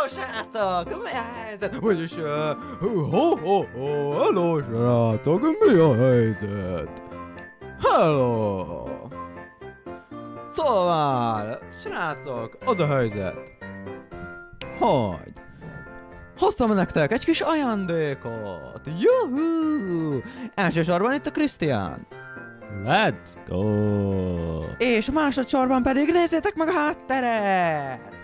Hello srácok! Mi a helyzet? Vagyis, eh, ho, ho, ho, hello srácok, mi a helyzet? Hello! Szóval, srácok, az a helyzet, hogy hoztam nektek egy kis ajándékot. Juhu! Elsősorban itt a Krisztián. Let's go! És másodszorban pedig nézzétek meg a hátteret!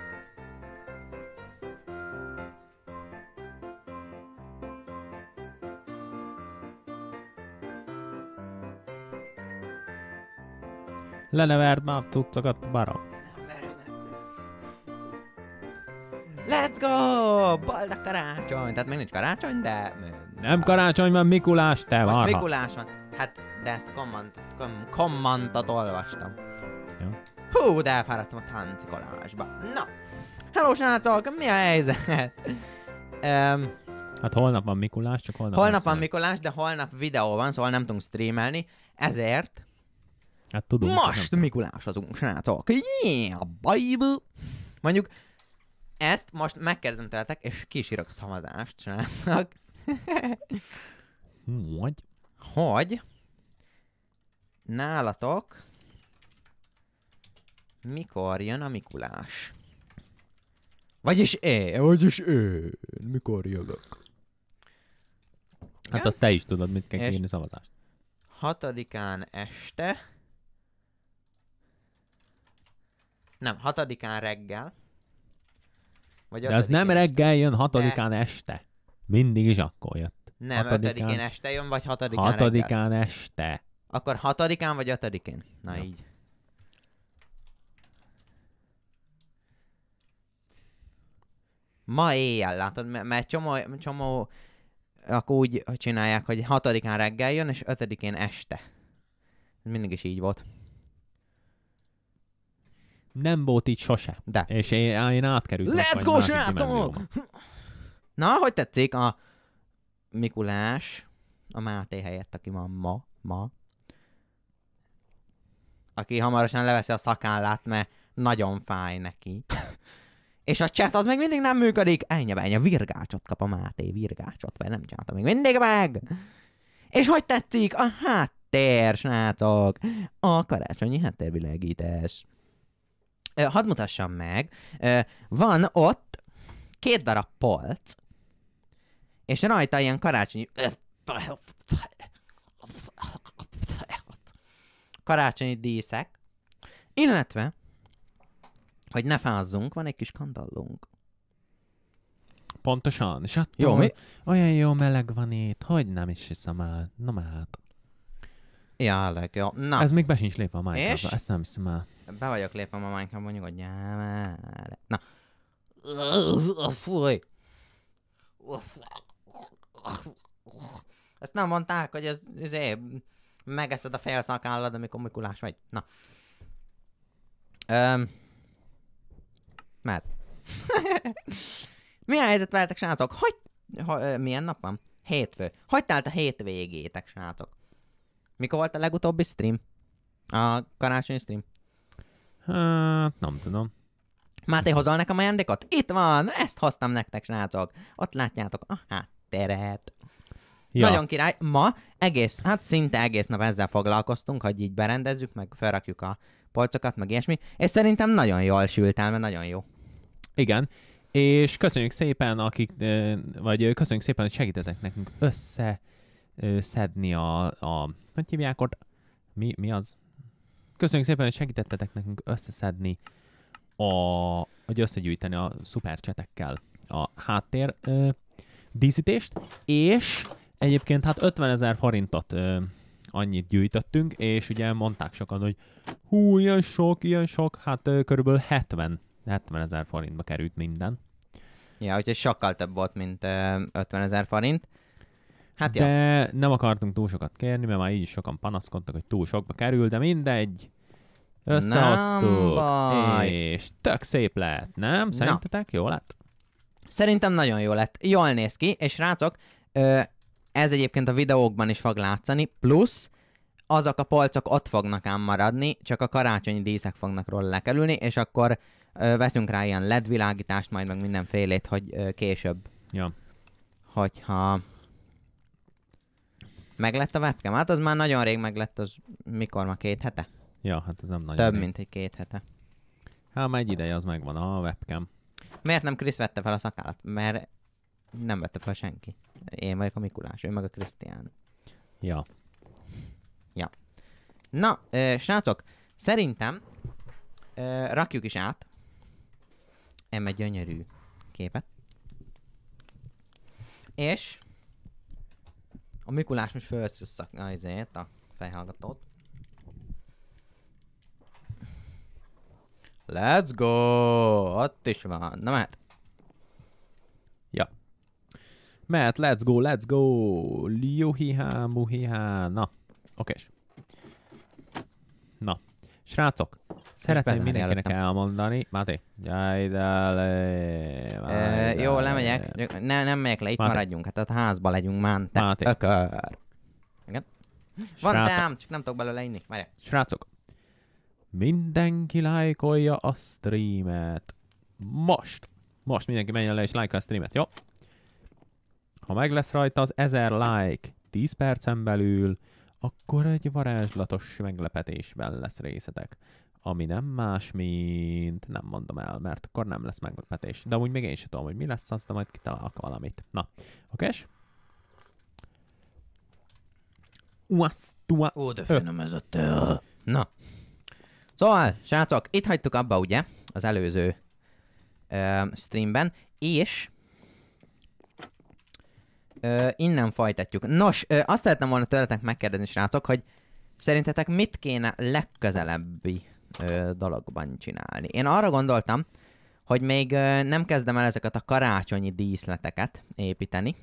Leneverd már cuccokat, barom. Let's go! Balda karácsony! Tehát még nincs karácsony, de... Nem karácsony, van Mikulás, te van. Mikulás van. Hát, de ezt kommentet olvastam. Jó. Hú, de elfáradtam a táncikolásba. Na, hello srácok, mi a helyzet? um, hát holnap van Mikulás, csak holnap... Holnap van Mikulás, de holnap videó van, szóval nem tudunk streamelni. Ezért Hát tudom. Most mikulás, azunk, srácok. Yeah, baby! Mondjuk ezt most megkérdezem tőletek, és kísírok a szavazást, srácok. Hogy? Hogy nálatok mikor jön a Mikulás? Vagyis é, vagyis én, mikor jövök? Hát ja? azt te is tudod, mit kell kérni szavazást. Hatodikán este Nem, hatodikán reggel. Vagy De az nem reggel jön, hatodikán de... este. Mindig is akkor jött. Nem, hatodikán... ötödikén este jön, vagy hatodikán Hatodikán reggel. este. Akkor hatodikán vagy ötödikén? Na ja. így. Ma éjjel, látod, mert csomó, csomó akkor úgy csinálják, hogy hatodikán reggel jön, és ötödikén este. Ez mindig is így volt. Nem volt így sose. De. És én, én átkerültem. Let's go, srácok! Na, hogy tetszik a Mikulás, a Máté helyett, aki van ma, ma, aki hamarosan leveszi a szakállát, mert nagyon fáj neki. És a chat az még mindig nem működik. Ennyi, ennyi, virgácsot kap a Máté, virgácsot, vagy nem csinálta még mindig meg. És hogy tetszik a háttér, srácok? A karácsonyi háttérvilágítás hadd mutassam meg, van ott két darab polc, és rajta ilyen karácsonyi... Karácsonyi díszek, illetve, hogy ne fázzunk, van egy kis kandallunk. Pontosan, és attól, jó, mi? olyan jó meleg van itt, hogy nem is hiszem el. Na mehet. Ja, legjobb. Na. Ez még be sincs lépve a májtába, ezt nem hiszem el. Be vagyok lépve a mondjuk, hogy már. Na. Fúj! Ezt nem mondták, hogy ez, izé, megeszed a félszakállad, amikor Mikulás vagy. Na. Öm. Mert. Mi a helyzet veletek, srácok? Hogy... Ha, milyen nap van? Hétfő. Hogy telt a hétvégétek, srácok? Mikor volt a legutóbbi stream? A karácsonyi stream? Hát, nem tudom. Máté, hozol nekem ajándékot? Itt van! Ezt hoztam nektek, srácok. Ott látjátok a hátteret. Ja. Nagyon király. Ma egész, hát szinte egész nap ezzel foglalkoztunk, hogy így berendezzük, meg felrakjuk a polcokat, meg ilyesmi, és szerintem nagyon jól sült el, mert nagyon jó. Igen, és köszönjük szépen, akik, vagy köszönjük szépen, hogy segítetek nekünk össze szedni a, a hogy hívják ott? Mi, mi az? Köszönjük szépen, hogy segítettetek nekünk összeszedni, a, hogy összegyűjteni a szupercsetekkel a háttér ö, díszítést, és egyébként hát 50 ezer forintot ö, annyit gyűjtöttünk, és ugye mondták sokan, hogy hú, ilyen sok, ilyen sok, hát ö, körülbelül 70 70 ezer forintba került minden. Ja, úgyhogy sokkal több volt, mint ö, 50 ezer forint. Hát de ja. nem akartunk túl sokat kérni, mert már így is sokan panaszkodtak, hogy túl sokba kerül, de mindegy. Összehoztuk. És tök szép lett, nem? Szerintetek Na. jó lett? Szerintem nagyon jó lett. Jól néz ki, és rácok, ez egyébként a videókban is fog látszani, plusz azok a polcok ott fognak ám maradni, csak a karácsonyi díszek fognak róla lekerülni, és akkor veszünk rá ilyen LED világítást, majd meg mindenfélét, hogy később. Ja. Hogyha Meglett a webcam? Hát az már nagyon rég meglett, az mikor ma két hete? Ja, hát ez nem nagyon Több, rég. mint egy két hete. Hát már egy ideje az megvan a webcam. Miért nem Krisz vette fel a szakállat? Mert nem vette fel senki. Én vagyok a Mikulás, ő meg a Krisztián. Ja. Ja. Na, ö, srácok, szerintem ö, rakjuk is át egy gyönyörű képet. És a Mikulás most felveszi a, szak, a fejhallgatót. Let's go! Ott is van. Na mehet. Ja. Mehet, let's go, let's go! Liuhihá, muhihá. Na, okés. Na, srácok, Szeretném mindenkinek elmondani. Máté, jaj, de le, e, Jó, lemegyek. Ne, nem megyek le, itt Máté. maradjunk. Hát a házba legyünk, már. Te Máté. Ökör. Igen? Van tám, csak nem tudok belőle inni. Várjál. Srácok, mindenki lájkolja a streamet. Most. Most mindenki menjen le és lájkolja a streamet, jó? Ha meg lesz rajta az ezer like 10 percen belül, akkor egy varázslatos meglepetésben lesz részetek ami nem más, mint nem mondom el, mert akkor nem lesz meglepetés. De amúgy még én sem tudom, hogy mi lesz az, de majd kitalálok valamit. Na, oké? Uasztua. Ó, de finom ez a tea. Na. Szóval, srácok, itt hagytuk abba, ugye, az előző ö, streamben, és ö, innen folytatjuk. Nos, ö, azt szeretném volna tőletek megkérdezni, srácok, hogy szerintetek mit kéne legközelebbi ö, dologban csinálni. Én arra gondoltam, hogy még ö, nem kezdem el ezeket a karácsonyi díszleteket építeni.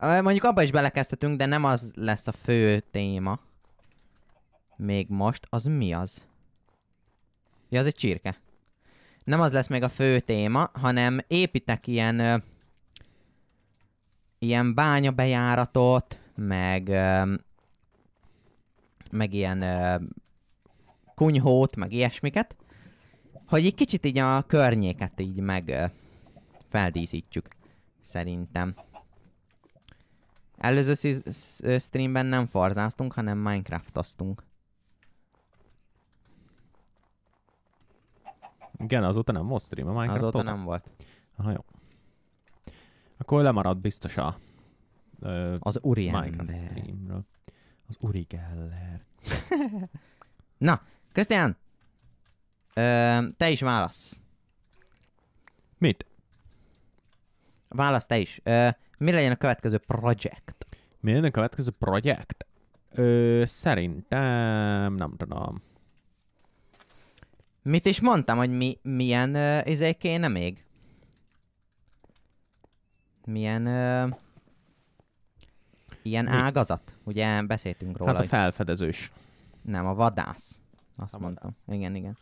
Ö, mondjuk abba is belekezdhetünk, de nem az lesz a fő téma. Még most. Az mi az? Ja, az egy csirke. Nem az lesz még a fő téma, hanem építek ilyen... Ö, ilyen bányabejáratot, meg... Ö, meg ilyen... Ö, kunyhót, meg ilyesmiket, hogy egy kicsit így a környéket így meg feldíszítjük, szerintem. Előző streamben nem farzáztunk, hanem Minecraftoztunk. Igen, azóta nem volt stream a Minecraft Azóta nem volt. Aha, jó. Akkor lemaradt biztos a... Ö, az Uri Minecraft streamről. Az Uri Geller. Na, Krisztián! Te is válasz. Mit? Válasz te is. Ö, mi legyen a következő projekt? Mi legyen a következő projekt? Ö, szerintem nem tudom. Mit is mondtam, hogy mi, milyen ö, izé kéne még? Milyen... Ö, ilyen mi? ágazat? Ugye beszéltünk róla. Hát a felfedezős. Hogy... Nem, a vadász. Azt mondtam. mondtam. Igen, igen.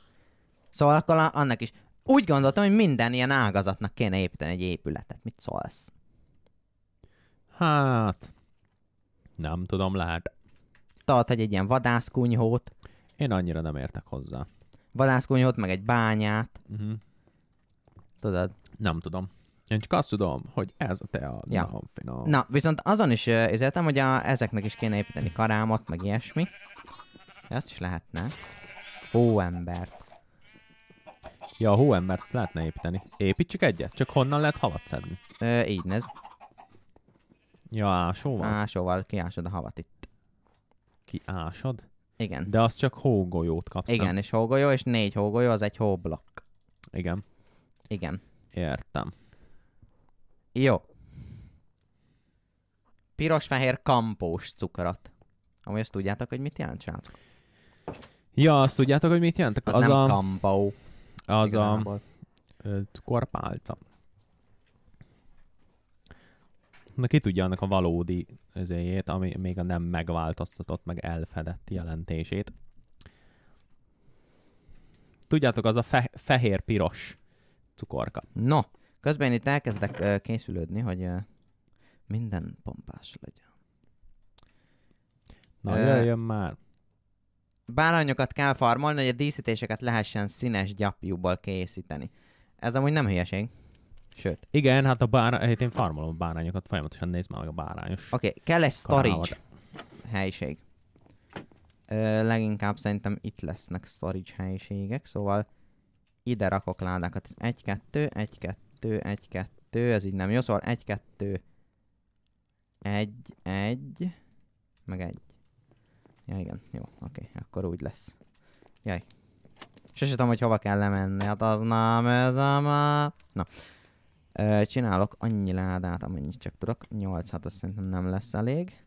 Szóval akkor annak is. Úgy gondoltam, hogy minden ilyen ágazatnak kéne építeni egy épületet. Mit szólsz? Hát... Nem tudom, lehet. Tart egy ilyen vadászkunyhót. Én annyira nem értek hozzá. Vadászkunyhót, meg egy bányát. Uh-huh. Tudod? Nem tudom. Én csak azt tudom, hogy ez a te a ja. nagyon finom. Na, viszont azon is ézeltem, hogy a, ezeknek is kéne építeni karámot, meg ilyesmi. Ezt is lehetne. Hóembert. Ja, a hóembert ezt lehetne építeni. Építsük egyet? Csak honnan lehet havat szedni? Ö, így nézd. Ja, ásóval? Ásóval kiásod a havat itt. Kiásod? Igen. De az csak hógolyót kapsz. Igen, nem? és hógolyó, és négy hógolyó, az egy hóblokk. Igen. Igen. Értem. Jó. Piros-fehér kampós cukrot. Amúgy ezt tudjátok, hogy mit jelent, srácok? Ja, azt tudjátok, hogy mit jelentek? Az, az nem a... kambau. Az a... Korpálca. Na ki tudja annak a valódi özéjét, ami még a nem megváltoztatott, meg elfedett jelentését. Tudjátok, az a fe- fehér-piros cukorka. No, közben én itt elkezdek uh, készülődni, hogy uh, minden pompás legyen. Na, uh, jöjjön már! bárányokat kell farmolni, hogy a díszítéseket lehessen színes gyapjúból készíteni. Ez amúgy nem hülyeség. Sőt. Igen, hát a bárány, hát én farmolom a bárányokat, folyamatosan néz már meg a bárányos. Oké, okay, kell egy storage helyiség. Ö, leginkább szerintem itt lesznek storage helyiségek, szóval ide rakok ládákat. Ez 1, 2, 1, 2, 1, 2, ez így nem jó, szóval 1, 2, 1, 1, meg 1. Ja, igen. Jó, oké. Okay. Akkor úgy lesz. Jaj. És se tudom, hogy hova kell lemenni. Hát az nem, ez a má... Na. Ö, csinálok annyi ládát, amennyit csak tudok. 8, hát azt szerintem nem lesz elég.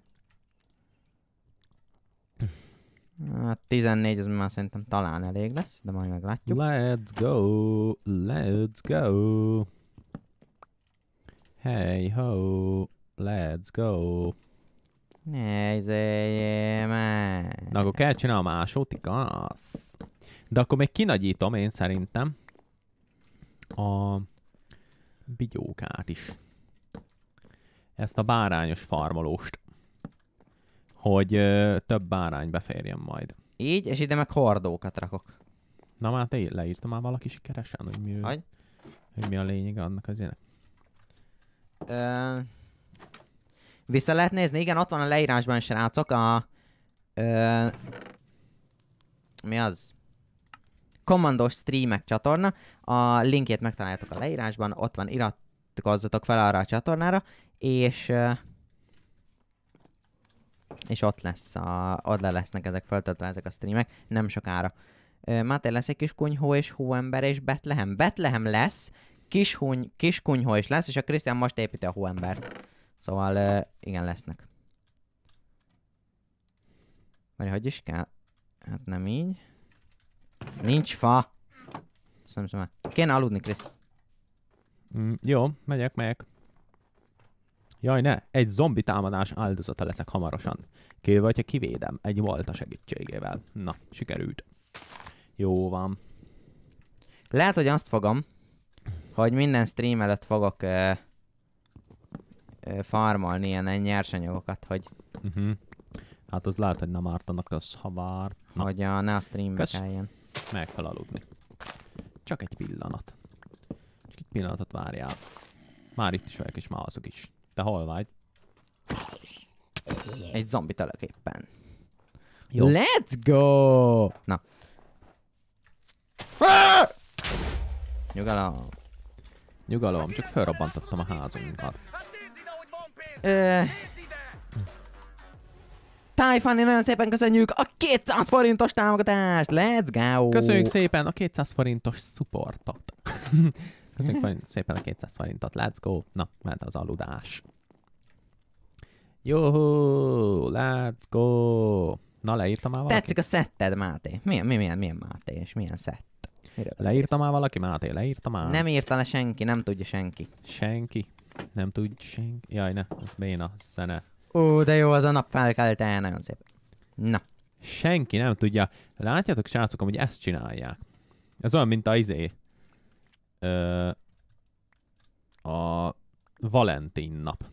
Hát 14 az már szerintem talán elég lesz, de majd meglátjuk. Let's go, let's go. Hey ho, let's go. Na akkor kell csinálni a másót, igaz? De akkor még kinagyítom én szerintem a bigyókát is. Ezt a bárányos farmolóst. Hogy ö, több bárány beférjen majd. Így, és ide meg hordókat rakok. Na már te leírtam már valaki sikeresen, hogy mi, hogy? mi a lényeg annak az ének? Ö... Vissza lehet nézni? Igen, ott van a leírásban, srácok, a... Ö, mi az? Kommandos streamek csatorna. A linkjét megtaláljátok a leírásban, ott van, iratkozzatok fel arra a csatornára, és... Ö, és ott lesz a, ott le lesznek ezek feltöltve ezek a streamek, nem sokára. Ö, Máté lesz egy kis kunyhó és hóember és Betlehem. Betlehem lesz, kis, huny, kis kunyhó is lesz, és a Krisztián most építi a hóembert. Szóval igen, lesznek. Vagy hogy is kell? Hát nem így. Nincs fa! Ezt nem Kéne aludni, Krisz. Mm, jó, megyek, megyek. Jaj, ne! Egy zombi támadás áldozata leszek hamarosan. Kérve, hogyha kivédem egy volta segítségével. Na, sikerült. Jó van. Lehet, hogy azt fogom, hogy minden stream előtt fogok... Uh, farmolni ilyen nyersanyagokat, hogy... Uh-huh. Hát az lehet, hogy nem ártanak az, ha vár. Na. Hogy a, ne a streambe Kösz. kelljen. Meg kell aludni. Csak egy pillanat. Csak egy pillanatot várjál. Már itt is vagyok, és már azok is. Te hol vagy? Egy zombi tulajdonképpen. Jó. Let's go! Na. Nyugalom. Nyugalom, csak felrobbantottam a házunkat. Ö, Tájfán, én nagyon szépen köszönjük a 200 forintos támogatást! Let's go! Köszönjük szépen a 200 forintos supportot. köszönjük szépen a 200 forintot. Let's go! Na, ment az aludás. Jó, let's go! Na, leírtam már valaki? Tetszik a szetted, Máté. Milyen, mi, milyen, milyen Máté, és milyen szett? Leírtam már valaki, Máté? Leírtam. már? Nem írta le senki, nem tudja senki. Senki. Nem tud senki. Jaj, ne, ez béna szene. Ó, de jó, az a nap felkelte, nagyon szép. Na. Senki nem tudja. Látjátok, srácok, hogy ezt csinálják. Ez olyan, mint a izé. Ö, a Valentin nap.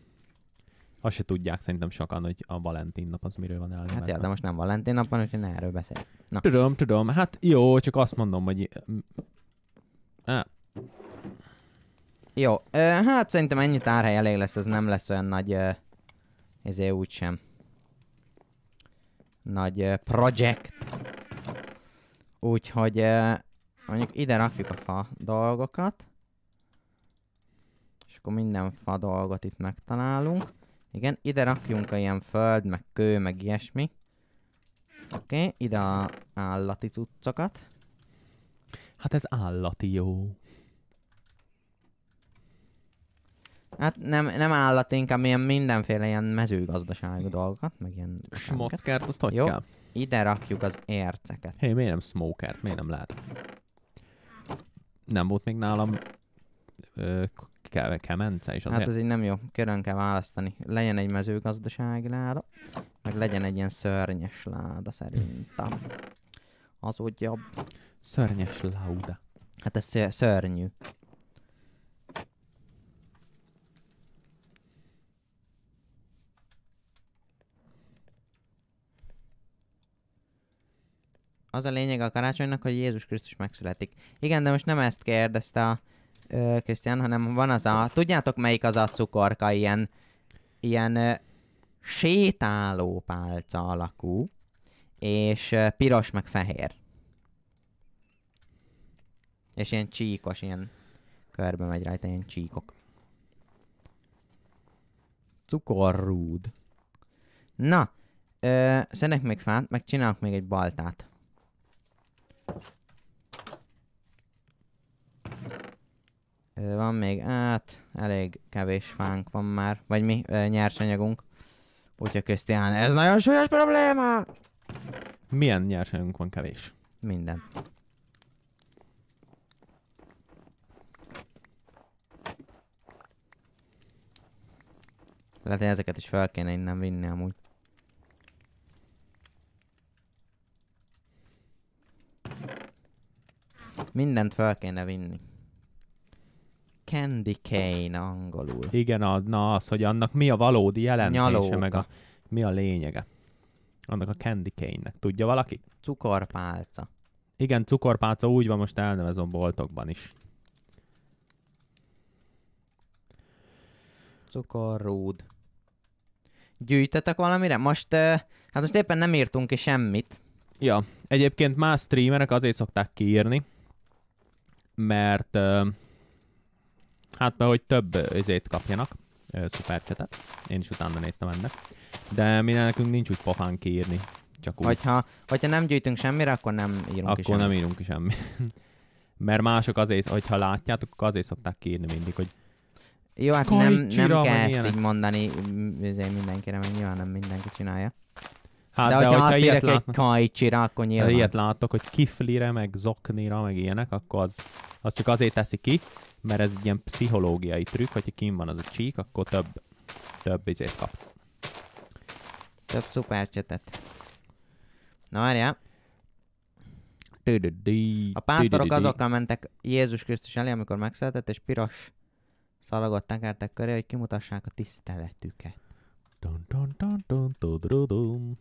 Azt se tudják szerintem sokan, hogy a Valentin nap az miről van hát elnevezve. Hát ja, de most nem Valentin nap van, úgyhogy ne erről beszélj. Tudom, tudom. Hát jó, csak azt mondom, hogy... Á, jó, ö, hát szerintem ennyi tárhely elég lesz, ez nem lesz olyan nagy... Ö, ezért úgysem. Nagy ö, project. Úgyhogy ö, mondjuk ide rakjuk a fa dolgokat. És akkor minden fa dolgot itt megtalálunk. Igen, ide rakjunk a ilyen föld, meg kő, meg ilyesmi. Oké, okay, ide a állati cuccokat. Hát ez állati jó. Hát nem, nem állat, inkább ilyen mindenféle ilyen mezőgazdasági hmm. dolgokat, meg ilyen... Smockert, azt hogy Jó, kell? ide rakjuk az érceket. Hé, hey, miért nem smokert? Miért nem lehet? Nem volt még nálam ö, ke kemence is hát azért. Hát ez így nem jó, körön kell választani. Legyen egy mezőgazdasági láda, meg legyen egy ilyen szörnyes láda szerintem. Az úgy jobb. Szörnyes láda. Hát ez szörnyű. az a lényeg a karácsonynak, hogy Jézus Krisztus megszületik. Igen, de most nem ezt kérdezte a Krisztián, hanem van az a... Tudjátok, melyik az a cukorka? Ilyen, ilyen ö, sétáló pálca alakú, és ö, piros meg fehér. És ilyen csíkos, ilyen körbe megy rajta, ilyen csíkok. Cukorrúd. Na, ö, szedek még fát, meg csinálok még egy baltát. Van még, hát elég kevés fánk van már, vagy mi, e, nyersanyagunk. Úgyhogy Krisztián, ez nagyon súlyos probléma! Milyen nyersanyagunk van kevés? Minden. Lehet, hogy ezeket is fel kéne innen vinni amúgy. Mindent fel kéne vinni. Candy cane angolul. Igen, a, na az, hogy annak mi a valódi jelentése, Nyalóka. meg a, mi a lényege. Annak a candy cane-nek. Tudja valaki? Cukorpálca. Igen, cukorpálca úgy van most elnevezom boltokban is. Cukorrúd. Gyűjtetek valamire? Most, uh, hát most éppen nem írtunk ki semmit. Ja, egyébként más streamerek azért szokták kiírni, mert hát mert hogy több ezért kapjanak, szupercsetet. Én is utána néztem ennek. De mi nekünk nincs úgy pofán kiírni. Csak úgy. Hogyha, ha nem gyűjtünk semmire, akkor nem írunk akkor ki semmit. nem írunk ki semmit. mert mások azért, hogyha látjátok, akkor azért szokták kiírni mindig, hogy jó, hát nem, nem kell ezt így mondani izé mindenkire, mert nyilván nem mindenki csinálja. Hát, de, de hogyha azt érek látnak, egy kajcsira, akkor nyilván... Ilyet látok, hogy kiflire, meg zoknira, meg ilyenek, akkor az, az csak azért teszi ki, mert ez egy ilyen pszichológiai trükk, hogyha kim van az a csík, akkor több, több izét kapsz. Több csetet. Na várjá. A pásztorok azokkal mentek Jézus Krisztus elé, amikor megszületett, és piros szalagot tekertek köré, hogy kimutassák a tiszteletüket. Dun, dun, dun, dun, dun, dun, dun.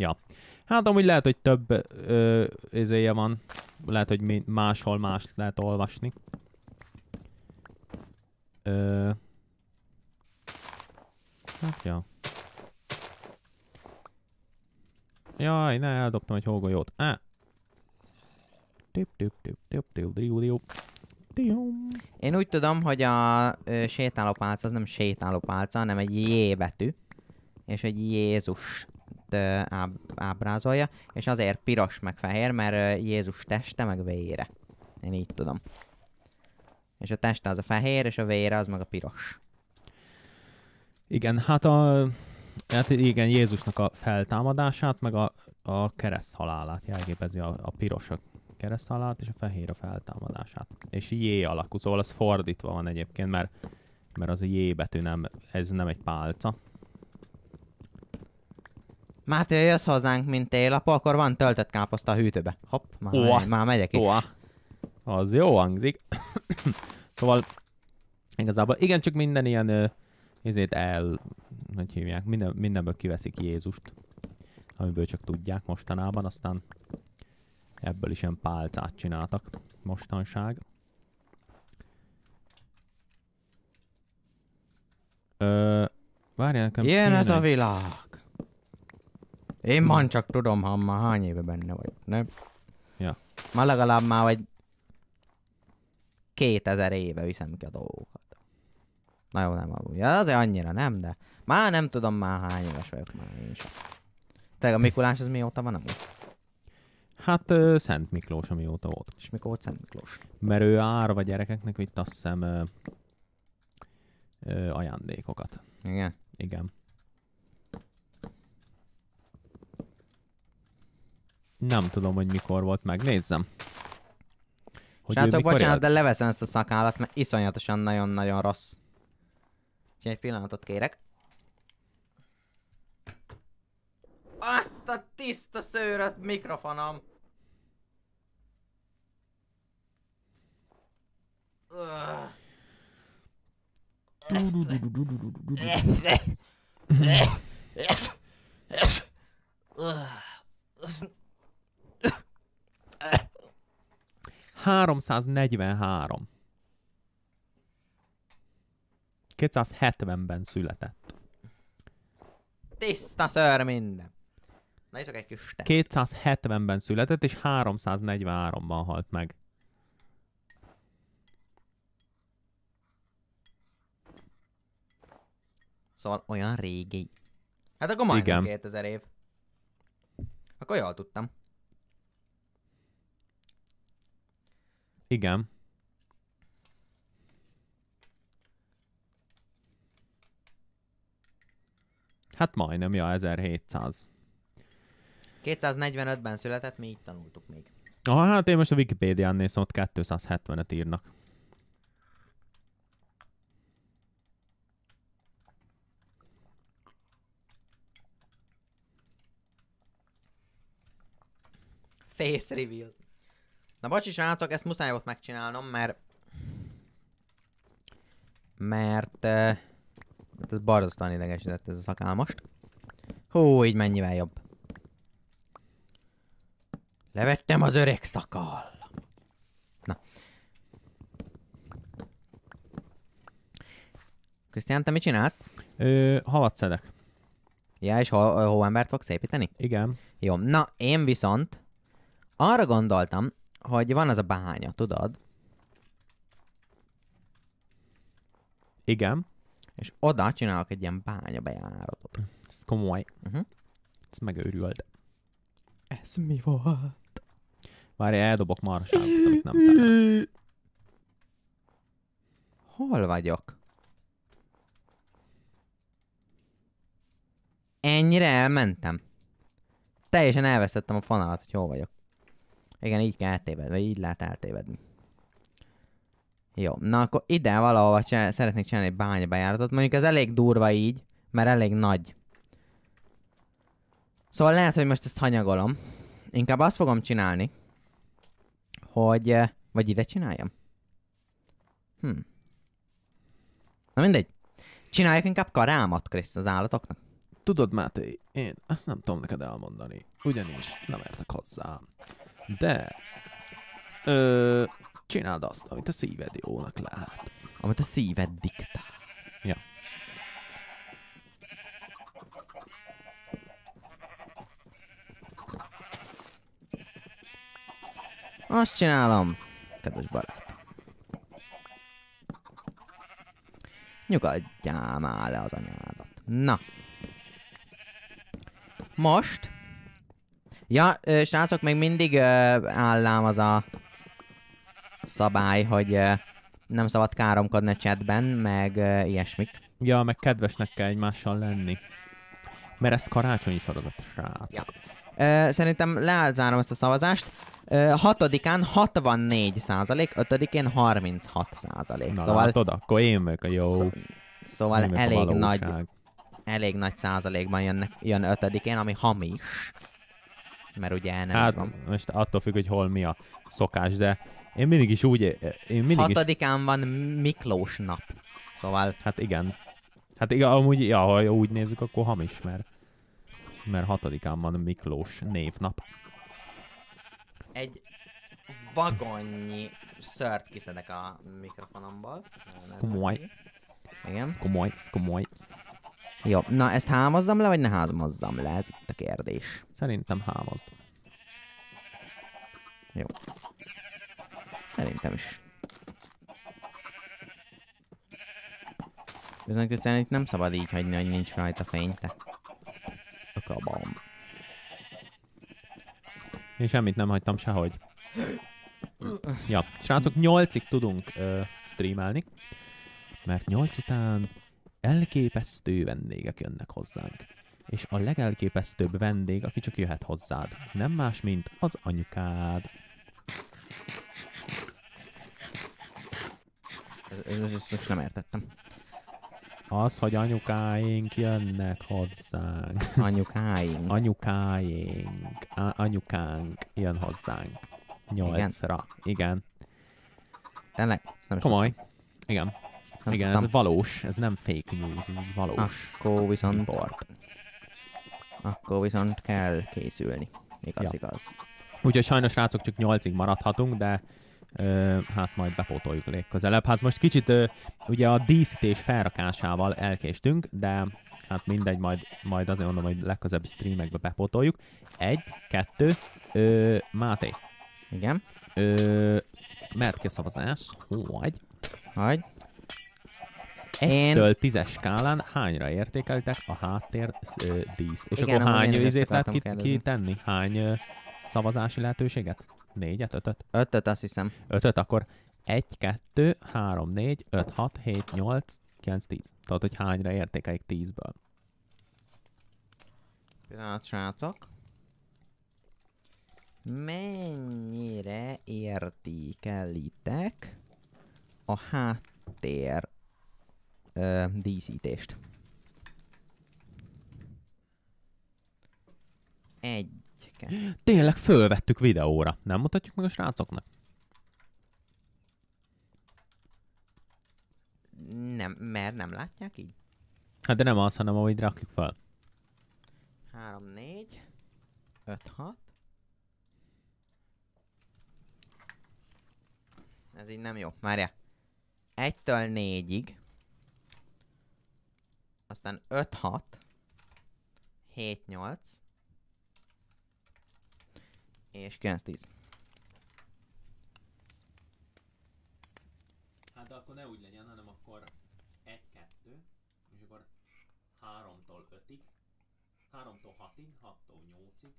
Ja. Hát amúgy lehet, hogy több ö, izéje van. Lehet, hogy máshol más lehet olvasni. Ö, hát ja. Jaj, ne, eldobtam egy hógolyót. Á! Ah. Tüp, Én úgy tudom, hogy a ö, sétálópálca az nem sétálópálca, hanem egy J betű. És egy Jézus áb, ábrázolja, és azért piros meg fehér, mert Jézus teste meg vére. Én így tudom. És a teste az a fehér, és a vére az meg a piros. Igen, hát a... Hát igen, Jézusnak a feltámadását, meg a, a kereszt halálát jelképezi a, a piros a kereszt halálát, és a fehér a feltámadását. És J alakú, szóval az fordítva van egyébként, mert, mert az a J betű nem, ez nem egy pálca, Máté, jössz hozzánk, mint télapó, akkor van töltött káposzta a hűtőbe. Hopp, már, oh, megy, már megyek is. Az jó hangzik. szóval igazából igen, csak minden ilyen ezért el, hogy hívják, minden, mindenből kiveszik Jézust, amiből csak tudják mostanában, aztán ebből is ilyen pálcát csináltak mostanság. Ö, várjál nekem... Ilyen ez a világ! Én man csak tudom, ha már hány éve benne vagyok, nem? Ja. Már legalább már vagy 2000 éve viszem ki a dolgokat. Na jó, nem aggódj. Ja, azért annyira nem, de már nem tudom már hány éves vagyok már én sem. Tehát a Mikulás az mióta van amúgy? Hát uh, Szent Miklós, amióta volt. És mikor volt Szent Miklós? Mert ő árva gyerekeknek hogy azt hiszem uh, uh, ajándékokat. Igen? Igen. Nem tudom, hogy mikor volt, megnézzem. Hogy Srácok, hát, bocsánat, élt? de leveszem ezt a szakállat, mert iszonyatosan nagyon-nagyon rossz. És egy pillanatot kérek. Azt a tiszta szőr az mikrofonom! Ugh. 343. 270-ben született. Tiszta ször minden. Na iszok egy kis te. 270-ben született, és 343-ban halt meg. Szóval olyan régi. Hát akkor majd 2000 év. Akkor jól tudtam. Igen. Hát majdnem, ja, 1700. 245-ben született, mi így tanultuk még. Ah, hát én most a Wikipédián nézem, ott 270-et írnak. Face reveal. Na bocsi srácok, ezt muszáj volt megcsinálnom, mert... Mert... Uh, ez barzasztóan idegesített ez a szakál most. Hú, így mennyivel jobb. Levettem az öreg szakal. Na. Krisztián, te mit csinálsz? Ö, halat szedek. Ja, és hol embert fogsz építeni? Igen. Jó, na én viszont arra gondoltam, hogy van az a bánya, tudod? Igen. És oda csinálok egy ilyen bánya bejáratot. Ez komoly. Uh-huh. Ez megőrült. Ez mi volt? Várj, eldobok marsát, amit nem tennem. Hol vagyok? Ennyire elmentem. Teljesen elvesztettem a fonalat, hogy hol vagyok. Igen, így kell eltévedni, vagy így lehet eltévedni. Jó, na akkor ide valahova csinál, szeretnék csinálni egy bányabejáratot. Mondjuk ez elég durva így, mert elég nagy. Szóval lehet, hogy most ezt hanyagolom. Inkább azt fogom csinálni, hogy... Eh, vagy ide csináljam? Hm. Na mindegy. Csináljuk inkább karámat, Krisz, az állatoknak. Tudod, Máté, én ezt nem tudom neked elmondani. Ugyanis nem értek hozzá. De ö, csináld azt, amit a szíved jónak lát. Amit a szíved diktál. Ja. Azt csinálom, kedves barát. Nyugodjál már le az anyádat. Na. Most Ja, ö, srácok, még mindig ö, állám az a szabály, hogy ö, nem szabad káromkodni a chatben, meg ö, ilyesmik. Ja, meg kedvesnek kell egymással lenni. Mert ez karácsonyi sorozat, srácok. Ja. Ö, szerintem lezárom ezt a szavazást. 6-án 64 százalék, ötödikén 36 százalék. Na szóval... látod, akkor én vagyok a jó. Szó... Szóval elég nagy, elég nagy százalékban jön, jön ötödikén, ami hamis mert ugye el nem hát, van. most attól függ, hogy hol mi a szokás, de én mindig is úgy... Eh, én mindig Hatodikán is... van Miklós nap, szóval... Hát igen. Hát igen, amúgy, ja, ha úgy nézzük, akkor hamis, mert, mert hatodikán van Miklós névnap. Egy vagonnyi szört kiszedek a mikrofonomból. Ez Igen. Ez komoly, jó, na ezt hámozzam le, vagy ne hámozzam le? Ez itt a kérdés. Szerintem hámozd. Jó. Szerintem is. Köszönöm, köszönöm, itt nem szabad így hagyni, hogy nincs rajta fény, te. A bomb. Én semmit nem hagytam sehogy. Ja, srácok, nyolcig tudunk ö, streamelni, mert nyolc után Elképesztő vendégek jönnek hozzánk. És a legelképesztőbb vendég, aki csak jöhet hozzád, nem más, mint az anyukád. Ezt most nem értettem. Az, hogy anyukáink jönnek hozzánk. Anyukáink. Anyukáink. A- anyukánk jön hozzánk. Nyolcra. Igen. Igen. Tényleg? Komoly. Igen. Nem Igen, tudtam. ez valós, ez nem fake news, ez valós. Akkor viszont... Import. Akkor viszont kell készülni. Igaz, ja. igaz. Úgyhogy sajnos rácok csak 8-ig maradhatunk, de ö, hát majd bepótoljuk legközelebb. Hát most kicsit ö, ugye a díszítés felrakásával elkéstünk, de hát mindegy, majd, majd azért mondom, hogy legközebb streamekbe bepótoljuk. Egy, kettő, ö, Máté. Igen? Ö, mert szavazás? Hogy? Hogy? Én... 1 tízes skálán hányra értékeltek a háttér díszt? És Igen, akkor hány őzét lehet ki, Hány ö, szavazási lehetőséget? Négyet, ötöt? Ötöt azt hiszem. Ötöt, akkor 1, 2, 3, 4, 5, 6, 7, 8, 9, 10. Tehát, hogy hányra értékelik 10-ből. Pillanat, srácok. Mennyire értékelitek a háttér ö, díszítést. Egy. Kettő. Tényleg fölvettük videóra. Nem mutatjuk meg a srácoknak? Nem, mert nem látják így? Hát de nem az, hanem ahogy rakjuk fel. 3, 4, 5, 6. Ez így nem jó. Várja. 1-től 4-ig aztán 5-6, 7-8, és 9-10. Hát de akkor ne úgy legyen, hanem akkor 1-2, és akkor 3-tól 5-ig, 3-tól 6-ig, 6-tól 8-ig,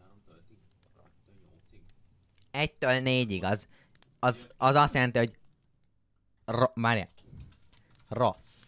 3-tól 5-ig, 6-tól 8-ig. 1-től 4-ig, az, az, az azt jelenti, hogy ro- Mária, rossz.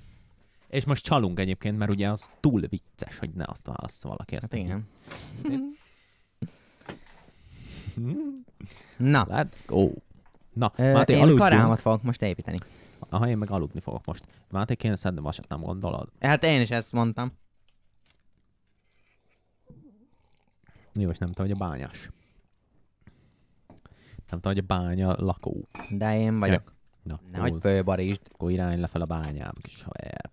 És most csalunk egyébként, mert ugye az túl vicces, hogy ne azt válaszol valaki ezt. Hát igen. Hm. Na. Let's go. Na, Ö, Máté, én aludjunk. karámat fogok most építeni. Aha, én meg aludni fogok most. Máté, kéne szedni vasat, nem gondolod? Hát én is ezt mondtam. Jó, és nem tudom, hogy a bányás. Nem tudom, hogy a bánya lakó. De én vagyok. Ja. Na, Nehogy fölbarítsd. Akkor irány lefel a bányám, kis haver.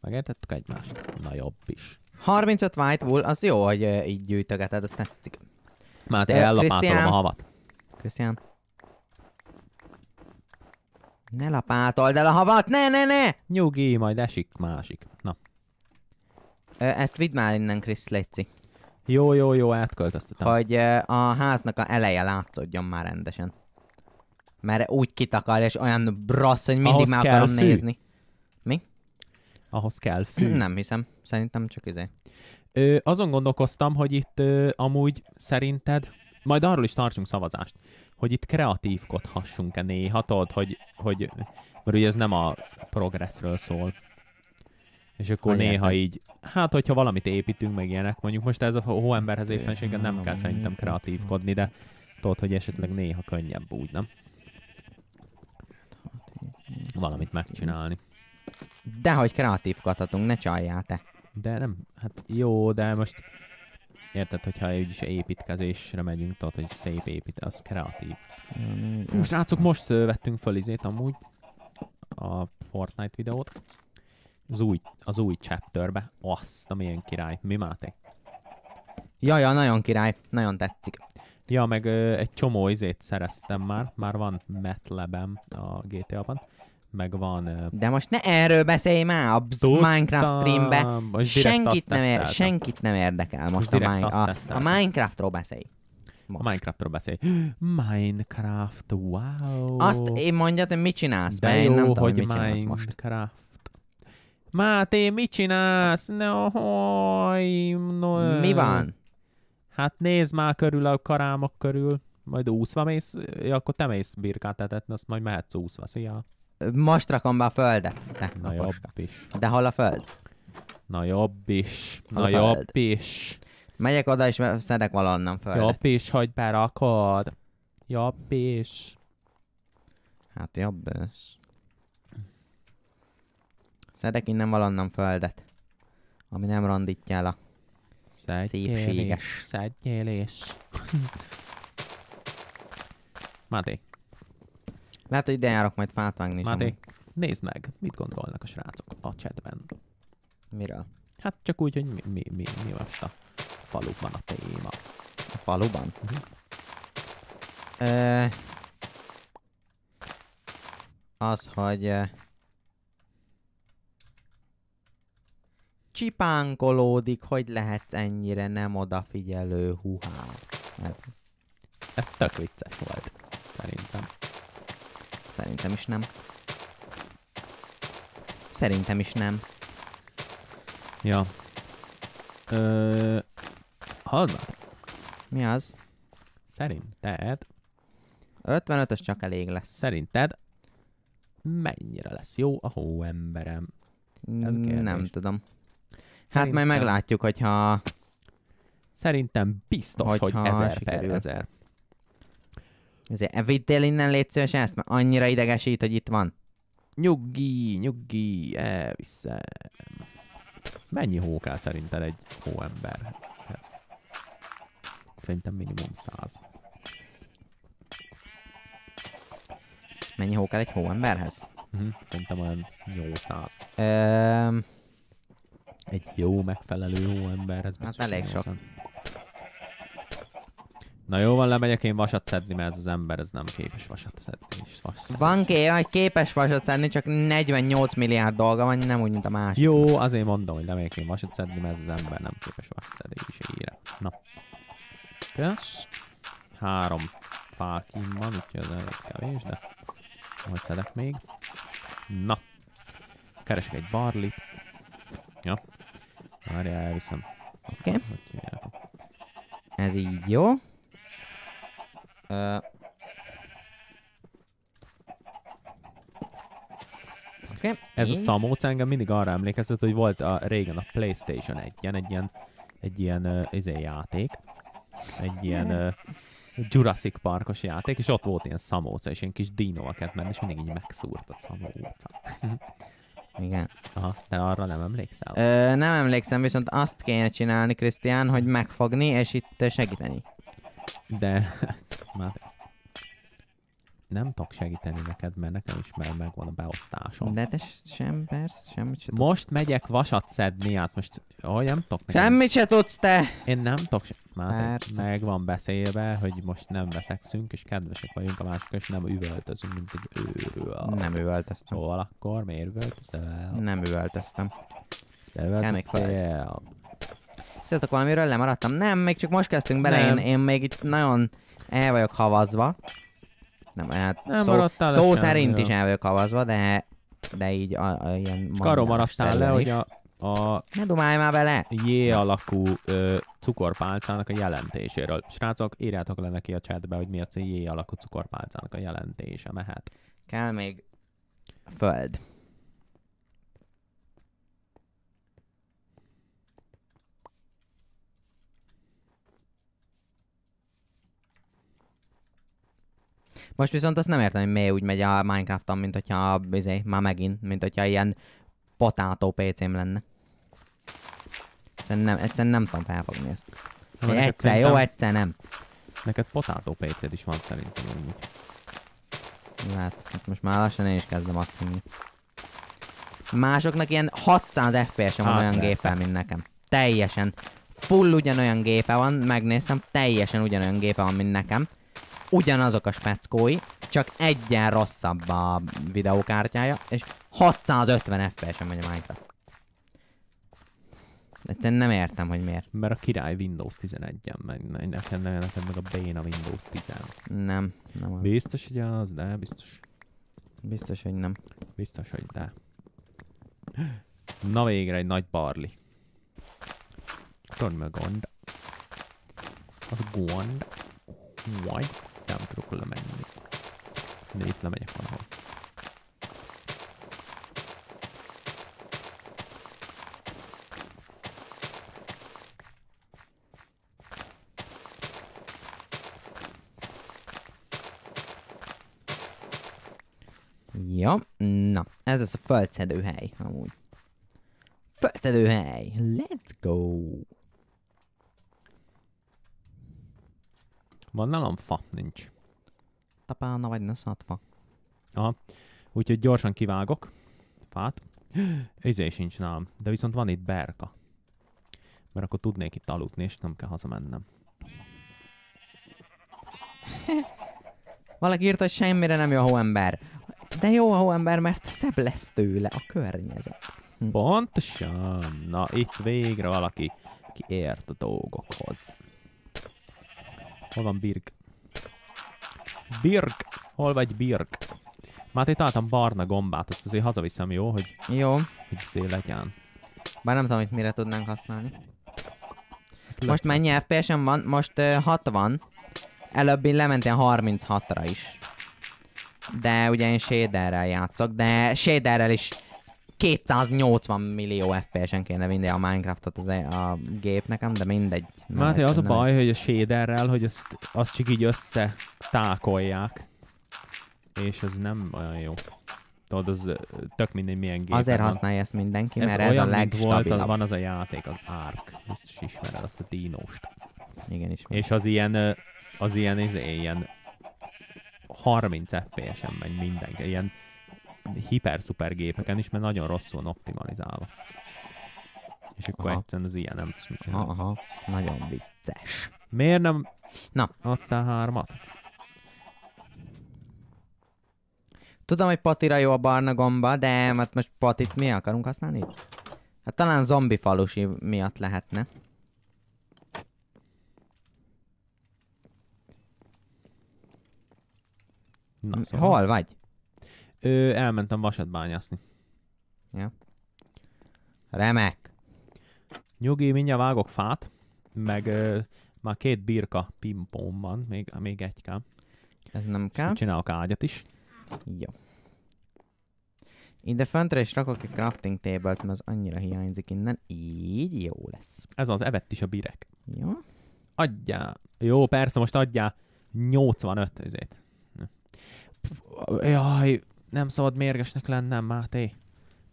Megértettük egymást? Na jobb is. 35 white wool, az jó, hogy uh, így gyűjtögeted, hát azt tetszik. Már te hát ellapátolom a havat. Krisztián. Ne lapátold el a havat, ne, ne, ne! Nyugi, majd esik másik. Na. Ö, ezt vidd már innen, Krisz, Léci. Jó, jó, jó, átköltöztetem. Hogy ö, a háznak a eleje látszódjon már rendesen. Mert úgy kitakar, és olyan brassz, hogy mindig Ahhoz már akarom fű. nézni. Mi? Ahhoz kell fű. Nem hiszem. Szerintem csak izé. Ö, azon gondolkoztam, hogy itt ö, amúgy szerinted, majd arról is tartsunk szavazást, hogy itt kreatívkodhassunk-e néha, tudod, hogy, hogy, mert ugye ez nem a progresszről szól. És akkor a ah, néha értem. így, hát hogyha valamit építünk, meg ilyenek, mondjuk most ez a hóemberhez éppenséggel nem kell szerintem mm. kreatívkodni, de tudod, hogy esetleg néha könnyebb úgy, nem? Valamit megcsinálni. Dehogy kreatívkodhatunk, ne csaljál te. De nem, hát jó, de most Érted, hogyha úgyis építkezésre megyünk, tehát hogy szép épít, az kreatív. Mm, Fú, srácok, most vettünk föl izét amúgy a Fortnite videót. Az új, az új chapterbe. Azt, amilyen király. Mi máték? Ja, ja, nagyon király. Nagyon tetszik. Ja, meg ö, egy csomó izét szereztem már. Már van metlebem a GTA-ban meg van... De most ne erről beszélj már a Tudtam, Minecraft streambe. Senkit nem, ér, senkit nem érdekel most, most a, mi- a, a Minecraftról beszélj. Most. A Minecraftról beszélj. Minecraft, wow! Azt én mondjad, hogy mit csinálsz, De jó, én nem tudom, hogy mit Minecraft. most. Máté, mit csinálsz? No, hoj, no. Mi van? Hát nézd már körül a karámok körül, majd úszva mész, akkor te mész birkát etetni, azt majd mehetsz úszva, szia. Most rakom be a földet. Ne, Na jobb is. De hol a föld? Na jobb is. Hol Na jobb föld? is. Megyek oda és szedek valonnan földet. Jobb is, hogy berakod. Jobb is. Hát jobb is. Szedek innen valonnan földet. Ami nem randítja el a szedjél szépséges. Szedjél és... Máté. Lehet, hogy idejárok majd fát vágni. Máté, nézd meg, mit gondolnak a srácok a chatben. Miről? Hát csak úgy, hogy mi, mi, mi, mi most a faluban a téma. A faluban? Uh-huh. Uh, az, hogy... Csipánkolódik, hogy lehetsz ennyire nem odafigyelő huhá. Ez. Ez tök vicces volt. Szerintem is nem. Szerintem is nem. Ja. Ö... Hallva? Mi az? Szerinted? 55-ös csak elég lesz. Szerinted mennyire lesz jó a hóemberem? Ez mm, kérdés. Nem tudom. Hát Szerintem... Hát majd meglátjuk, hogyha... Szerintem biztos, hogyha hogy 1000 per 1000. Ezért vidd innen légy szíves ezt, mert annyira idegesít, hogy itt van. Nyuggi, nyuggi, elviszem. Mennyi hókál szerinted egy hóemberhez? Hát, szerintem minimum száz. Mennyi hó kell egy hóemberhez? Mhm, szerintem olyan 800. Um, Egy jó megfelelő hóemberhez. Hát elég 800. sok. Na jó van, lemegyek én vasat szedni, mert ez az ember ez nem képes vasat szedni. És vas szedni. Van ké, hogy képes vasat szedni, csak 48 milliárd dolga van, nem úgy, mint a másik. Jó, azért mondom, hogy lemegyek én vasat szedni, mert ez az ember nem képes szedni és ére. Na. Kösz. Három fákim van, úgyhogy az elég kevés, de majd szedek még. Na. Keresek egy barlit. Ja. Várjál, elviszem. Oké. Okay. Ez így jó. Uh, okay. Ez Én... a szamóc engem mindig arra emlékeztet, hogy volt a régen a Playstation 1 ilyen, egy ilyen, egy ilyen uh, izé játék, egy ilyen uh, Jurassic Parkos játék, és ott volt ilyen szamóc, és ilyen kis dinóaket menni, és mindig így megszúrt a szamóc. Igen. Aha, te arra nem emlékszel? Ö, nem emlékszem, viszont azt kéne csinálni, Krisztián, hogy megfogni, és itt segíteni. De hát már nem tudok segíteni neked, mert nekem is már megvan a beosztásom. De te sem, persze, semmit se Most tudsz. megyek vasat szedni, hát most, hogy nem tudok neked. Semmit se tudsz te! Én nem tudok se... Már meg beszélve, hogy most nem veszekszünk, és kedvesek vagyunk a másik, és nem üvöltözünk, mint egy őrül. Nem üvöltöztem. Hol szóval akkor? Miért üvöltözel? Nem üvöltöztem. De üvöltöztél? Sziasztok, valamiről lemaradtam? Nem, még csak most kezdtünk bele, én, én még itt nagyon el vagyok havazva. Nem, hát nem szó, szó szerint is el vagyok havazva, de, de így a, a, ilyen... Karó maradtál le, hogy a, a... Ne dumálj már bele! J alakú ö, cukorpálcának a jelentéséről. Srácok, írjátok le neki a chatbe, hogy mi a J alakú cukorpálcának a jelentése mehet. Kell még föld. Most viszont azt nem értem, hogy miért úgy megy a Minecraft-on, mint hogyha, izé, már megint, mint hogyha ilyen potátó PC-m lenne. Egyszerűen nem, egyszerűen nem tudom felfogni ezt. Na, egyszer hát jó, egyszer nem. Neked potátó pc is van szerintem amúgy. Lehet, hát most már lassan én is kezdem azt hinni. Másoknak ilyen 600 FPS-e van hát, olyan gépe, mint nekem. Teljesen. Full ugyanolyan gépe van, megnéztem, teljesen ugyanolyan gépe van, mint nekem ugyanazok a speckói, csak egyen rosszabb a videókártyája, és 650 FPS-en megy a Minecraft. Egyszerűen nem értem, hogy miért. Mert a király Windows 11-en megy, nekem, nekem meg a béna Windows 10 -en. Nem, nem az. Biztos, hogy az, de biztos. Biztos, hogy nem. Biztos, hogy de. Na végre egy nagy barli. Tudod meg gond. Az gond. Why? itt nem tudok lemenni. De itt lemegyek valahol. Ja, na, ez az a földszedőhely, amúgy. Földszedőhely, let's go! Van nálam fa? Nincs. Tapálna vagy fa. Aha. Úgyhogy gyorsan kivágok fát. Ezé sincs nálam, de viszont van itt berka. Mert akkor tudnék itt aludni, és nem kell hazamennem. Valaki írta, hogy semmire nem jó a hóember. De jó a hóember, mert szebb lesz tőle a környezet. Hm. Pontosan. Na, itt végre valaki, ki ért a dolgokhoz. Hol van Birk? Birk! Hol vagy Birk? Már itt barna gombát, ezt azért hazaviszem, jó? Hogy, jó. Hogy szél legyen. Bár nem tudom, hogy mire tudnánk használni. Le Most mennyi FPS-en van? Most uh, 60. Előbb én lementem 36-ra is. De ugye én shaderrel játszok, de shaderrel is 280 millió FPS-en kéne vinni a Minecraftot az e- a gépnek, de mindegy. Máté, az a baj, hogy a shaderrel, hogy azt, azt csak így össze tákolják. És ez nem olyan jó. Tudod, az tök mindegy milyen gép. Azért használja ezt mindenki, mert ez, ez olyan, a legstabilabb. Volt, az, van az a játék, az Ark. Ezt is ismered, azt a dinóst. Igen, is. És az ilyen, az ilyen, az ilyen 30 FPS-en megy mindenki. Ilyen hiper-szuper gépeken is, mert nagyon rosszul optimalizálva. És akkor aha. egyszerűen az ilyen nem tudsz mit csinálni. Aha, aha, nagyon vicces. Miért nem Na. adtál hármat? Tudom, hogy Patira jó a barna gomba, de hát most Patit mi akarunk használni? Hát talán zombi falusi miatt lehetne. Na, szóval. Hol vagy? Ö, elmentem vasat bányászni. Ja. Remek. Nyugi, mindjárt vágok fát, meg ö, már két birka pimpom van, még, még egy kell. Ez nem kell. Csinálok ágyat is. Jó. Ide föntre is rakok egy crafting table-t, mert az annyira hiányzik innen. Így jó lesz. Ez az evett is a birek. Jó. Adja, Jó, persze, most adja 85 ezért. Jaj, nem szabad mérgesnek lennem, Máté.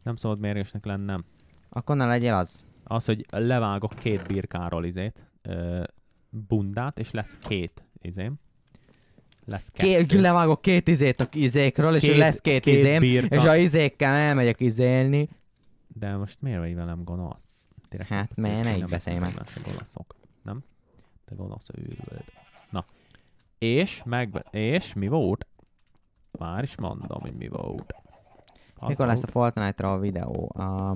Nem szabad mérgesnek lennem. Akkor ne legyél az. Az, hogy levágok két birkáról izét, ö, bundát, és lesz két izém. Lesz kettő. Két, levágok két izét a izékről, és két, lesz két, két izém, birka. és a izékkel elmegyek izélni. De most miért vagy velem gonosz? Tényleg, hát, mert ne így beszélj meg. gonoszok, nem? Te gonosz őrült. Na, és, meg, és mi volt? Már is mondom, hogy mi volt. Az Mikor lesz a Fortnite-ra a videó? A...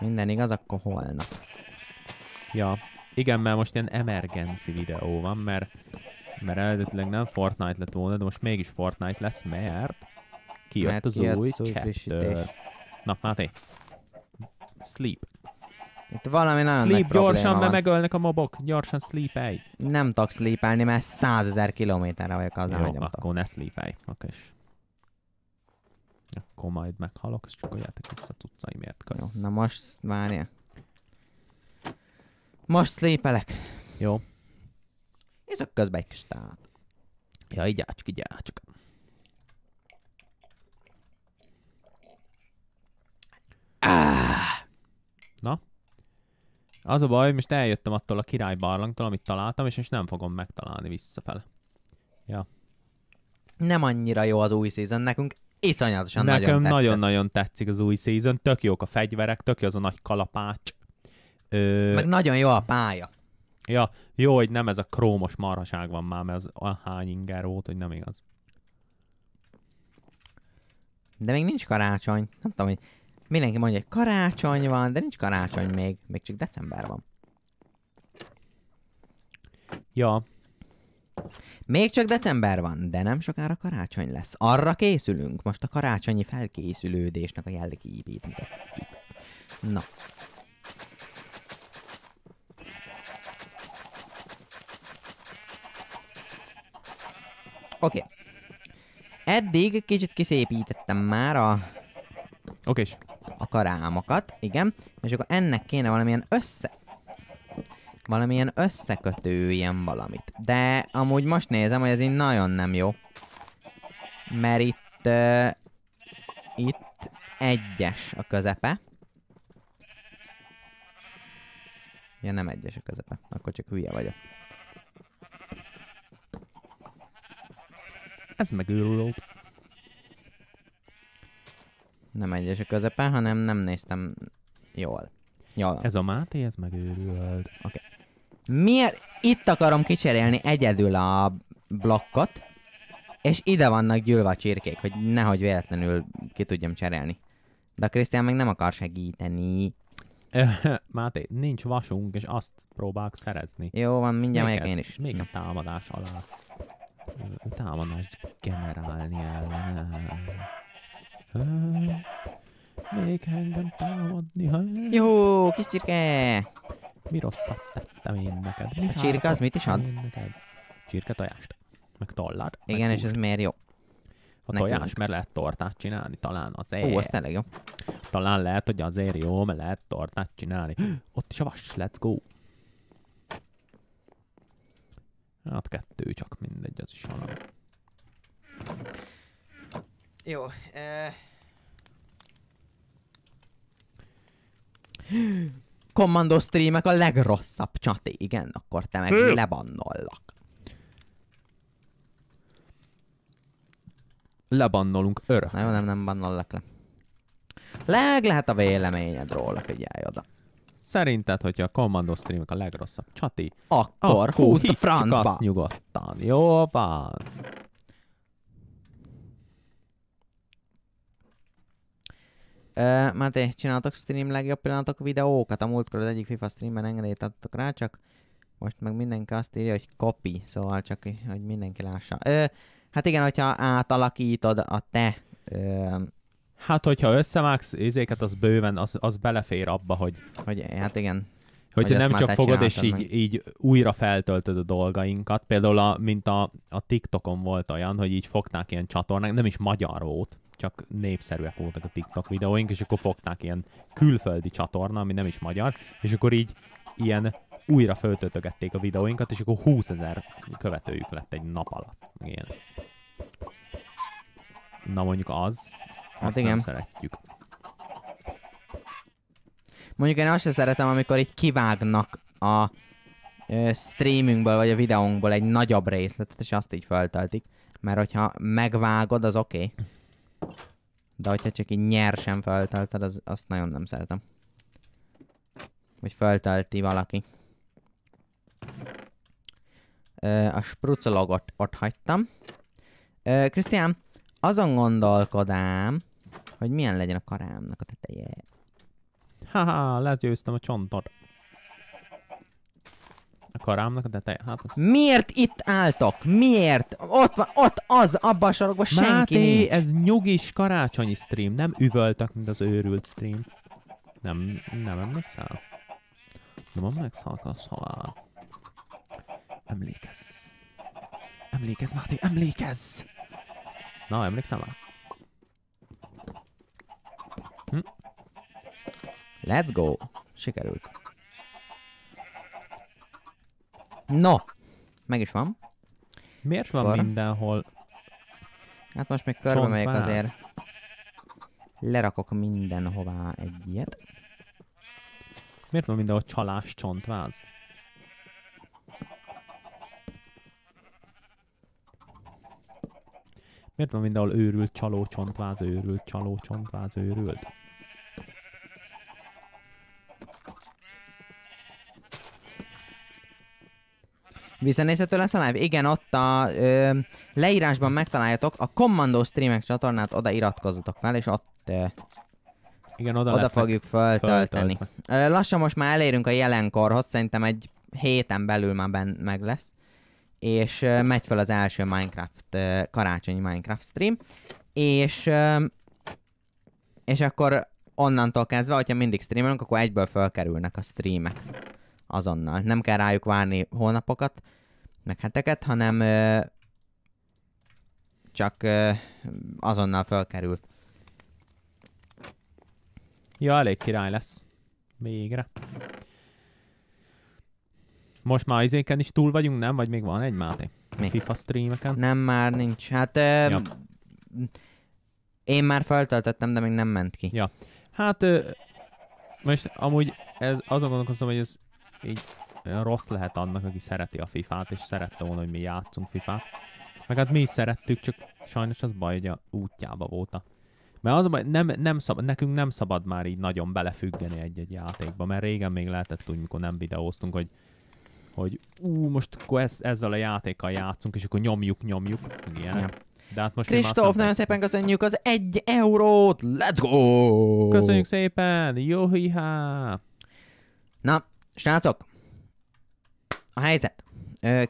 Minden igaz, akkor holnap. Ja, igen, mert most ilyen emergenci videó van, mert, mert eredetileg nem Fortnite lett volna, de most mégis Fortnite lesz, mert kijött mert az, ki az új, új chapter. Na, Máté. Sleep. Itt valami nagyon Sleep, nagy gyorsan, mert megölnek a mobok. Gyorsan sleep -elj. Nem tudok sleepelni, mert százezer kilométerre vagyok az Jó, akkor ne sleep -elj. Akkor is. Akkor majd meghalok, és csak adjátok vissza cuccaimért. Kösz. Jó, na most várja. Most sleepelek. Jó. És Nézzük közben egy kis tát. Ja, így csak így csak. Ah! Na, az a baj, hogy most eljöttem attól a király barlangtól, amit találtam, és, most nem fogom megtalálni visszafele. Ja. Nem annyira jó az új season nekünk iszonyatosan Nekem nagyon nekem nagyon-nagyon tetszik az új season, tök jók a fegyverek, tök jó az a nagy kalapács. Ö... Meg nagyon jó a pálya. Ja, jó, hogy nem ez a krómos marhaság van már, mert az a hány inger volt, hogy nem igaz. De még nincs karácsony. Nem tudom, hogy Mindenki mondja, hogy karácsony van, de nincs karácsony még. Még csak december van. Ja. Még csak december van, de nem sokára karácsony lesz. Arra készülünk. Most a karácsonyi felkészülődésnek a jellegévét mutatjuk. Na. Oké. Okay. Eddig kicsit kiszépítettem már a... Oké. Okay a karámokat, igen, és akkor ennek kéne valamilyen össze... Valamilyen összekötő ilyen valamit. De amúgy most nézem, hogy ez így nagyon nem jó. Mert itt... Uh, itt egyes a közepe. Ja, nem egyes a közepe. Akkor csak hülye vagyok. Ez megőrült. Nem egyes a közepén, hanem nem néztem jól. jól. Ez a Máté, ez megőrült. Okay. Miért? Itt akarom kicserélni egyedül a blokkot, és ide vannak gyűlve a csirkék, hogy nehogy véletlenül ki tudjam cserélni. De a Krisztián meg nem akar segíteni. Máté, nincs vasunk, és azt próbálok szerezni. Jó van, mindjárt még én is. Még a támadás alá. Támadást generálni el fel. Még engem támadni, ha... Jó, kis csirke! Mi rosszat tettem én neked? Mi a csirke az mit is ad? Neked? Csirke tojást. Meg tollát. Igen, meg és ez miért jó? A Nekünk. tojás, mert lehet tortát csinálni, talán azért. Ó, az tényleg jó. Talán lehet, hogy azért jó, mert lehet tortát csinálni. Ott is a vas, let's go! Hát kettő, csak mindegy, az is valami. Jó. E... streamek a legrosszabb csaté. Igen, akkor te meg lebannollak. Lebannolunk örök. Nem, nem, nem bannollak le. Leg lehet a véleményed róla, figyelj oda. Szerinted, hogyha a Commando streamek a legrosszabb csati, akkor, akkor húzd a francba. nyugodtan. Jó van. Máté, csináltok stream legjobb pillanatok videókat? A múltkor az egyik FIFA streamen engedélyt adtok rá, csak most meg mindenki azt írja, hogy copy, szóval csak, hogy mindenki lássa. Ö, hát igen, hogyha átalakítod a te... Ö, hát, hogyha összemágsz izéket, az bőven, az, az belefér abba, hogy... hogy hát igen, hogy Hogy nem csak fogod és így, így újra feltöltöd a dolgainkat. Például, a, mint a, a TikTokon volt olyan, hogy így fogták ilyen csatornák, nem is magyar volt, csak népszerűek voltak a TikTok videóink, és akkor fogták ilyen külföldi csatorna, ami nem is magyar, és akkor így ilyen újra föltöltögették a videóinkat, és akkor 20 ezer követőjük lett egy nap alatt. Igen. Na mondjuk az, hát azt igen. nem szeretjük. Mondjuk én azt sem szeretem, amikor így kivágnak a ö, streamünkből vagy a videónkból egy nagyobb részletet, és azt így feltöltik. Mert hogyha megvágod, az oké. Okay. De hogyha csak így nyersen feltölted, az, azt nagyon nem szeretem. Vagy feltölti valaki. Ö, a sprucologot ott hagytam. Krisztián, azon gondolkodám, hogy milyen legyen a karámnak a teteje. Haha, legyőztem a csontot. A karámnak, de te, hát az... Miért itt álltak? Miért? Ott van, ott az, abban a sarokban Máté, senki nincs. ez nyugis karácsonyi stream, nem üvöltök, mint az őrült stream. Nem, nem emlékszel? Nem emlékszel, az halál. Emlékezz. Emlékezz, Máté, emlékezz! Na, emlékszem. már? Hm? Let's go! Sikerült. No, meg is van. Miért van Akkor... mindenhol? Hát most még körbe megyek azért. Lerakok mindenhová egy ilyet. Miért van mindenhol csalás csontváz? Miért van mindenhol őrült csaló csontváz, őrült csaló csontváz, őrült? Visszanézhető lesz a live? Igen, ott a ö, leírásban megtaláljátok a Commando Streamek csatornát, oda iratkozzatok fel, és ott ö, igen, oda, oda fogjuk feltölteni. Lassan most már elérünk a jelenkorhoz, szerintem egy héten belül már ben, meg lesz. És ö, megy fel az első Minecraft, ö, karácsonyi Minecraft stream. És, ö, és akkor onnantól kezdve, hogyha mindig streamelünk, akkor egyből felkerülnek a streamek azonnal. Nem kell rájuk várni hónapokat, meg heteket, hanem ö, csak ö, azonnal fölkerül. Ja, elég király lesz. Végre. Most már izéken is túl vagyunk, nem? Vagy még van egy Máté? Mi? FIFA streameken? Nem, már nincs. Hát... Ö, ja. Én már feltöltöttem, de még nem ment ki. Ja. Hát... Ö, most amúgy ez, azon gondolkozom, hogy ez így olyan rossz lehet annak, aki szereti a fifát, és szerette volna, hogy mi játszunk fifát. Meg hát mi is szerettük, csak sajnos az baj, hogy a útjába volt a... Mert az a baj, nem, nem szab, nekünk nem szabad már így nagyon belefüggeni egy-egy játékba, mert régen még lehetett úgy, mikor nem videóztunk, hogy hogy ú, most akkor ez, ezzel a játékkal játszunk, és akkor nyomjuk, nyomjuk. Ilyen. Ja. De hát most Kristóf, nagyon szépen köszönjük az egy eurót! Let's go! Köszönjük szépen! Jó hihá! Na, Srácok, a helyzet.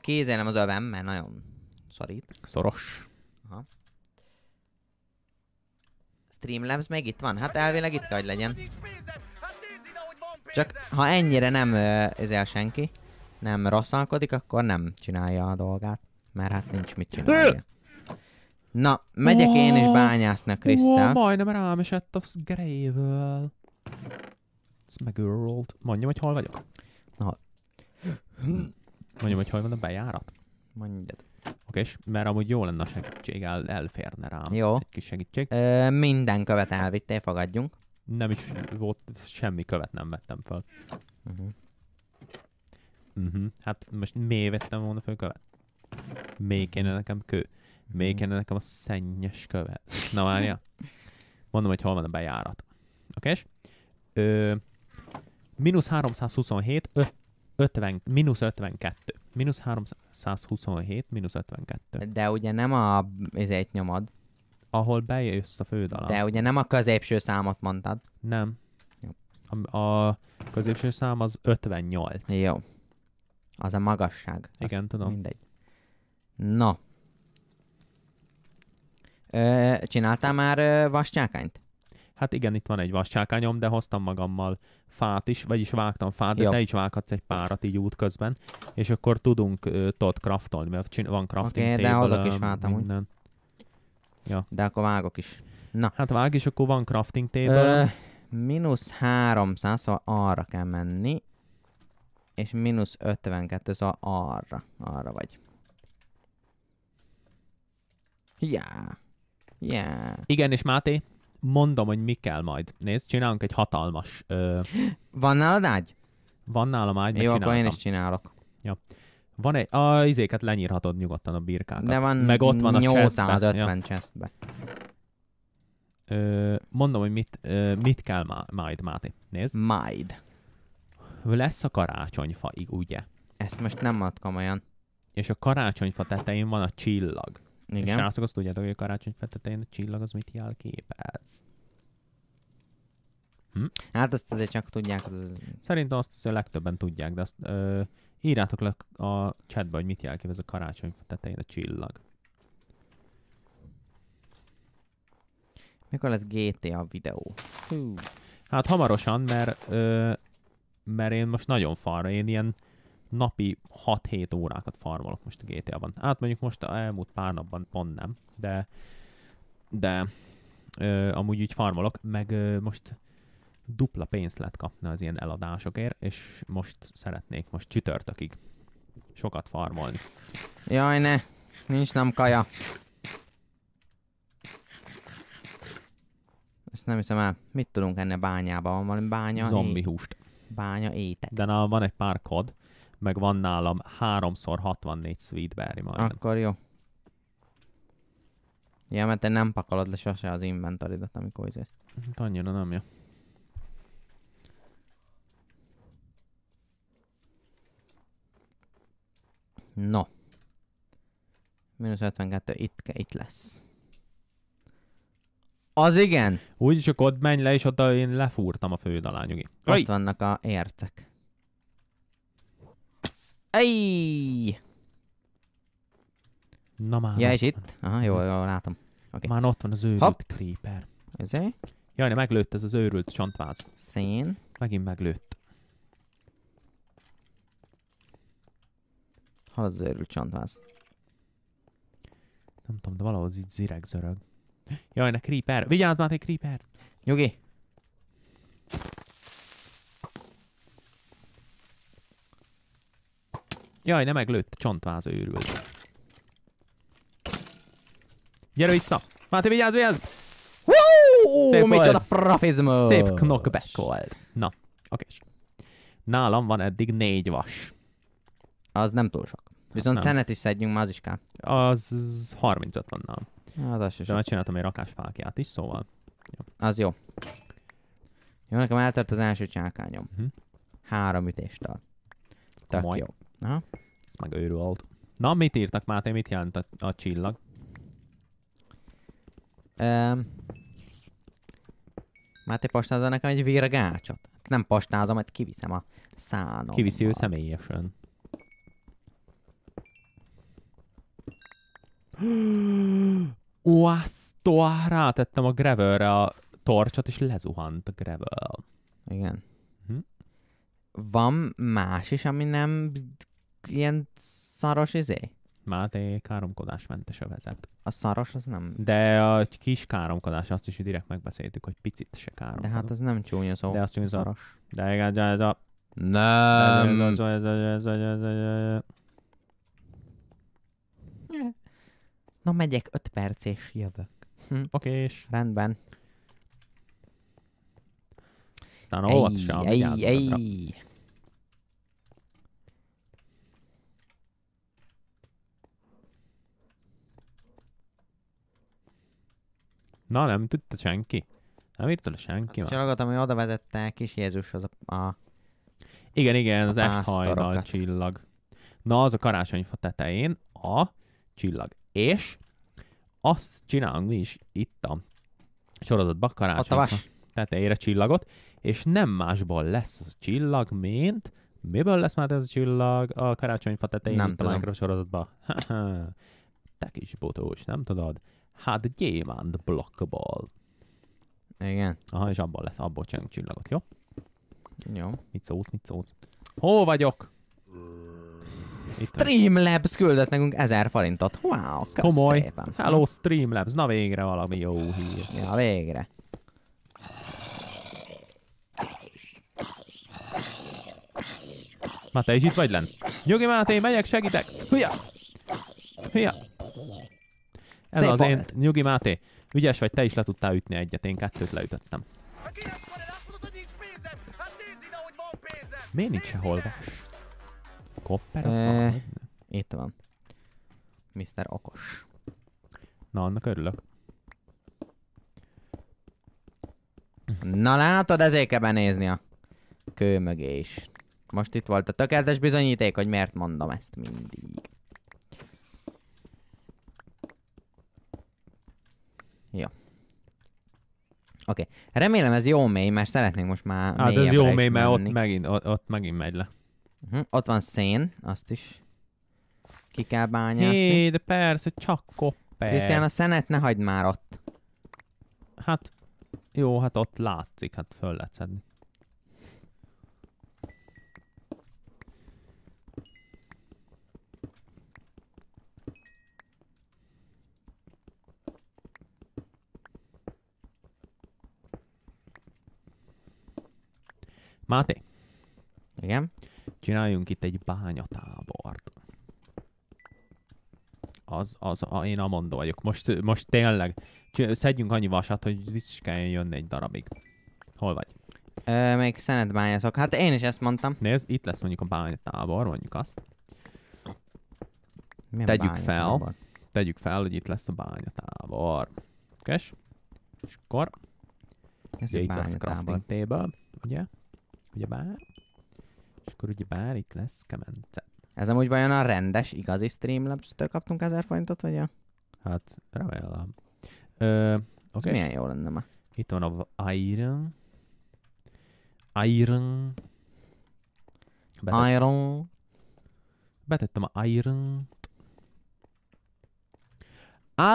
Kézelem az övem, mert nagyon szorít. Szoros. Aha. Streamlabs meg itt van? Hát elvileg itt kell, hogy legyen. Csak ha ennyire nem ezel senki, nem rosszalkodik, akkor nem csinálja a dolgát. Mert hát nincs mit csinálni. Na, megyek én is bányásznak Krisztel. Ó, majdnem rám esett a grévől. Ez megőrölt. Mondjam, hogy hol vagyok? Na. Mondjam, hogy hol van a bejárat? Mondjad. Oké, és mert amúgy jó lenne a segítség, el, elférne rám. Jó. Egy kis segítség. Ö, minden követ elvittél, fogadjunk. Nem is volt, semmi követ nem vettem fel. Uh-huh. Mhm. Mhm. Uh-huh. Hát most miért vettem volna fel követ? Még kéne mhm. nekem kő. Még kéne nekem a szennyes követ. Na várja. Mondom, hogy hol van a bejárat. Oké, és? Ö, Minusz 327, ö, 50, minusz 52. Minusz 327, minusz 52. De ugye nem a ezért nyomod. Ahol bejössz a főd alá. De ugye nem a középső számot mondtad. Nem. Jó. A, a középső szám az 58. Jó. Az a magasság. Igen, Azt tudom. Mindegy. No. Ö, csináltál már ö, vascsákányt? hát igen, itt van egy vascsákányom, de hoztam magammal fát is, vagyis vágtam fát, de ja. te is vághatsz egy párat így útközben, és akkor tudunk uh, tot craftolni, mert van crafting okay, table, de hozok is fát amúgy. Úgy. Ja. De akkor vágok is. Na. Hát vág is, akkor van crafting table. Ö, 300, szóval arra kell menni, és minusz 52, szóval arra, arra vagy. Yeah. Yeah. Igen, és Máté? mondom, hogy mi kell majd. Nézd, csinálunk egy hatalmas... Ö... Van nálad ágy? Van nálam ágy, Jó, akkor én is csinálok. Ja. Van egy, a izéket lenyírhatod nyugodtan a birkákat. De van Meg ott van a 850 chestbe. Ja. mondom, hogy mit, ö, mit kell má, majd, Máté. Nézd. Majd. Lesz a karácsonyfa, ugye? Ezt most nem ad komolyan. És a karácsonyfa tetején van a csillag. Igen. És azt tudjátok, hogy a karácsony fetetején a csillag az mit jelképez. Hm? Hát azt azért csak tudják. Az... Szerintem azt azért legtöbben tudják, de azt ö, írjátok le a chatbe, hogy mit jelképez a karácsony tetején a csillag. Mikor lesz GTA videó? Hú. Hát hamarosan, mert, ö, mert én most nagyon falra, én ilyen napi 6-7 órákat farmolok most a GTA-ban. Hát mondjuk most a elmúlt pár napban pont nem, de, de ö, amúgy úgy farmolok, meg ö, most dupla pénzt lehet kapni az ilyen eladásokért, és most szeretnék most csütörtökig sokat farmolni. Jaj ne, nincs nem kaja. Ezt nem hiszem el. Mit tudunk enni a bányában? Van valami bánya? Zombi húst. Bánya étek. De na, van egy pár kod, meg van nálam 3x64 Sweetberry majd. Akkor jó. Ja, mert te nem pakolod le sose az inventaridat, amikor izész. Hát annyira nem, jó. No. Minusz 52, itt, itt lesz. Az igen! Úgyis akkor ott menj le, és ott én lefúrtam a fődalányugi. Ott vannak a ércek. Ejj! Na már. Ja, és itt? Aha, jó, hm. jó, látom. Okay. Már ott van az őrült Hop, creeper. Ezé? Jaj, ne meglőtt ez az őrült csontváz. Szén. Megint meglőtt. Hol az őrült csontváz? Nem tudom, de valahol itt zireg zörög. Jaj, ne creeper! Vigyázz már, egy creeper! Nyugi! Jaj, nem meglőtt. Csontváz őrült. Gyere vissza! Máté, vigyázz, vigyázz! Hú, Szép micsoda profizmus! Szép knockback volt. Na, oké. Nálam van eddig négy vas. Az nem túl sok. Viszont nem. szenet is szedjünk, már az is kell. Az 35 van nálam. Az hát az is. De megcsináltam egy rakásfákját is, szóval. Az jó. Jó, nekem eltört az első csákányom. Hm? Három ütéstől. Tök jó. Aha. Ez meg őrült. Na, mit írtak, Máté? Mit jelent a, a csillag? Um, Máté pastázza nekem egy virgácsot. Nem pastázom, mert hát kiviszem a szánom. Kiviszi ő személyesen. Uasztó, Rátettem a gravelre a torcsot, és lezuhant a gravel. Igen van más is, ami nem ilyen szaros izé? Máté káromkodásmentes övezet. A szaros az nem... De a kis káromkodás, azt is direkt megbeszéltük, hogy picit se károm. De hát az nem csúnya szó. De az csúnya szaros. De igen, ez a... Nem! Ez a... Ez a... Ez a... Ez a... Ez a... Na megyek öt perc és jövök. Hm. Oké, és... Rendben. Aztán olvat sem. Ejj, ejj, ejj. Na, nem tudta senki. Nem írta le senki. Azt csillagot, ami oda vezette kis Jézus, az a... a igen, igen, a az est hajnal csillag. Na, az a karácsonyfa tetején a csillag. És azt csinálunk mi is itt a sorozatban karácsonyfa tetejére csillagot, és nem másból lesz az csillag, mint miből lesz már ez a csillag a karácsonyfa tetején nem itt tudom. a sorozatban? Te kis botós, nem tudod? Hát gyémánt blokkból. Igen. Aha, és abból lesz, abból csinálunk csillagot, jó? Jó. Mit szólsz, mit szólsz? Hol vagyok? Streamlabs küldött nekünk 1000 forintot. Wow, Komoly. szépen. Hello Streamlabs, na végre valami jó hír. Ja, végre. Már te is itt vagy lent? Nyugi Máté, megyek, segítek! Hülya! Hülya! Ez Szép az én, nyugi Máté, ügyes vagy, te is le tudtál ütni egyet, én kettőt leütöttem. Hát miért nincs sehol vas? Kopper az e... van? Itt van. Mr. Okos. Na, annak örülök. Na látod, ezért kell benézni a kő mögé is. Most itt volt a tökéletes bizonyíték, hogy miért mondom ezt mindig. Jó. Oké. Okay. Remélem ez jó mély, mert szeretnénk most már Hát ez jó mély, mert ott megint, ott, ott megint megy le. Uh-huh. Ott van szén, azt is ki kell bányászni. Hé, de persze, csak kopper. Krisztián, a szenet ne hagyd már ott. Hát, jó, hát ott látszik, hát föl lehet szedni. Máté. Igen? Csináljunk itt egy bányatábort. Az, az, a, én mondó vagyok. Most, most tényleg. Szedjünk annyi vasat, hogy vissza is kelljen jönni egy darabig. Hol vagy? Ö, még szenetbányászok. Hát én is ezt mondtam. Nézd, itt lesz mondjuk a bányatábor, mondjuk azt. Milyen tegyük fel, tegyük fel, hogy itt lesz a bányatábor. Kes? És akkor... Ez egy itt lesz a crafting table, ugye? bár És akkor bár itt lesz kemence. Ez amúgy vajon a rendes, igazi Streamlabs-től kaptunk 1000 forintot, vagy a... Hát, remélem. Ö, okay. Milyen jó lenne ma. Itt van a Iron. Iron. Betettem. Iron. Betettem a Iron.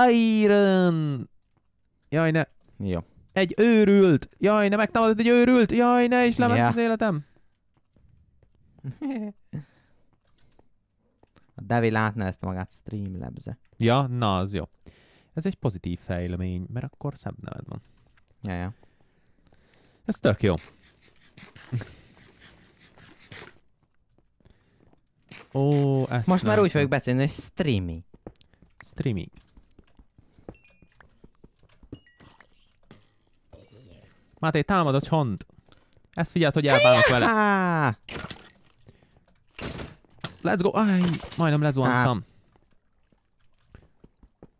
Iron! Jaj, ne! Jó. Egy őrült! Jaj, ne megtámadott egy őrült! Jaj, ne is lement yeah. az életem! A Devi látna ezt magát streamlabze. Ja, na az jó. Ez egy pozitív fejlemény, mert akkor szebb neved van. Ja, ja. Ez tök jó. Ó, ezt Most már úgy fogjuk beszélni, hogy streaming. Streaming. Máté, támad a csont. Ezt figyeld, hogy elbánok vele. Let's go! Aj, majdnem lezuhantam.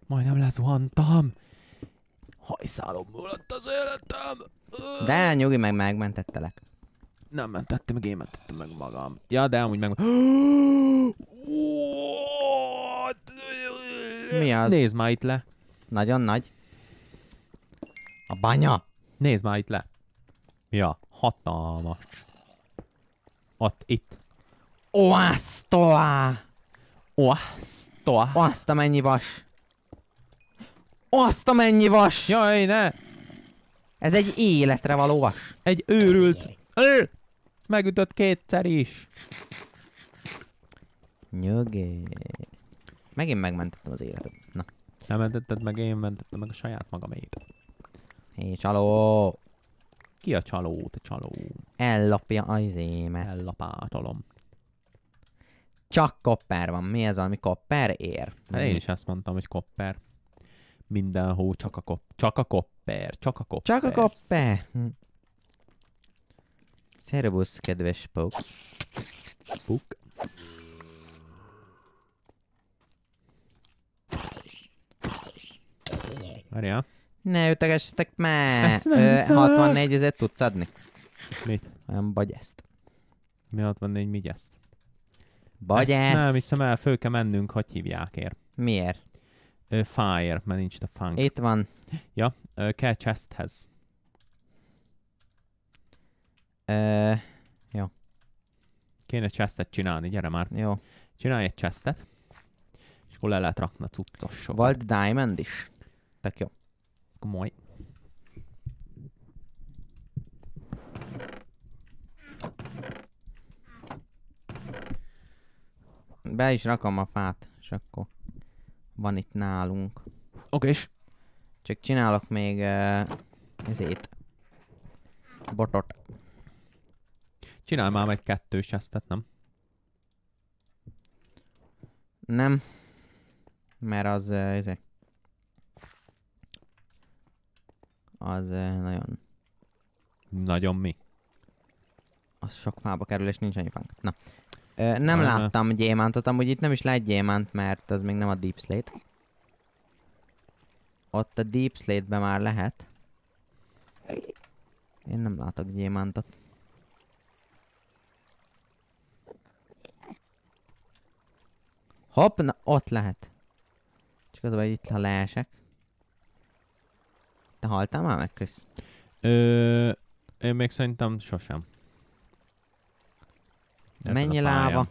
Majdnem lezuhantam. Hajszálom múlott az életem. De nyugi meg, megmentettelek. Nem mentettem meg, én mentettem meg magam. Ja, de amúgy meg... Mi az? Nézd már itt le. Nagyon nagy. A banya. Nézd már itt le. Ja, hatalmas. Ott, itt. Oasztoa! Oasztoa. Azt mennyi vas. Azt mennyi vas! Jaj, ne! Ez egy életre való vas. Egy őrült... Megütött kétszer is. Nyugé. Megint megmentettem az életet. Na. Nem mentetted meg, én mentettem meg a saját magamét. Hé, csaló! Ki a csaló, te csaló? Ellapja az émet. Ellapátolom. Csak kopper van. Mi ez, ami kopper ér? Hát én is azt mondtam, hogy kopper. Mindenhol csak a, kop csak a kopper, csak a kopper. Csak a kopper! Hm. Szervusz, kedves Puk. Puk. Várjál. Ne ütegessetek már! Ö, 64 ezet tudsz adni? Mit? vagy ezt. Mi 64 ezt? Vagy Ezt nem hiszem el, föl kell mennünk, hogy hívják ér. Miért? Ö, fire, mert nincs a funk. Itt van. Ja, ö, kell chesthez. Ö, jó. Kéne chestet csinálni, gyere már. Jó. Csinálj egy chestet. És akkor le lehet rakni a cuccosok. Volt diamond is. Tök jó. Moi. Be is rakom a fát, és akkor van itt nálunk. Oké, és? Csak csinálok még uh, ezért. Botot. Csinál már egy kettős eztet, nem? Nem. Mert az uh, ezért. az eh, nagyon... Nagyon mi? Az sok fába kerül, és nincs annyi fánk. Na. Ö, nem, nem láttam gyémántot, amúgy itt nem is lehet gyémánt, mert az még nem a Deep Slate. Ott a Deep Slate-be már lehet. Én nem látok gyémántot. Hopp, na ott lehet. Csak az, hogy itt ha leesek. Te haltál már meg, Krisz? Ö, én még szerintem sosem. Ez Mennyi láva?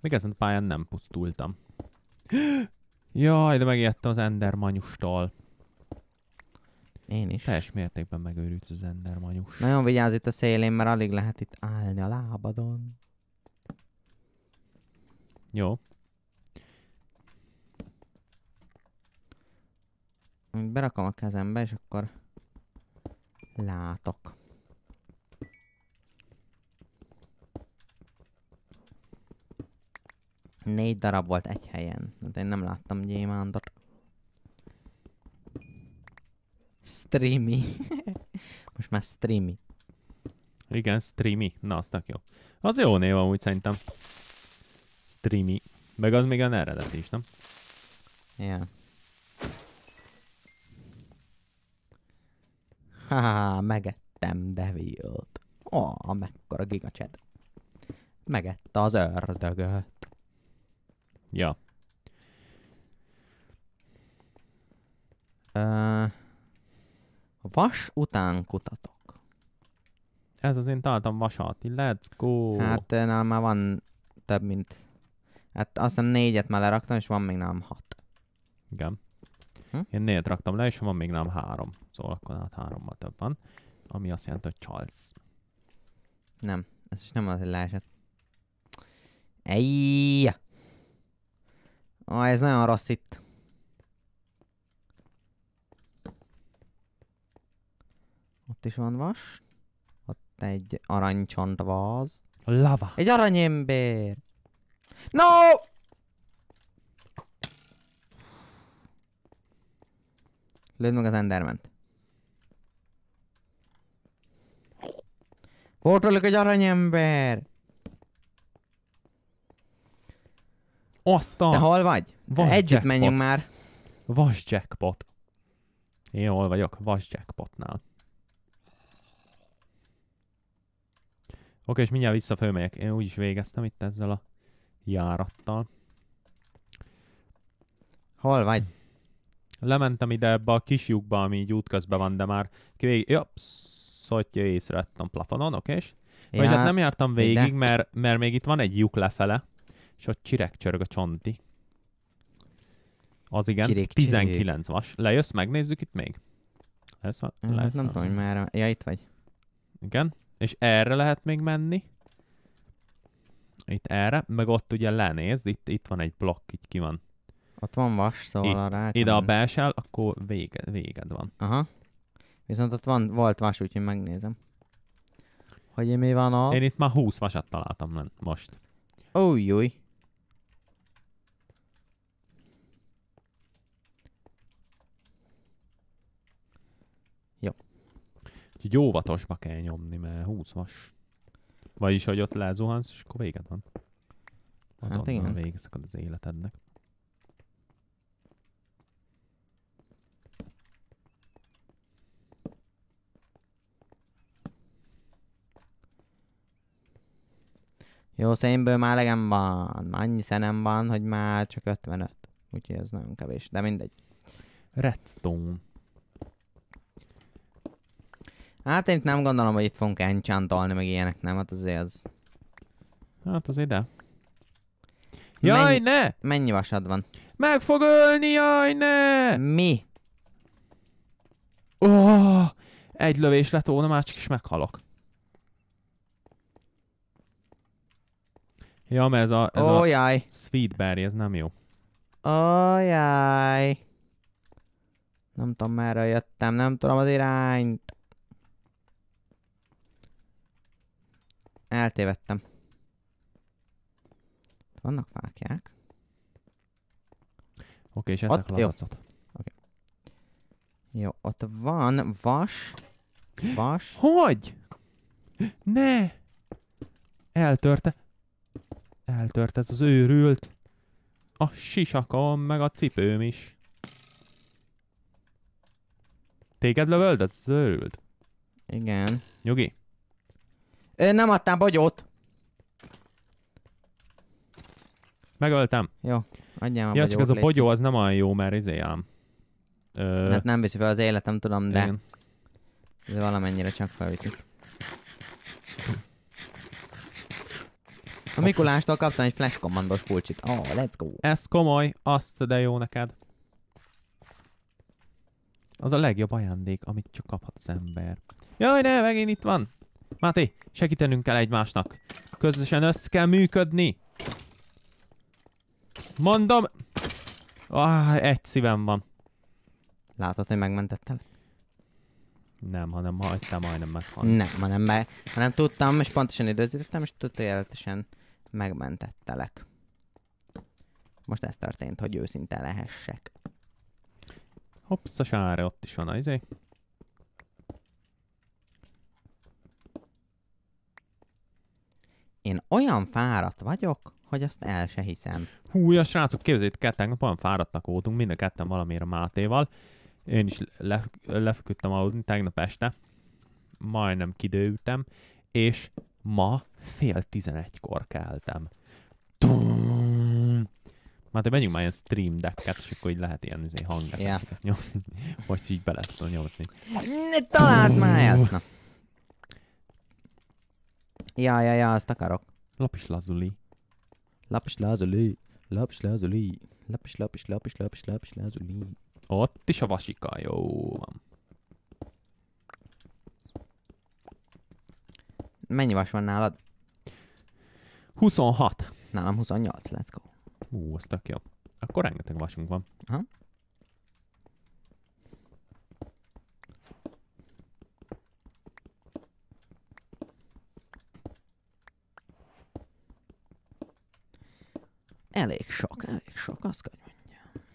Még ezen a pályán nem pusztultam. Jaj, de megijedtem az manyustól. Én is. Ez teljes mértékben megőrült az endermanyus. Nagyon vigyázz itt a szélén, mert alig lehet itt állni a lábadon. Jó, amit berakom a kezembe, és akkor látok. Négy darab volt egy helyen, de hát én nem láttam gyémántot. Streamy. Most már streamy. Igen, streamy. Na, aztnak jó. Az jó név amúgy szerintem. Streamy. Meg az még a eredet is, nem? Igen. Yeah. ha, megettem Devilt. Ó, oh, mekkora gigacsed. Megette az ördögöt. Ja. Ö, vas után kutatok. Ez az én találtam vasat. Let's go! Hát nálam már van több, mint... Hát azt hiszem négyet már leraktam, és van még nálam hat. Igen. Hm? Én négyet raktam le, és van még nem három. Szóval akkor hát hárommal több van. Ami azt jelenti, hogy csalsz. Nem, ez is nem az, hogy leesett. Ejjjjjj! Ah, ez nagyon rossz itt. Ott is van vas. Ott egy aranycsontvaz. Lava. Egy aranyember. No! Lőd meg az Enderment. Volt róluk egy aranyember! Aztán! Te hol vagy? Vas Együtt jackpot. menjünk már! Vas jackpot. Én hol vagyok? Vas jackpotnál. Oké, és mindjárt fölmegyek. Én úgyis végeztem itt ezzel a járattal. Hol vagy? Hm lementem ide ebbe a kis lyukba, ami így útközben van, de már végig, ja, szotja észrevettem plafonon, oké? Hát ja, hát nem jártam végig, mert, mert még itt van egy lyuk lefele, és ott csirek csörög a csonti. Az igen, Csirik, 19 csirég. vas. Lejössz, megnézzük itt még? Lejössz, lejössz, mm, hát nem tudom, hogy már... Ja, itt vagy. Igen, és erre lehet még menni. Itt erre, meg ott ugye lenézd, itt, itt van egy blokk, így ki van ott van vas, szóval Itt. a rács. Ide, a beesel, akkor vége, véged van. Aha. Viszont ott van, volt vas, úgyhogy megnézem. Hogy mi van a... Én itt már 20 vasat találtam lent most. Ójúj. Oh, Jó. Úgyhogy óvatosba kell nyomni, mert 20 vas. Vagyis, hogy ott lezuhansz, és akkor véged van. Hát Azonnal hát igen. az életednek. Jó szénből szóval már legem van, már annyi szenem van, hogy már csak 55. Úgyhogy ez nagyon kevés, de mindegy. Redstone. Hát én nem gondolom, hogy itt fogunk enchantolni, meg ilyenek, nem? Hát azért az... Hát az ide. Jaj, Menny- ne! Mennyi vasad van? Meg fog ölni, jaj, ne! Mi? Oh, egy lövés lett volna, már csak is meghalok. Ja, mert ez a, ez oh, a jaj. sweet berry, ez nem jó. Oh, Nem tudom, merre jöttem, nem tudom az irányt. Eltévedtem. Vannak fákják. Oké, okay, és ezek lazacot. Jó. Okay. jó, ott van vas. Vas. Hogy? Ne! Eltörte. Eltört ez az őrült. A sisakom, meg a cipőm is. Téged lövöld, az őrült? Igen. Nyugi? Ö, nem adtam bogyót. Megöltem. Jó, adjál a Ja, csak az a bogyó az nem olyan jó, mert izé ám. Ö... Hát nem viszi fel az életem, tudom, de... Igen. Ez valamennyire csak felviszik. A Mikulástól kaptam egy flash commandos kulcsit. Oh, let's go. Ez komoly, azt de jó neked. Az a legjobb ajándék, amit csak kaphat az ember. Jaj, ne, megint itt van. Máté, segítenünk kell egymásnak. Közösen össze kell működni. Mondom... Ah, egy szívem van. Látod, hogy megmentettem? Nem, hanem hagytam majdnem meghalni. Nem, hanem, be, hanem tudtam, és pontosan időzítettem, és tudatjeletesen megmentettelek. Most ez történt, hogy őszinte lehessek. Hopsz a sára, ott is van a izé. Én olyan fáradt vagyok, hogy azt el se hiszem. Hú, a srácok, képzeljétek ketten nap olyan fáradtak voltunk, mind a ketten valamiért a Mátéval. Én is le, lefeküdtem aludni tegnap este. Majdnem kidőültem. És ma fél tizenegykor keltem. Tum! Már te menjünk már ilyen stream decket, és akkor így lehet ilyen izé, hangot yeah. nyomni. Vagy így bele tudom nyomni. Ne találd már el! Na. Ja, ja, ja, azt akarok. Lapis lazuli. Lapis lazuli. Lapis lazuli. Lapis, lapis, lapis, lapis, lapis lazuli. Ott is a vasika, jó van. Mennyi vas van nálad? 26. Nálam 28, let's go. Ú, az tök jó. Akkor rengeteg vasunk van. Aha. Elég sok, elég sok, azt kell mondja.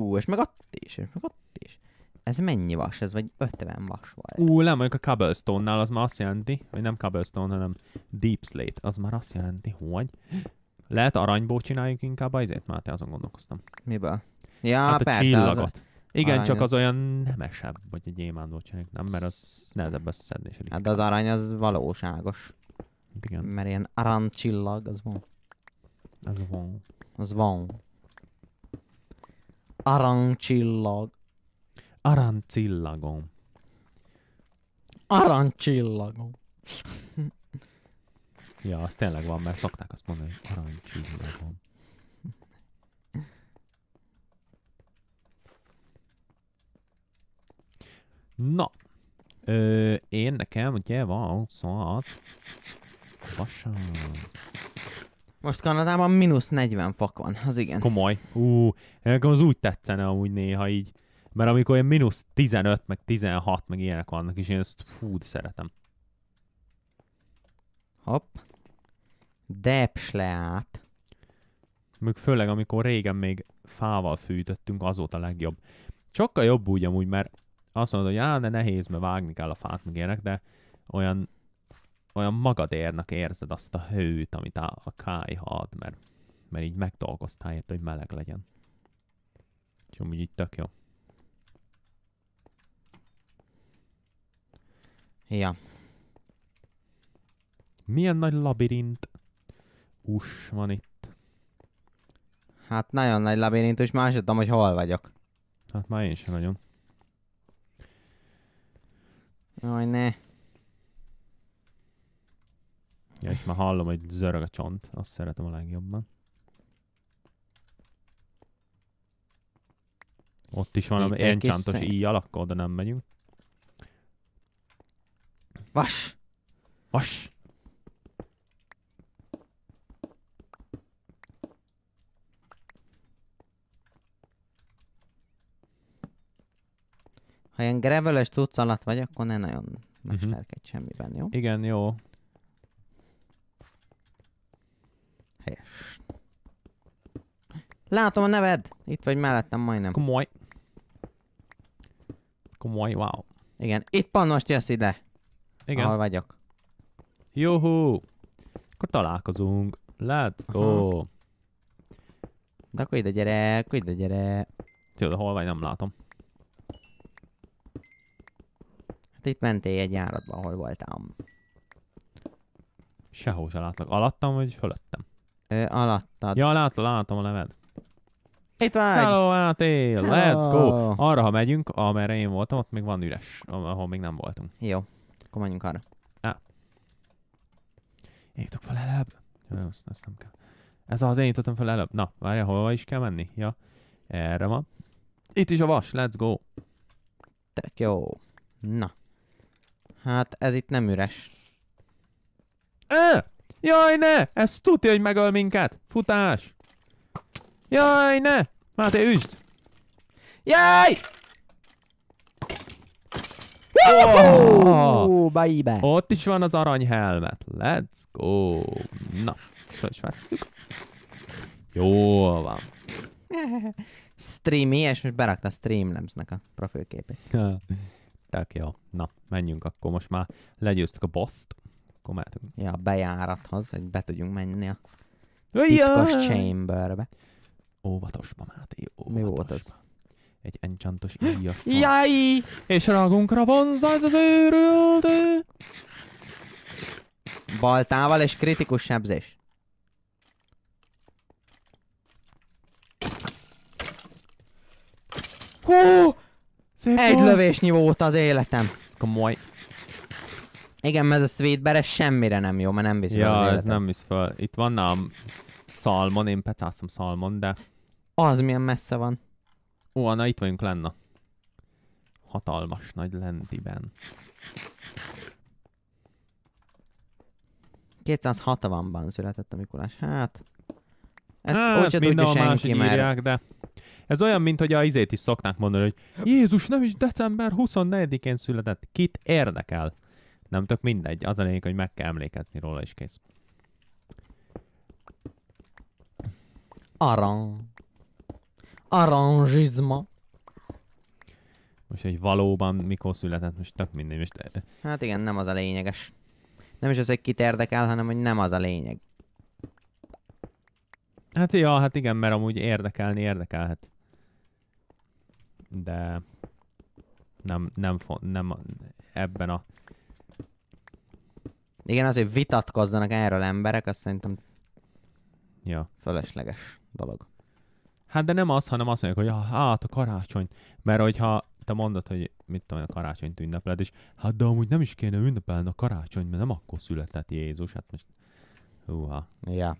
Ó, és meg ott is, és meg ott ez mennyi vas? Ez vagy 50 vas volt? Ú, nem mondjuk a cobblestone-nál, az már azt jelenti, hogy nem cobblestone, hanem deep slate, az már azt jelenti, hogy lehet aranyból csináljuk inkább a izét, azon gondolkoztam. Miből? Ja, hát a persze. Csillagot. Az... Igen, arany csak az, az olyan nemesebb, vagy egy gyémántból csináljuk, nem? Mert az nehezebb összeszedni. És hát de az arany az valóságos. Igen. Mert ilyen arancsillag, az van. Az van. Az van. Arancsillag arancillagon. Arancsillagon. ja, az tényleg van, mert szokták azt mondani, hogy arancsillagon. Na, Ö, én nekem ugye van szóval Vasár. Most Kanadában mínusz 40 fak van, az igen. Ez komoly. Ú, nekem az úgy tetszene amúgy néha így. Mert amikor ilyen mínusz 15, meg 16, meg ilyenek vannak, és én ezt fúd szeretem. Hopp. Deps leát. Még főleg, amikor régen még fával fűtöttünk, az volt a legjobb. Sokkal jobb úgy amúgy, mert azt mondod, hogy á, de nehéz, mert vágni kell a fát, meg ilyenek, de olyan, olyan magadérnek érzed azt a hőt, amit a, a káj ad, mert, mert így megdolgoztál, hogy meleg legyen. Úgyhogy így tök jó. Ja. Milyen nagy labirint? Us van itt. Hát nagyon nagy és már tudom, hogy hol vagyok. Hát már én sem nagyon. Jaj, ne. Ja, és már hallom, hogy zörög a csont. Azt szeretem a legjobban. Ott is van egy csantos íj akkor oda nem megyünk. Was? Was? Ha ilyen gravelös tudsz alatt vagy, akkor ne nagyon mhm. mesterkedj uh-huh. semmiben, jó? Igen, jó. Helyes. Látom a neved! Itt vagy mellettem majdnem. Ez komoly. Ez komoly, wow. Igen, itt pannost jössz ide. Igen. Ahol vagyok. Juhu! Akkor találkozunk. Let's go! Aha. De akkor ide gyere, akkor ide gyere. Tudod, hol vagy, nem látom. Hát itt mentél egy járatba, ahol voltam. Sehol se látlak. Alattam vagy fölöttem? Ö, alattad. Ja, látom, látom a neved. Itt vagy! Hello, átél! Let's go! Arra, ha megyünk, amerre én voltam, ott még van üres, ahol még nem voltunk. Jó. Akkor menjünk arra. Á. Nyitok fel előbb. Jó, azt, azt nem kell. Ez az, én jutottam fel előbb. Na, várja, hova is kell menni? Ja, erre van. Itt is a vas, let's go. Tök jó. Na. Hát ez itt nem üres. Ö! Jaj, ne! Ez tudja, hogy megöl minket! Futás! Jaj, ne! Máté, üsd! Jaj! Oh! bye. Ott is van az aranyhelmet. Let's go. Na, szóval is vesszük. van. Streamy, és most berakta a Streamlabs-nek a profilképét. Tök jó. Na, menjünk akkor. Most már legyőztük a boss-t. Akkor Ja, a bejárathoz, hogy be tudjunk menni a titkos chamberbe. Óvatosba, Máté, óvatosba. Mi volt az? egy encsantos íjas. Jaj! És ragunkra vonza ez az őrült! Baltával és kritikus sebzés. Hú! Szép egy volt. lövésnyi volt az életem. Ez komoly. Igen, mert ez a sweetbere semmire nem jó, mert nem visz ja, fel ez nem visz fel. Itt van nálam szalmon, én pecáztam szalmon, de... Az milyen messze van. Ó, na itt vagyunk Lenna. Hatalmas nagy lentiben. 260-ban született a Mikulás. Hát... Ezt hát, úgy se tudja senki, mert... Írják, de... Ez olyan, mint hogy a izét is szokták mondani, hogy Jézus nem is december 24-én született. Kit érdekel? Nem tök mindegy. Az a lényeg, hogy meg kell emlékezni róla, is kész. Arra. Arrangizma. Most, hogy valóban mikor született, most tök mindig. Most... Eh, hát igen, nem az a lényeges. Nem is az, hogy kit érdekel, hanem hogy nem az a lényeg. Hát ja, hát igen, mert amúgy érdekelni érdekelhet. De nem, nem, nem ebben a... Igen, az, hogy vitatkozzanak erről emberek, azt szerintem ja. fölösleges dolog. Hát de nem az, hanem azt mondják, hogy ah, hát a karácsony. Mert hogyha te mondod, hogy mit tudom, a karácsonyt ünnepled, és hát de amúgy nem is kéne ünnepelni a karácsony, mert nem akkor született Jézus. Hát most... Húha. Ja.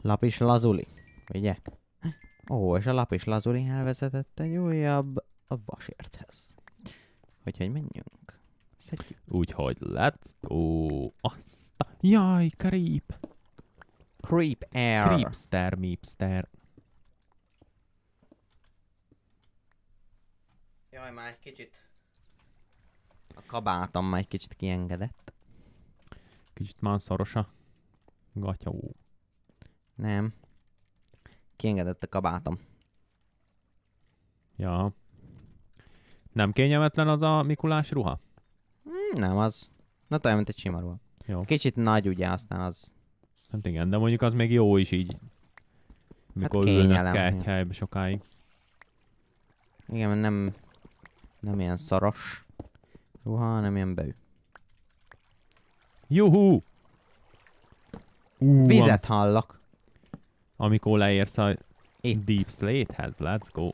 Lapis lazuli, ugye? Ó, és a lapis lazuli elvezetett egy újabb a vasérchez. Úgyhogy menjünk szedjük. Úgyhogy let's go. Azt. Jaj, creep. Creep air. Creepster, meepster. Jaj, már egy kicsit. A kabátom már egy kicsit kiengedett. Kicsit már szoros a gatyó. Nem. Kiengedett a kabátom. Ja. Nem kényelmetlen az a Mikulás ruha? Nem, az... Na talán, mint egy csimarul. Jó. Kicsit nagy ugye, aztán az... Hát igen, de mondjuk az még jó is így. Mikor hát ülnek kártyájba sokáig. Igen, mert nem... Nem ilyen szaros ruha, hanem ilyen beű. Juhú! Uh, Vizet hallak. Amikor leérsz a Itt. Deep Slate-hez, let's go.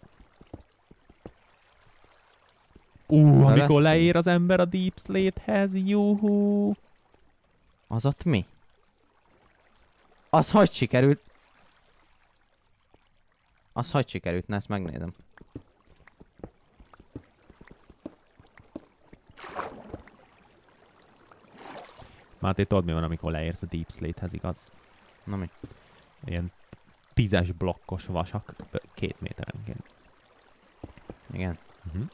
Ú, uh, amikor leér az ember a Deep Slate-hez, juhú! Az ott mi? Az hogy sikerült? Az hogy sikerült? Na ezt megnézem. Máté, tudod mi van, amikor leérsz a Deep Slate-hez, igaz? Na mi? Ilyen tízes blokkos vasak, két méterenként. Igen. Uh mhm. -huh.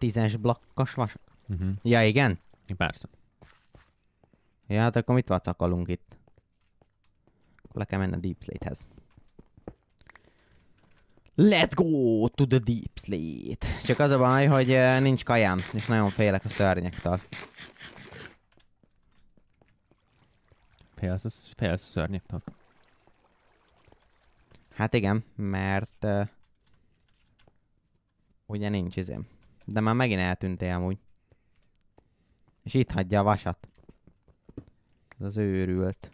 Tízes blakkas vas. Uh-huh. Mhm. Ja, igen? Persze. Ja, hát akkor mit vacakolunk itt? Akkor le kell menni a Deep Slate-hez. Let's go to the Deep Slate! Csak az a baj, hogy eh, nincs kajám, és nagyon félek a szörnyektől. Félsz, félsz szörnyektől? Hát igen, mert... Uh, ugye nincs izém. De már megint eltűntél amúgy. És itt hagyja a vasat. Ez az őrült.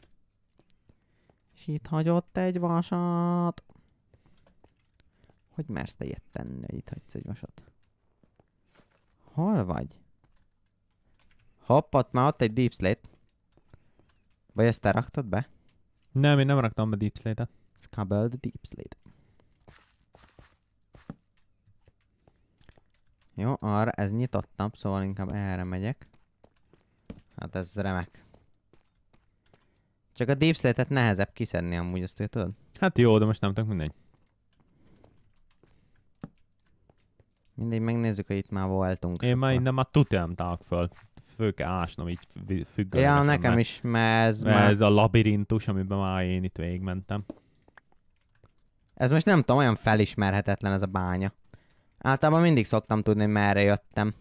És itt hagyott egy vasat. Hogy mersz te ilyet tenni, hogy itt hagysz egy vasat? Hol vagy? Hopp, ott már ott egy deep slate. Vagy ezt te raktad be? Nem, én nem raktam be deep slate-et. Scabbled deep slate. Jó, arra ez nyitottabb, szóval inkább erre megyek. Hát ez remek. Csak a deep slate nehezebb kiszedni amúgy, azt tudod? Hát jó, de most nem tudok mindegy. Mindegy, megnézzük, hogy itt már voltunk. Én már innen már tudtam tálak föl. Föl kell ásnom, így függő. Ja, nekem, nekem is, mert ez mert már... Ez a labirintus, amiben már én itt végigmentem. Ez most nem tudom, olyan felismerhetetlen ez a bánya. Általában mindig szoktam tudni, hogy merre jöttem.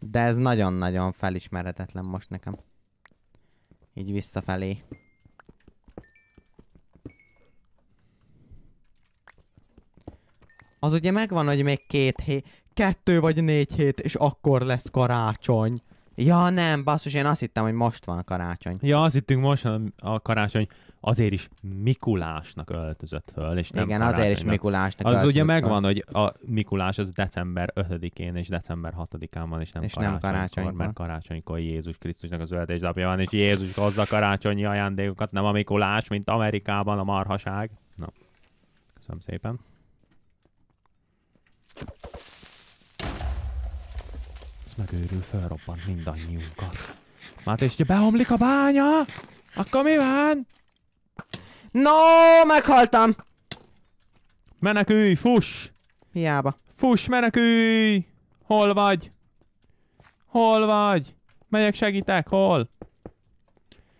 De ez nagyon-nagyon felismerhetetlen most nekem. Így visszafelé. Az ugye megvan, hogy még két hét, kettő vagy négy hét, és akkor lesz karácsony. Ja nem, basszus, én azt hittem, hogy most van a karácsony. Ja, azt hittünk most a karácsony azért is Mikulásnak öltözött föl. És nem Igen, azért is Mikulásnak Az ugye megvan, föl. hogy a Mikulás az december 5-én és december 6-án van, és nem, és karácsonykor, nem karácsonykor, mert karácsonykor Jézus Krisztusnak az öltésnapja van, és Jézus hozza karácsonyi ajándékokat, nem a Mikulás, mint Amerikában a marhaság. Na, köszönöm szépen. Ez megőrül, felrobbant mindannyiunkat. Máté, és ha beomlik a bánya, akkor mi van? No, meghaltam! Menekülj, fuss! Hiába. Fuss, menekülj! Hol vagy? Hol vagy? Megyek, segítek, hol?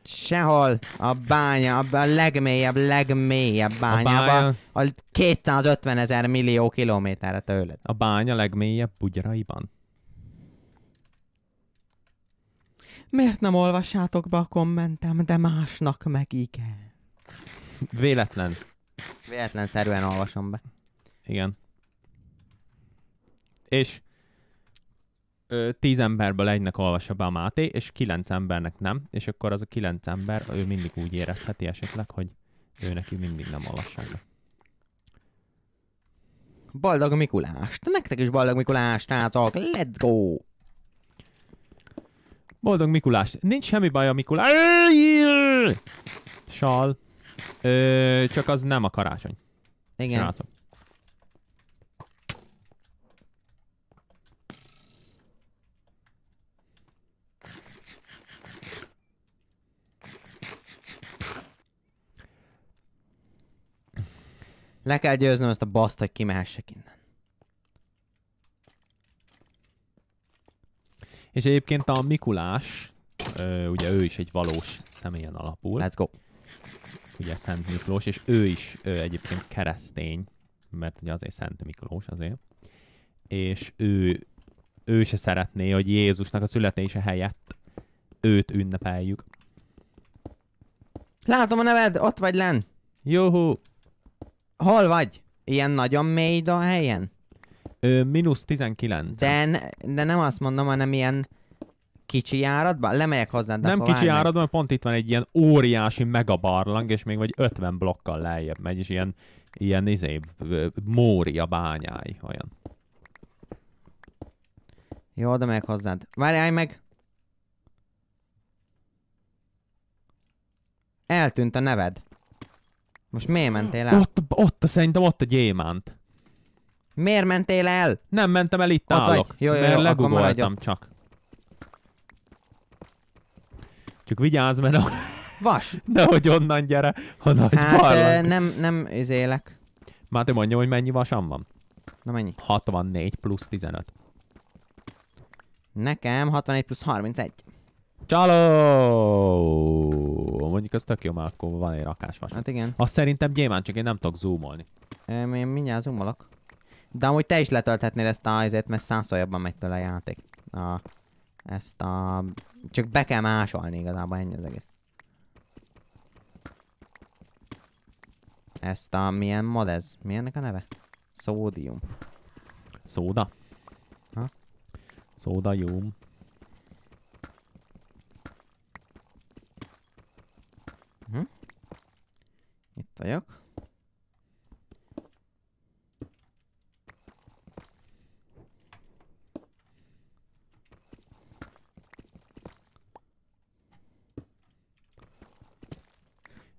Sehol. A bánya, a legmélyebb, legmélyebb bányába. A, bánya... a 250 ezer millió kilométerre tőled. A bánya legmélyebb bugyraiban. Miért nem olvassátok be a kommentem, de másnak meg igen. Véletlen. véletlen szerűen olvasom be. Igen. És ö, tíz emberből egynek olvassa be a Máté, és kilenc embernek nem, és akkor az a kilenc ember, ő mindig úgy érezheti esetleg, hogy ő neki mindig nem olvassák be. Boldog Mikulást! Nektek is boldog Mikulást, srácok! Let's go! Boldog Mikulást! Nincs semmi baj a Mikulás... Sal! Ö, csak az nem a karácsony. Igen. Csináltam. Le kell győznöm ezt a baszt, hogy kimehessek innen. És egyébként a Mikulás, ö, ugye ő is egy valós személyen alapul. Let's go ugye Szent Miklós, és ő is ő egyébként keresztény, mert ugye azért Szent Miklós azért, és ő, ő se szeretné, hogy Jézusnak a születése helyett őt ünnepeljük. Látom a neved, ott vagy len. Jóhó. Hol vagy? Ilyen nagyon mély a helyen? Ö, minusz 19. De, de nem azt mondom, hanem ilyen Kicsi járatban? Lemegyek hozzád. Nem kicsi várnak. mert pont itt van egy ilyen óriási megabarlang, és még vagy 50 blokkal lejjebb megy, és ilyen, ilyen izé, a bányái olyan. Jó, de megyek hozzád. Várjálj meg! Eltűnt a neved. Most miért mentél el? Ott, ott, szerintem ott a gyémánt. Miért mentél el? Nem mentem el, itt ott állok. Vagy. Jó, jó, mert jó, maradjon. csak. Csak vigyázz, mert a... Vas! Nehogy onnan gyere, ha nagy hát, barlang. Eh, nem, nem üzélek. Máté, mondja, hogy mennyi vasam van? Na mennyi? 64 plusz 15. Nekem 61 plusz 31. Csaló! Mondjuk az tök jó, mert akkor van egy rakás vas. Hát igen. Azt szerintem gyémán, csak én nem tudok zoomolni. Én mindjárt zoomolok. De amúgy te is letölthetnél ezt a azért, mert százszor jobban megy tőle a játék. A ezt a... Csak be kell másolni igazából, ennyi az egész. Ezt a... Milyen mod ez? Milyennek a neve? Szódium. Szóda. Ha? Szóda jóm. Hm? Itt vagyok.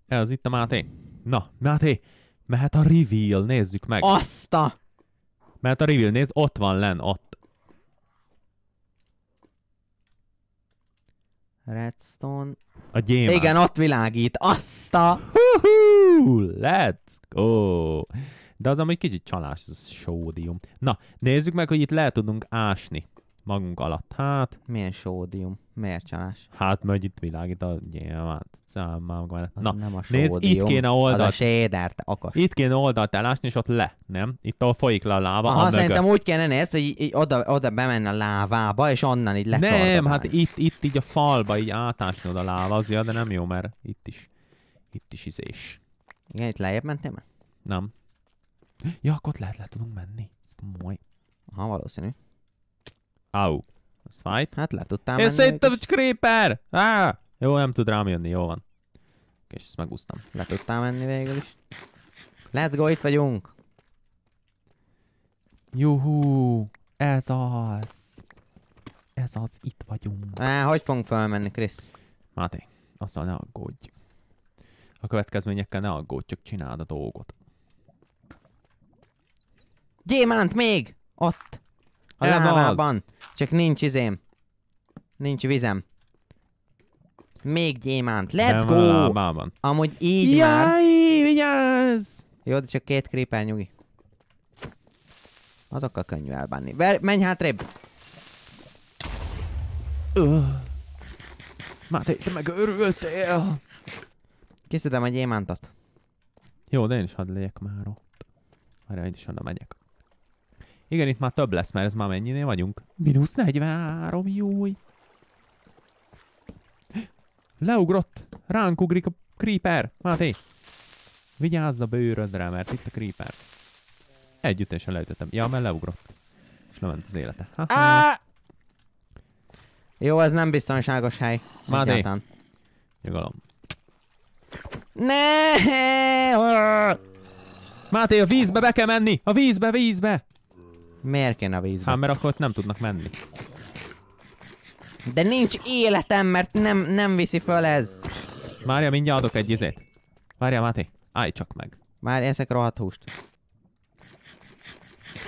Ez itt a Máté. Na, Máté, mehet a reveal, nézzük meg. Azt a... Mehet a reveal, nézd, ott van len, ott. Redstone. A gyémán. Igen, ott világít. Azt a... Hú, let's go! De az amúgy kicsit csalás, ez sódium. Na, nézzük meg, hogy itt le tudunk ásni magunk alatt. Hát... Milyen sódium? Miért csalás? Hát, mert itt világít a nyilván. Szóval már Na, nem a sódium, nézd, itt kéne oldalt... Az a séder, te akas. Itt kéne oldalt elásni, és ott le, nem? Itt ahol folyik le a láva, Aha, szerintem mögött. úgy kéne nézd, hogy így, oda, oda bemenne a lávába, és onnan így lecsordabálni. Nem, hát itt, itt így a falba így oda a láva, az de nem jó, mert itt is, itt is izés. Igen, itt lejjebb mentél már? Nem. Ja, akkor lehet le tudunk menni. Ez komoly. Aha, valószínű. Au. Az fájt. Hát le tudtál Én szerintem egy creeper! Ah, Jó, nem tud rám jönni, jó van. És ezt megúsztam. Le tudtál menni végül is. Let's go, itt vagyunk! Juhú! Ez az! Ez az, itt vagyunk. Á, hogy fogunk felmenni, Krisz? Máté, azzal ne aggódj. A következményekkel ne aggódj, csak csináld a dolgot. Gyémánt még! Ott! A Ez Az. Csak nincs izém. Nincs vizem. Még gyémánt. Let's go! Lábában. Amúgy így Jaj, már. vigyázz! Jó, de csak két creeper nyugi. Azokkal könnyű elbánni. Ver, menj hátrébb! Öh. Már te, te meg örültél! Kiszedem a gyémántat. Jó, de én is hadd legyek már ott. Arra én is oda megyek. Igen, itt már több lesz, mert ez már mennyinél vagyunk? Minusz 43, jój! Leugrott! Ránk ugrik a creeper! Máté! Vigyázz a bőrödre, mert itt a creeper. Együttesen leütöttem. Ja, mert leugrott. És lement az élete. Ha -ha. Jó, ez nem biztonságos hely. Máté! Nyugalom. Ne! Máté, a vízbe be kell menni! A vízbe, vízbe! Miért kéne a vízbe? Hát, mert akkor ott nem tudnak menni. De nincs életem, mert nem, nem viszi föl ez. Mária, mindjárt adok egy izét. Mária Máté, állj csak meg. Már ezek rohadt húst.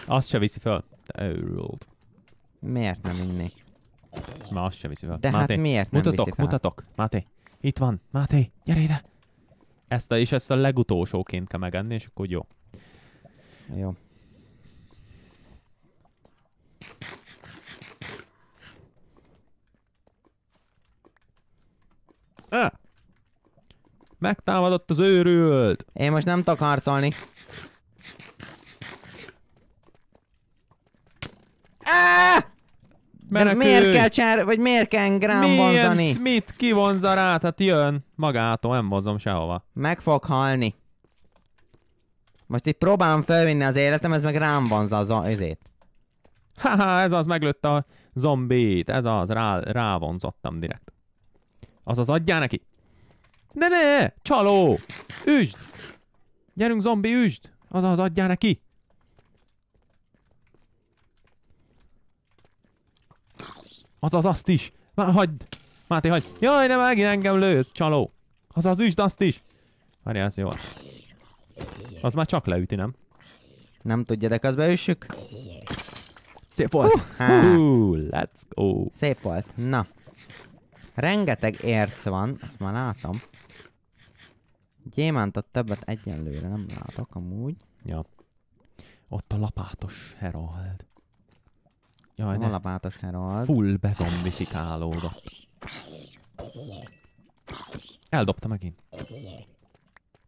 Azt se viszi föl. Őrült. Miért nem inni? Már azt se viszi föl. De hát Máté, hát miért nem mutatok, viszi fel? mutatok. Máté, itt van. Máté, gyere ide. Ezt a, és ezt a legutolsóként kell megenni, és akkor jó. Jó. Ah! Megtámadott az őrült! Én most nem tudok harcolni. Ah! De miért kell csár, vagy miért kell engrám vonzani? Mit kivonza rá? Hát jön magától, nem vonzom sehova. Meg fog halni. Most itt próbálom felvinni az életem, ez meg rám vonza az, izét. Haha, ez az meglőtt a zombit, ez az, rá, rávonzottam direkt. az adjál neki! De ne! Csaló! Üsd! Gyerünk zombi, üsd! az adjál neki! Az az azt is! Már hagyd! Máté, hagyd! Jaj, nem megint engem lősz, csaló! Az az üsd azt is! Várjál, ez jó. Az már csak leüti, nem? Nem tudja, de üssük. Szép volt. Uh, uh, let's go. Szép volt. Na. Rengeteg érc van, ezt már látom. Gyémántot többet egyenlőre nem látok amúgy. Ja. Ott a lapátos Herald. Jaj, ne. A lapátos Herald. Full bezombifikálódott. Eldobta megint.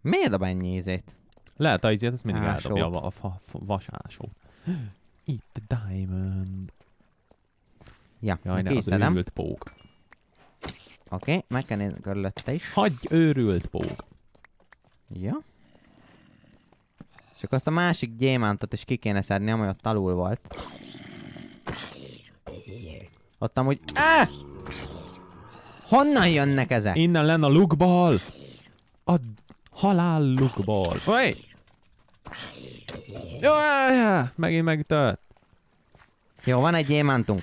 Miért dob ennyi ízét? Lehet a ízét, ezt mindig Ásót. eldobja a, a, a vasásó. Itt the diamond. Ja, Jaj, ne, az nem? őrült pók. Oké, okay, meg kell nézni körülötte is. Hagyj őrült pók. Ja. akkor azt a másik gyémántot is ki kéne szedni, amely ott alul volt. Ott amúgy... Ah! Honnan jönnek ezek? Innen lenne a lukból! A halál lukból. Hey! Jó, megint megütött. Jó, van egy gyémántunk.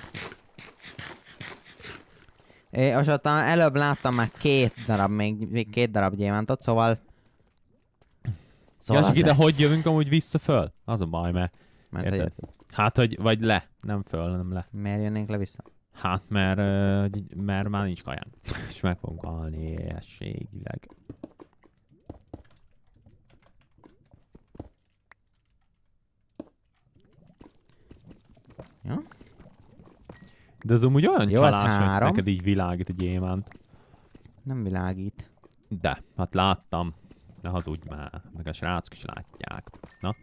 É, és ott előbb láttam már két darab, még, még két darab gyémántot, szóval... Szóval ja, ide hogy jövünk amúgy vissza föl? Az a baj, mert... mert érted? hogy... Hát, hogy vagy le, nem föl, nem le. Miért jönnénk le vissza? Hát, mert, mert már nincs kaján. és meg fogunk halni ességileg. Ja? De ez amúgy olyan Jó, csalás, hogy neked így világít egy gyémánt. Nem világít. De, hát láttam. Ne hazudj már, meg a srácok is látják. Na?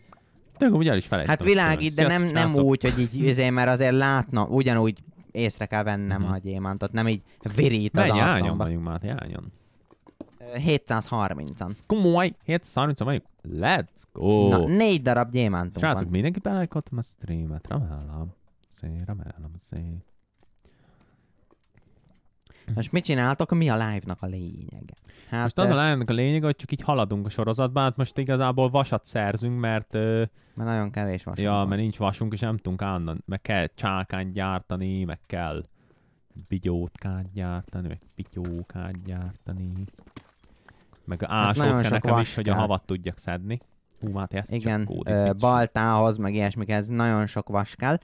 de ugye el is felejtem. Hát világít, de nem, nem úgy, hogy így, azért, mert azért látna, ugyanúgy észre kell vennem hmm a gyémántot, nem így virít az Menj, Menj, vagyunk már, járjon. 730-an. Komoly, 730-an vagyunk. Let's go! Na, négy darab gyémántunk Srácok, van. mindenki belájkoltam a streamet, remélem szélre, mellem a szél. Mhm. Most mit csináltok? Mi a live-nak a lényege? Hát, most az a live-nak a lényege, hogy csak így haladunk a sorozatban, hát most igazából vasat szerzünk, mert... Mert nagyon kevés vasunk. Ja, mert nincs vasunk, és nem tudunk állandóan. Meg kell csákányt gyártani, meg kell bigyótkát gyártani, meg pityókát gyártani. Meg hát ásót hát kell nekem is, hogy a havat tudjak szedni. Hú, hát ez Igen, csak kódik, ö, baltához, meg ilyesmik, ez nagyon sok vas kell.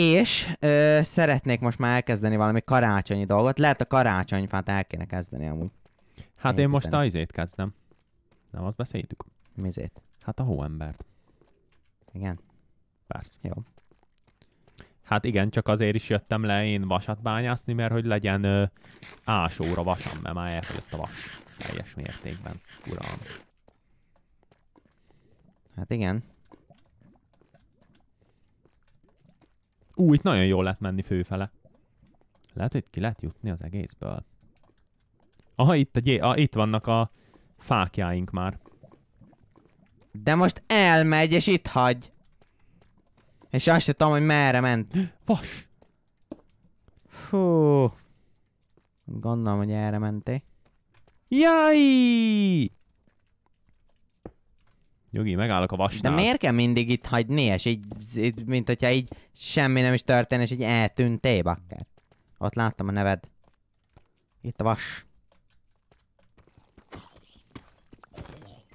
És ö, szeretnék most már elkezdeni valami karácsonyi dolgot. Lehet a karácsonyfát el kéne kezdeni amúgy. Hát én, én most a izét kezdem. Nem azt beszéltük? Mizét? Hát a hóembert. Igen. Persze. Jó. Hát igen, csak azért is jöttem le én vasat bányászni, mert hogy legyen ö, ásóra vasam, mert már elfogyott a vas teljes mértékben. Uram. Hát igen. Ú, itt nagyon jól lehet menni főfele. Lehet, hogy ki lehet jutni az egészből. Aha, itt, a, a, itt vannak a fákjáink már. De most elmegy, és itt hagy. És azt se tudom, hogy merre ment. Vas! Hú. Gondolom, hogy erre mentél. Jaj! Nyugi, megállok a vasnál. De miért kell mindig itt hagyni, és így, így mint hogyha így semmi nem is történne, és így eltűntél, bakker. Ott láttam a neved. Itt a vas.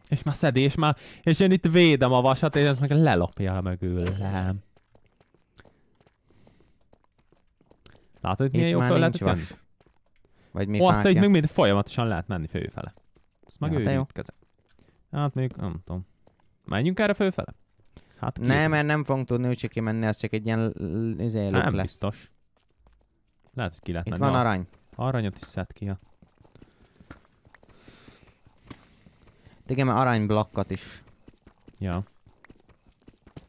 És már szedi, és már... És én itt védem a vasat, és ez meg lelopja Nem. Látod, hogy milyen jó föl lehet vas. Vagy mi Ó, azt, hogy még mind folyamatosan lehet menni főfele. Ez meg ja, ő jó. Hát még, nem tudom. Menjünk erre fölfele? Hát ki nem, mert nem fogunk tudni csak kimenni, ez csak egy ilyen izé, lesz. Nem biztos. Lehet, ki lehet Itt menni. van arany. Aranyat is szed ki, ha. Hát igen, mert aranyblokkot is Ja.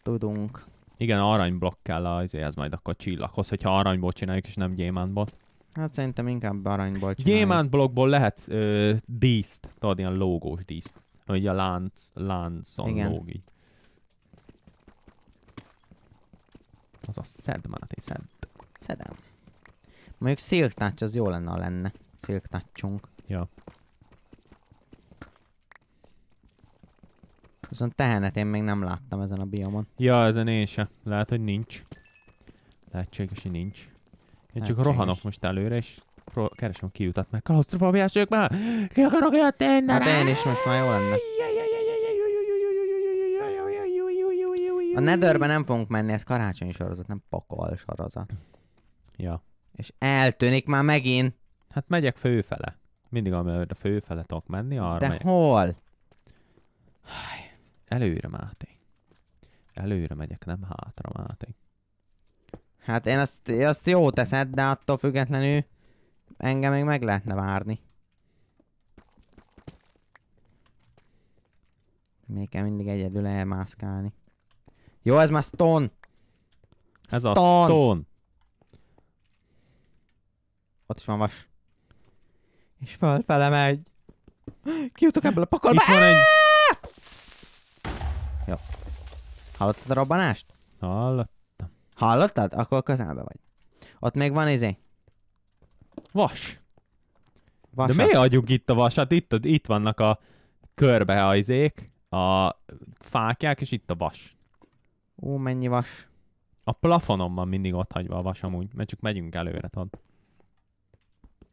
tudunk. Igen, aranyblokk kell az, ez izé, majd akkor csillaghoz, hogyha aranyból csináljuk, és nem gyémántból. Hát szerintem inkább aranyból csináljuk. Gyémántblokkból lehet ö, díszt, tudod, ilyen lógós díszt. Ugye a lánc, láncon Igen. lóg így. Az a szed, Máté, szed. Szedem. Mondjuk szilktács az jó lenne, ha lenne. Szilktácsunk. Ja. Viszont tehenet én még nem láttam ezen a biomon. Ja, ezen én se. Lehet, hogy nincs. Lehetséges, hogy nincs. Én Lehetséges. csak rohanok most előre, és Keresek, keresem kiutat, mert klaustrofóbiás vagyok már. Ki akarok jönni innen? Hát én is most már jó lenne. A netherben nem fogunk menni, ez karácsonyi sorozat, nem pakol sorozat. Ja. És eltűnik már megint. Hát megyek főfele. Mindig amire a főfele tudok menni, arra De megyek. hol? Előre, Máté. Előre megyek, nem hátra, Máté. Hát én azt, azt jó teszed, de attól függetlenül engem még meg lehetne várni. Még kell mindig egyedül elmászkálni. Jó, ez már stone! Ez stone. a stone! Ott is van vas. És fölfele megy. Kijutok ebből a pakolba. Itt van egy... Jó. Hallottad a robbanást? Hallottam. Hallottad? Akkor közelbe vagy. Ott még van izé. Vas. Vasat. De miért adjuk itt a vasat? Itt, itt vannak a körbe a a fákják, és itt a vas. Ó, mennyi vas. A plafonon van mindig ott hagyva a vas amúgy, mert csak megyünk előre, tudod.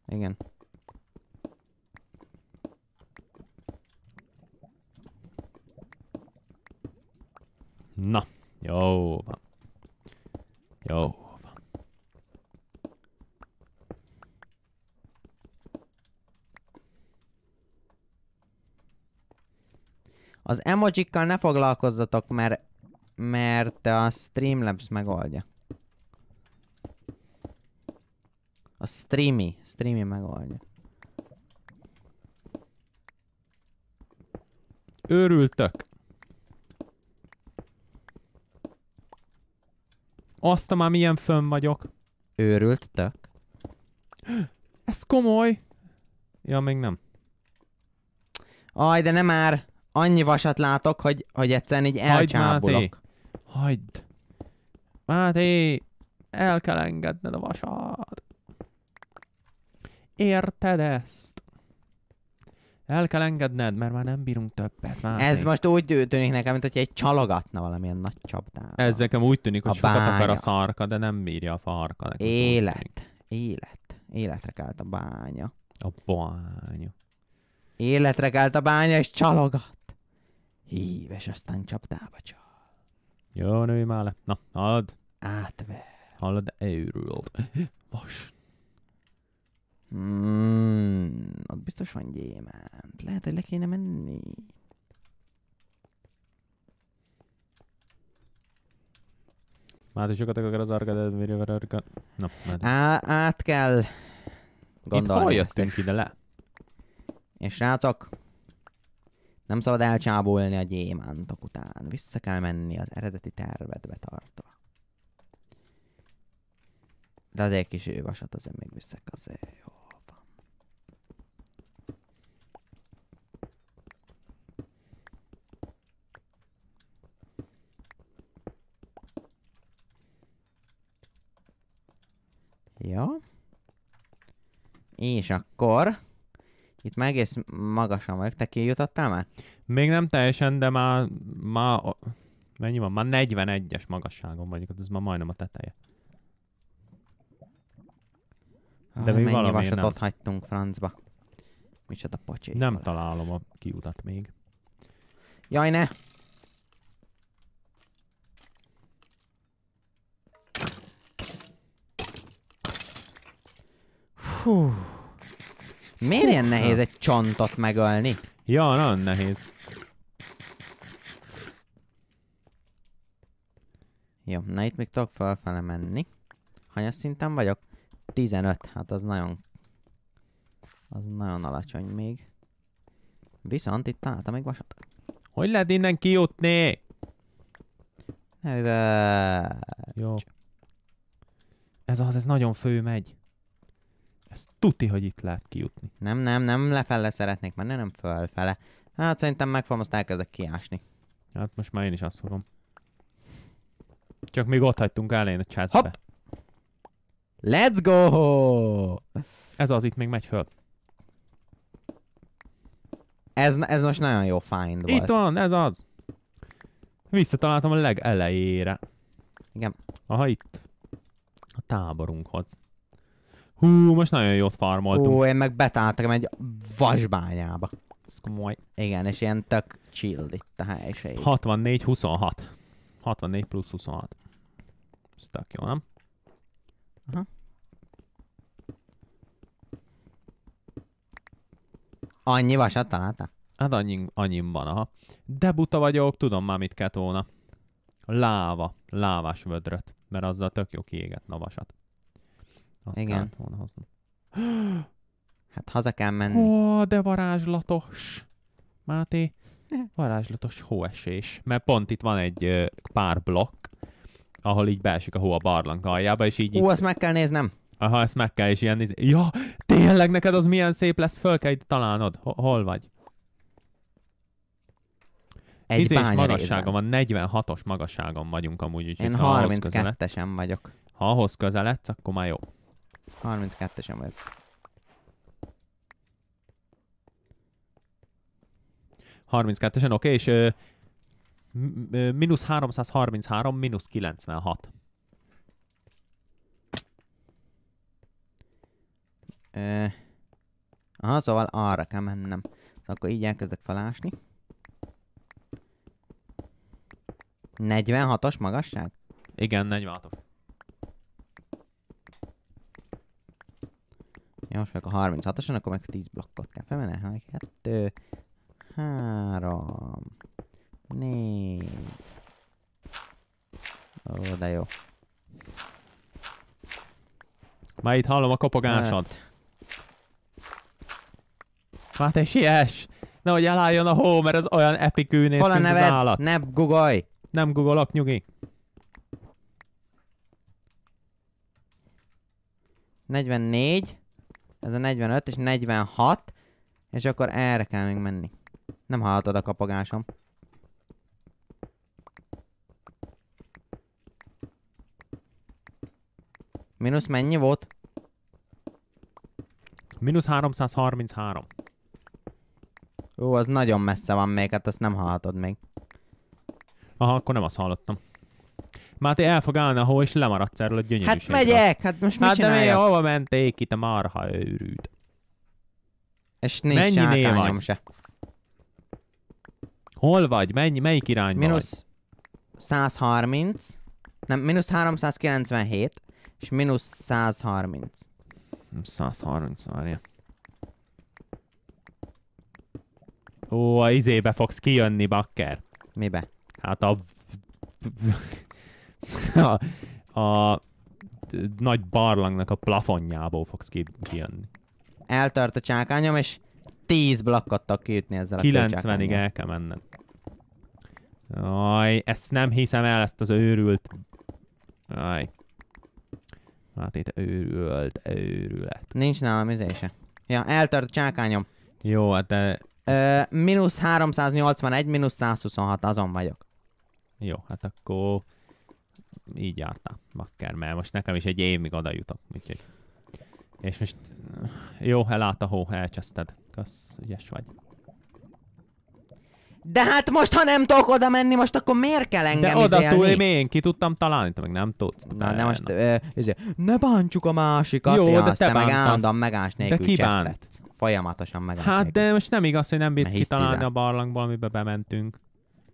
Igen. Na, jó van. Jó. Az emojikkal ne foglalkozzatok, mert, mert a Streamlabs megoldja. A streamy, streamy megoldja. Őrültök! Azt a már milyen fönn vagyok. Őrültök? Ez komoly! Ja, még nem. Aj, de nem már! annyi vasat látok, hogy, hogy egyszerűen így elcsábulok. Hagyd, Máté. Hagyd. Máté, el kell engedned a vasat. Érted ezt? El kell engedned, mert már nem bírunk többet. Már Ez most úgy tűnik nekem, mintha hogy egy csalogatna valamilyen nagy csapdával. Ez nekem úgy tűnik, hogy a sokat akar a szarka, de nem bírja a farka. Nekem élet. Élet. Életre kelt a bánya. A bánya. Életre kelt a bánya, és csalogat. Híves, aztán csaptába csal. Jó, női már le. Na, hallod? Átver. Hallod, őrült. Vas. Mm, ott biztos van gyémánt. Lehet, hogy le kéne menni. Máté sokat akar az de mire van Na, Á, át kell gondolni. Itt hol jöttünk ide le? És rácok, nem szabad elcsábolni a gyémántok után. Vissza kell menni az eredeti tervedbe tartva. De azért kis vasat azért még viszek, azért jó Jó. És akkor... Itt már egész magasan vagyok. Te kijutottál már? Még nem teljesen, de már, már mennyi van? Már 41-es magasságon vagyok, hát ez már majdnem a teteje. De még mennyi vasat nem. ott hagytunk francba. Micsoda pocsék. Nem valami. találom a kiutat még. Jaj, ne! Hú. Miért ilyen nehéz hát. egy csontot megölni? Ja, nagyon nehéz. Jó, na itt még tudok felfele menni. Hanyas szinten vagyok? 15, hát az nagyon... Az nagyon alacsony még. Viszont itt találtam még vasat. Hogy lehet innen kijutni? Jó. Ez az, ez nagyon fő megy. Ez tuti, hogy itt lehet kijutni. Nem, nem, nem lefele szeretnék menni, nem fölfele. Hát szerintem fogom, azt elkezdek kiásni. Hát most már én is azt fogom. Csak még ott hagytunk én a császbe. Let's go! Ez az, itt még megy föl. Ez, ez most nagyon jó find volt. Itt van, ez az. Visszataláltam a legelejére. Igen. Aha, itt. A táborunkhoz. Hú, most nagyon jót farmoltunk. Hú, én meg betáltam egy vasbányába. Ez komoly. Igen, és ilyen tök chill itt a helység. 64-26. 64 plusz 26. Ez tök jó, nem? Aha. Annyi vasat találtál? Hát annyi, annyi van, aha. De buta vagyok, tudom már mit kell tóna. Láva, lávás vödröt, mert azzal tök jó kiégetne a vasat. Azt Igen. kellett volna hozni. Hát haza kell menni. Ó, de varázslatos. Máté, varázslatos hóesés. Mert pont itt van egy pár blokk, ahol így beesik a hó a barlang aljába, és így... Ó, azt meg kell néznem. Aha, ezt meg kell, és ilyen nézni. Izé- ja, tényleg neked az milyen szép lesz, föl kell itt találnod. hol vagy? Egy Izés magasságom van, 46-os magasságon vagyunk amúgy, úgyhogy Én 32-esen vagyok. Ha ahhoz közeledsz, akkor már jó. 32-esen vagyok. Harminckettesen, oké, okay, és mínusz 333, mínusz 96. Ö, aha, szóval arra kell mennem. Szóval akkor így elkezdek felásni. 46-os magasság? Igen, 46-os. Jó, most meg a 36 osan akkor meg 10 blokkot kell felmenni. 2, 3, 4. Ó, de jó. Már itt hallom a kopogásod. Hát. Már te siess! Nehogy elálljon a hó, mert az olyan epikű néz Hol a neved? az állat. Ne gugolj! Nem gugolok, nyugi. Negyvennégy. Ez a 45 és 46. És akkor erre kell még menni. Nem hallhatod a kapagásom. Minusz mennyi volt? Minusz 333. Ó, az nagyon messze van még, hát azt nem hallhatod még. Aha, akkor nem azt hallottam. Máté el fog állni a hó, és lemaradsz erről a gyönyörűségről. Hát megyek, hát most hát mit csináljak? Hát de hova menték itt a marha őrűt? És nincs Mennyi sátányom se. Hol vagy? Mennyi, melyik irányba Minusz vagy? 130, nem, minusz 397, és minusz 130. 130, várja. Ó, a izébe fogsz kijönni, bakker. Mibe? Hát a... a, a nagy barlangnak a plafonjából fogsz kijönni. Eltart a csákányom, és 10 blakkattak kiütni ezzel 90 a 90-ig el kell menned. Aj, ezt nem hiszem el, ezt az őrült... Aj. Hát itt őrült, őrület. Nincs nálam üzése. Ja, eltart a csákányom. Jó, hát te... Ö, mínusz 381, minusz 126, azon vagyok. Jó, hát akkor így járta bakker, mert most nekem is egy évig oda jutok. Úgyhogy. És most eh, jó, elállt a hó, elcseszted. Kösz, ügyes vagy. De hát most, ha nem tudok oda menni, most akkor miért kell engem De oda túl én ki tudtam találni, te meg nem tudsz. Na, de most, ö, eh, izé- ne bántsuk a másikat, Jó, de te, te meg állandóan megás nélkül de ki bánt? Folyamatosan megás Hát nélkül. de most nem igaz, hogy nem bírsz kitalálni a barlangból, amiben bementünk.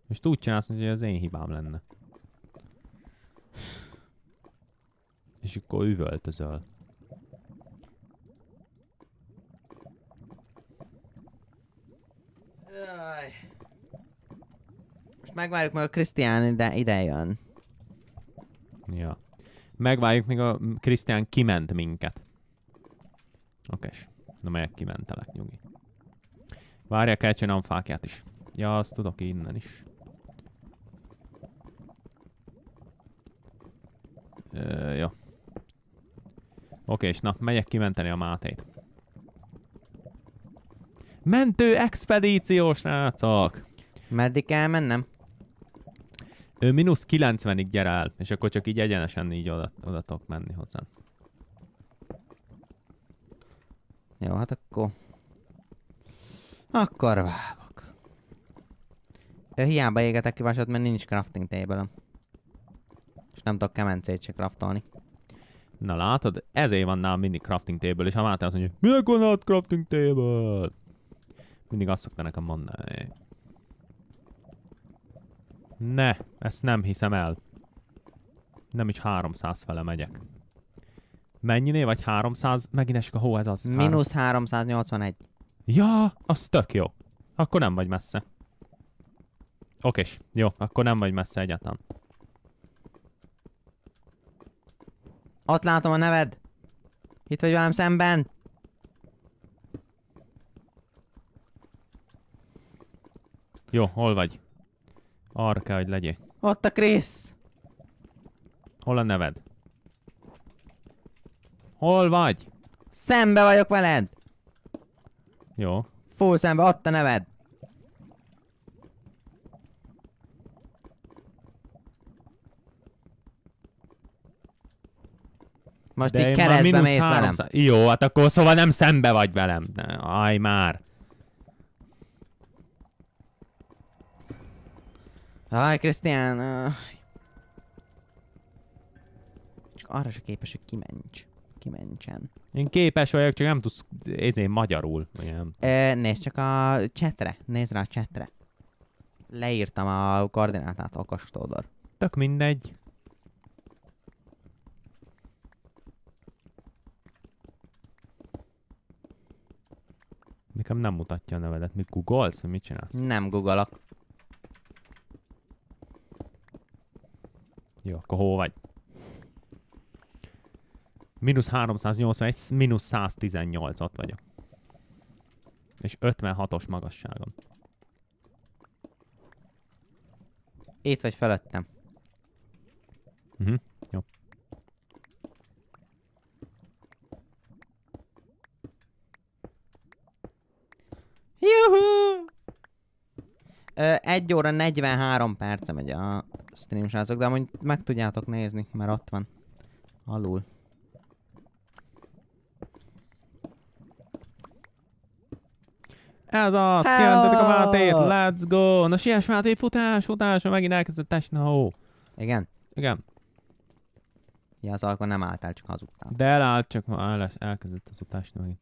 Most úgy csinálsz, hogy ez én hibám lenne. És akkor üvöltözöl. Most megvárjuk meg a Krisztián ide, ide jön. Ja. Megvárjuk, még a Krisztián kiment minket. Okés. Na melyek kimentelek, nyugi. Várja, kell csinálnom fákját is. Ja, azt tudok innen is. Ö, ja. Oké, és na, megyek kimenteni a Mátét. Mentő expedíciós rácok! Meddig kell mennem? Ő mínusz 90-ig gyere el, és akkor csak így egyenesen így oda, oda tudok menni hozzá. Jó, hát akkor... Akkor vágok. Ő hiába égetek ki vasat, mert nincs crafting table -öm. És nem tudok kemencét se craftolni. Na látod, ezért van nálam mindig crafting table, és ha már azt mondja, miért van nálad crafting table? Mindig azt szokta nekem mondani. Ne, ezt nem hiszem el. Nem is 300 fele megyek. Mennyinél vagy 300? Megint esik a hó, ez az. Minusz 381. Ja, az tök jó. Akkor nem vagy messze. Oké, jó, akkor nem vagy messze egyáltalán. Ott látom a neved. Itt vagy velem szemben. Jó, hol vagy? Arra kell, hogy legyél. Ott a Krisz! Hol a neved? Hol vagy? Szembe vagyok veled! Jó. Fú szembe, ott a neved! Most De így keresztbe mész 300. velem. Jó, hát akkor szóval nem szembe vagy velem. Aj már. Aj, Krisztián. Csak arra se képes, hogy kimencs. Kimencsen. Én képes vagyok, csak nem tudsz én magyarul. nem? Ö, nézd csak a csetre. Nézd rá a csetre. Leírtam a koordinátát, okostódor. Tök mindegy. Nekem nem mutatja a nevedet. Mi googolsz, vagy mit csinálsz? Nem googolok. Jó, akkor hol vagy? Minusz 381, minusz 118, ott vagyok. És 56-os magasságon. Itt vagy felettem? Mhm, uh -huh. jó. Juhu! Ö, 1 óra 43 perce megy a stream srácok, de amúgy meg tudjátok nézni, mert ott van. Alul. Ez az, kijelentetik a Mátét, let's go! Na siess Máté, futás, futás, mert megint elkezdett esni a hó. Igen? Igen. Ja, az akkor nem álltál, csak hazudtál. De elállt, csak ma el, elkezdett az utásni megint.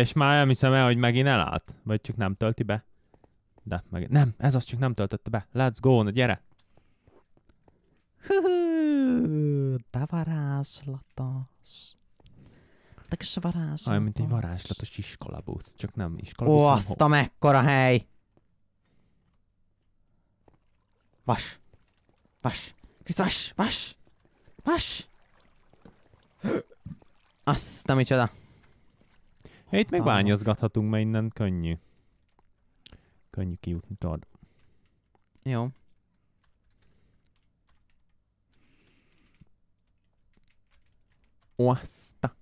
És már nem hiszem el, hogy megint elállt. Vagy csak nem tölti be. De meg... Nem, ez az csak nem töltötte be. Let's go, na gyere! Tavarázslatos. De kis varázslatos. Aj, mint egy varázslatos iskolabusz. Csak nem iskolabusz. Ó, azt a mekkora hely! Vas! Vas! Krisz, vas! Vas! Vas! Azt a micsoda! Ja, itt meg ah. bányozgathatunk, mert innen könnyű. Könnyű kijutni, tudod. Jó. Oaszta.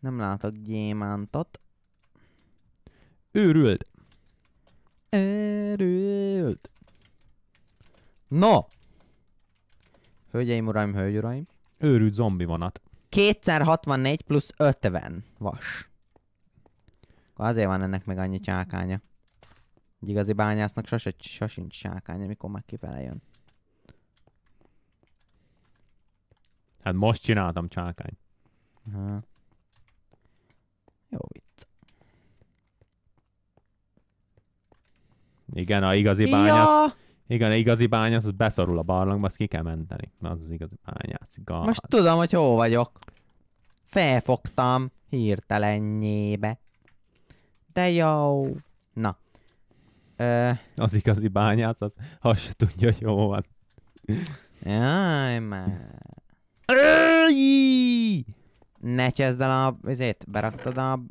Nem látok gyémántot. Őrült. Őrült. No! Hölgyeim, uraim, uraim. Őrült zombi vonat. 64 plusz 50 vas. Akkor azért van ennek meg annyi csákánya. Egy igazi bányásznak sose, sosincs csákánya, mikor már kifele jön. Hát most csináltam csákány. Aha. Jó vicc. Igen, a igazi bányász... Ja! Igen, igazi bányász, az beszorul a barlangba, azt ki kell menteni. Az az igazi bányász, igaz. Most tudom, hogy hol vagyok. Felfogtam hirtelennyébe. De jó. Na. Ö... Az igazi bányász, az Ha se tudja, hogy hol van. Jaj, már. Ne csezd el a... Ezért beraktad a...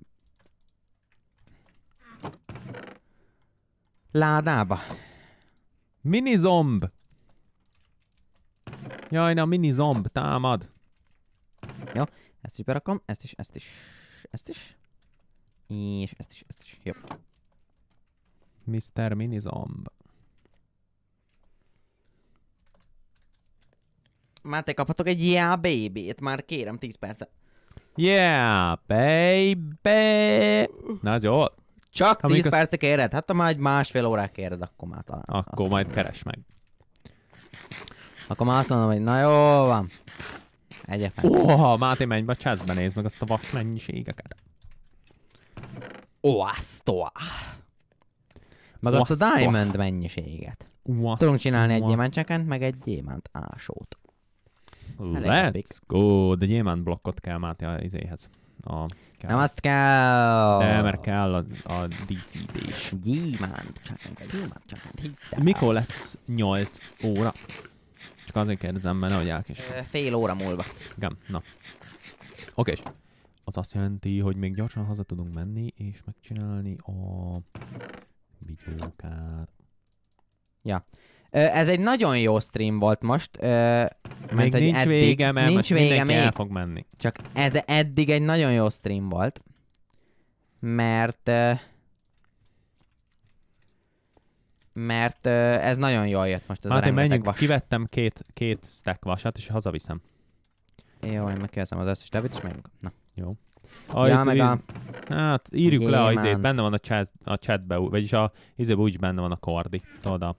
Ládába. Mini zomb! Jaj, na zomb, támad! Jó, ezt is berakom, ezt is, ezt is, ezt is. És ezt is, ezt is, jó. Mr. zomb. Már te kaphatok egy yeah baby-t, már kérem 10 percet. Yeah, baby! Na, ez jó. Csak ha 10 az... percig éred? Hát ha már egy másfél órák éred, akkor már talán. Akkor majd keres meg. Akkor már azt mondom, hogy na jó van. Egyébként. fel. Oha, Máté, menj be császbe, nézd meg azt a vas mennyiségeket. Oasztoa. Meg azt a diamond mennyiséget. Oasztoa. Tudunk csinálni egy gyémántcsekent, meg egy gyémánt ásót. Let's go! De gyémánt blokkot kell Máté az izéhez. A kell. Nem azt kell. De, mert kell a, a díszítés. Gyémánt csak gyémánt csak. Mikor lesz 8 óra? Csak azért kérdezem, mert nehogy elkés. Fél óra múlva. Igen, na. Oké, az azt jelenti, hogy még gyorsan haza tudunk menni, és megcsinálni a bigyókát. Ja. Ez egy nagyon jó stream volt most. Ment, Még nincs eddig, vége, mert nincs most vége még. el fog menni. Csak ez eddig egy nagyon jó stream volt. Mert... Mert ez nagyon jól jött most ez hát a menjünk, vas. kivettem két, két stack vasat, és hazaviszem. Jó, én megkérdezem az összes tevét, és megyünk. Na. Jó. A, ja, meg a... Hát írjuk Gémán. le a izét, benne van a, chat, a chatbe, vagyis a izébe úgy benne van a kordi. Tudod, a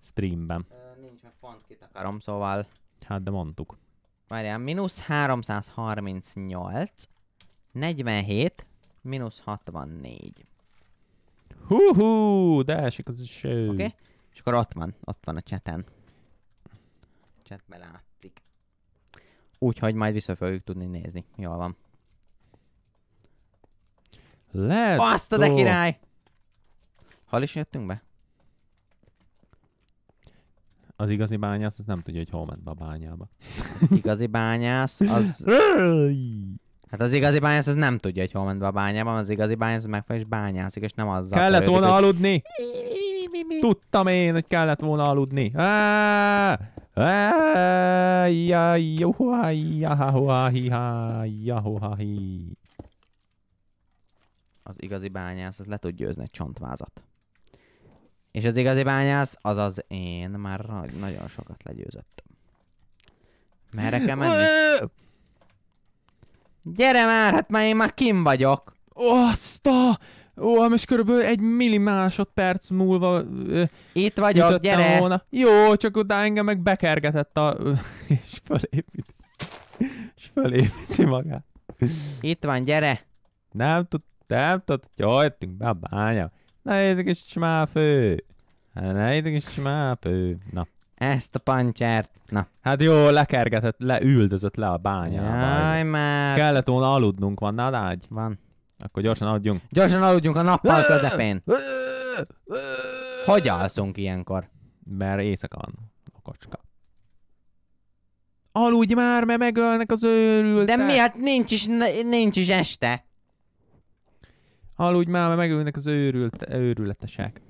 streamben. nincs, mert pont kitakarom, szóval... Hát, de mondtuk. Várjál, mínusz 338, 47, mínusz 64. Hú, de esik az is. Oké? Okay? És akkor ott van, ott van a cseten. Csetbe látszik. Úgyhogy majd vissza fogjuk tudni nézni. Jól van. Lehet. Azt a király! Hol is jöttünk be? az igazi bányász az nem tudja, hogy hol ment be a bányába. Az igazi bányász az... Hát az igazi bányász az nem tudja, hogy hol ment be a bányába, az igazi bányász megfelelően is bányászik, és nem azzal Kellett volna hogy... aludni! Tudtam én, hogy kellett volna aludni. Az igazi bányász, az le tud győzni egy csontvázat. És az igazi bányász, az én már nagyon sokat legyőzött. Merre kell menni? Gyere már, hát már én már kim vagyok. Azta! Ó, hát most körülbelül egy milli másodperc múlva... Itt vagyok, gyere! Volna. Jó, csak utána engem meg bekergetett a... és fölépíti. És fölépíti magát. Itt van, gyere! Nem tud, nem tud, hogy be a bányába. Nézzük is csimáfő! Nézzük is csmáfő. Na. Ezt a pancsert! Na. Hát jó, lekergetett, leüldözött le a bányába. Jaj, már! Kellett volna aludnunk, van nálágy? Van. Akkor gyorsan aludjunk. Gyorsan aludjunk a nappal közepén! Hogy alszunk ilyenkor? Mert éjszaka van a kocska. Aludj már, mert megölnek az őrültek. De miért nincs is, nincs is este? Aludj már, mert megölnek az őrült, őrületesek.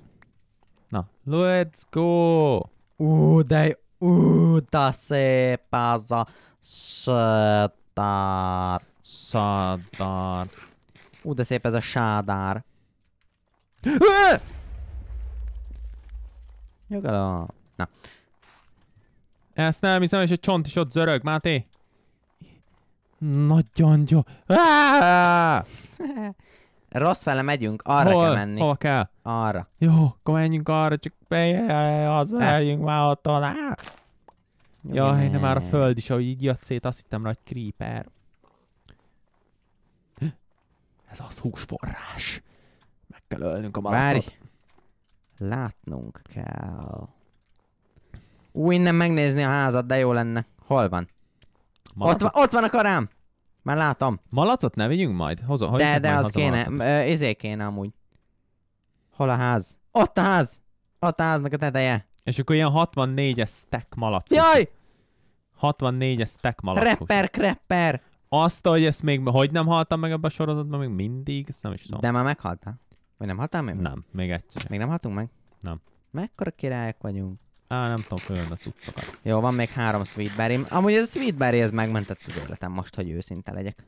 Na, let's go! Ú, de ú, de szép az a sádár. Sádár. Ú, de szép ez a sádár. Nyugalom. Na. Ezt nem hiszem, és egy csont is ott zörög, Máté. Nagyon jó. Rossz fele megyünk, arra Hol? kell menni. Hol kell? Arra. Jó, akkor menjünk arra, csak az eljünk már ott alá. Jaj, ne már a föld is, ahogy így jött szét, azt hittem nagy creeper. Ez az húsforrás. Meg kell ölnünk a malacot. Várj. Látnunk kell. Új, innen megnézni a házat, de jó lenne. Hol van? Ott, van ott van a karám! Már látom. Malacot ne vigyünk majd? Hozo, de, de majd az kéne. Ezé kéne amúgy. Hol a ház? Ott a ház! Ott a háznak a teteje. És akkor ilyen 64-es stack malacos. Jaj! 64-es stack malacos. Krepper, krepper! Azt, hogy ezt még, hogy nem haltam meg ebbe a sorozatban, még mindig, ezt nem is tudom. De már meghaltál. Vagy nem haltál még? Nem, még egyszer. Még nem haltunk meg? Nem. Mekkora királyok vagyunk. Á, nem tudom fölölni a cuccokat. Jó, van még három sweetberry Amúgy ez a sweetberry, ez megmentett az életem most, hogy őszinte legyek.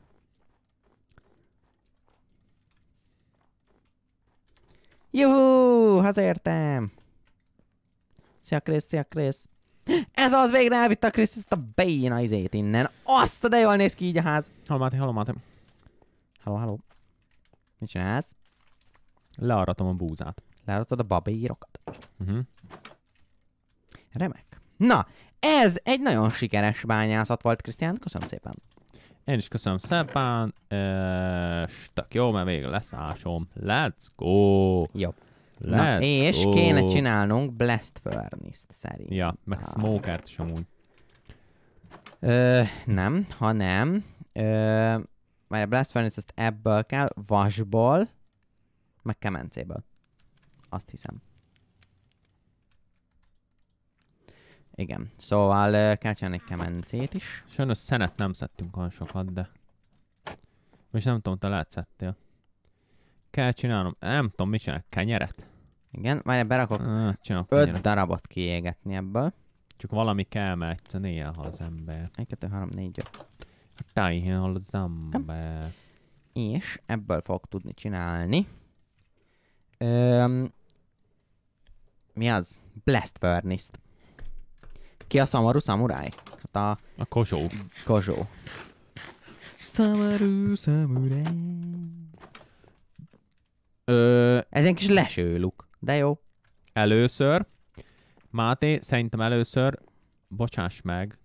Juhú, hazaértem! Szia Krisz, szia Krisz! Ez az végre elvitte a Krisz ezt a béna izét innen. Azt, de jól néz ki így a ház. Halló Máté, halló Máté. Halló, halló. Mit csinálsz? Learatom a búzát. Learatod a babérokat? Mhm. Uh -huh. Remek. Na, ez egy nagyon sikeres bányászat volt, Krisztián. Köszönöm szépen. Én is köszönöm szépen, és tök jó, mert még leszásom. Let's go! Jó. Let's Na, és go. kéne csinálnunk Blast Furnace-t szerint. Ja, meg ah. Smokert is amúgy. Ö, nem, nem. Ö, mert a Blast Furnace ezt ebből kell, vasból, meg kemencéből. Azt hiszem. Igen. Szóval uh, kell csinálni egy kemencét is. Sajnos szenet nem szedtünk olyan sokat, de... Most nem tudom, te lehet szedtél. Kell csinálnom, nem tudom, mit csinálok. kenyeret? Igen, majd berakok uh, csinálok öt kenyeret. darabot kiégetni ebből. Csak valami kell, mert egyszerűen éjjel ha az ember. 1, 2, 3, 4, 5. Hát hal az ember. És ebből fog tudni csinálni. Öm, mi az? Blast furnace -t. Ki a szamaru szamuráj? Hát a... A kozsó. Kozsó. Szamaru szamuráj. Ö... Ez egy kis lesőluk, de jó. Először, Máté, szerintem először, bocsáss meg,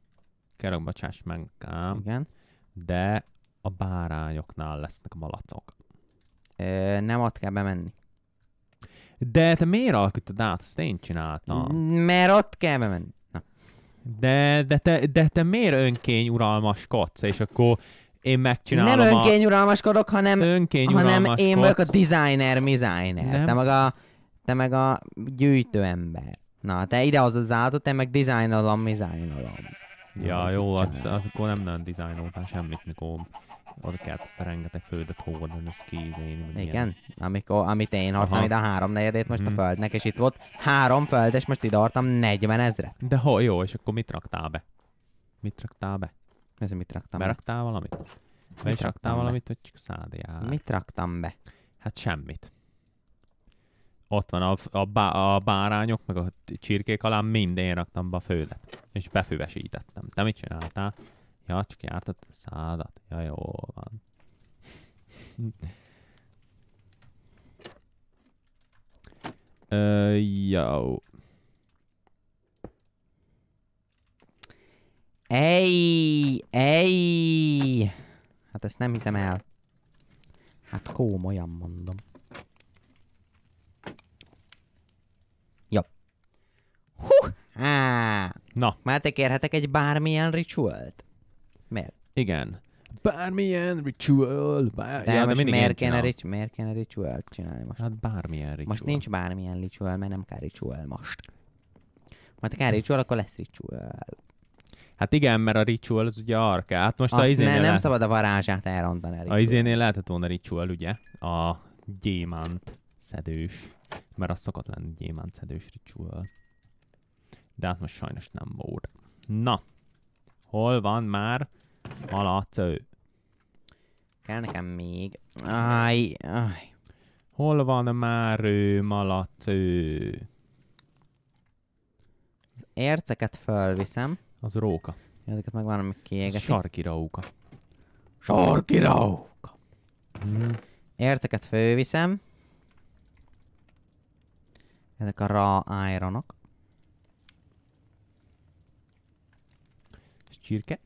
kérlek, bocsáss meg, ám, Igen. de a bárányoknál lesznek a malacok. Ö, nem ott kell bemenni. De te miért alakítod át? Azt én csináltam. Mert ott kell bemenni. De, de, te, de te miért önkény uralmaskodsz? És akkor én megcsinálom Nem önkény uralmaskodok, hanem, önkény hanem én vagyok a designer, designer. Te meg a, te meg a gyűjtő ember. Na, te idehozod az állatot, te meg designolom, designolom. Ja, jó, azt, azt akkor nem nagyon dizájnoltál semmit, mikor oda kell azt rengeteg földet hordani, ezt kézén. Igen, ilyen. amikor, amit én adtam ide a három negyedét most hmm. a mhm. földnek, és itt volt három föld, és most ide adtam 40 ezret. De ha jó, és akkor mit raktál be? Mit raktál be? Ez mit raktam Beraktál be? valamit? Be is raktál be? valamit, hogy csak szádjál? Mit raktam be? Hát semmit ott van a, a, bá, a bárányok, meg a csirkék alá, mind én raktam be a földet. És befüvesítettem. Te mit csináltál? Ja, csak jártad a szádat. Ja, jó van. Ö, jó. Ej, ej! Hát ezt nem hiszem el. Hát komolyan mondom. Jó. Hú! ah. Na. Már te kérhetek egy bármilyen ritualt? Miért? Igen. Bármilyen ritual, bár... De ja, most de miért kéne, miért kéne ritual csinálni most? Hát bármilyen ritual. Most nincs bármilyen ritual, mert nem kell ritual most. Majd kell ritual, akkor lesz ritual. Hát igen, mert a ritual az ugye arka. Hát most Azt a izénél ne, nem lehet... szabad a varázsát elrontani a ritual. A izénél lehetett volna ritual, ugye? A gyémánt szedős. Mert az szokott lenni gyémánt szedős ritual. De hát most sajnos nem volt. Na, hol van már Malacő. Kell nekem még. Aj, aj. Hol van már ő, malacő? Az érceket fölviszem. Az róka. Ezeket meg van, amik kiégetik. sarki róka. Sarki róka. Hmm. Érceket fölviszem. Ezek a raw ironok. És csirke.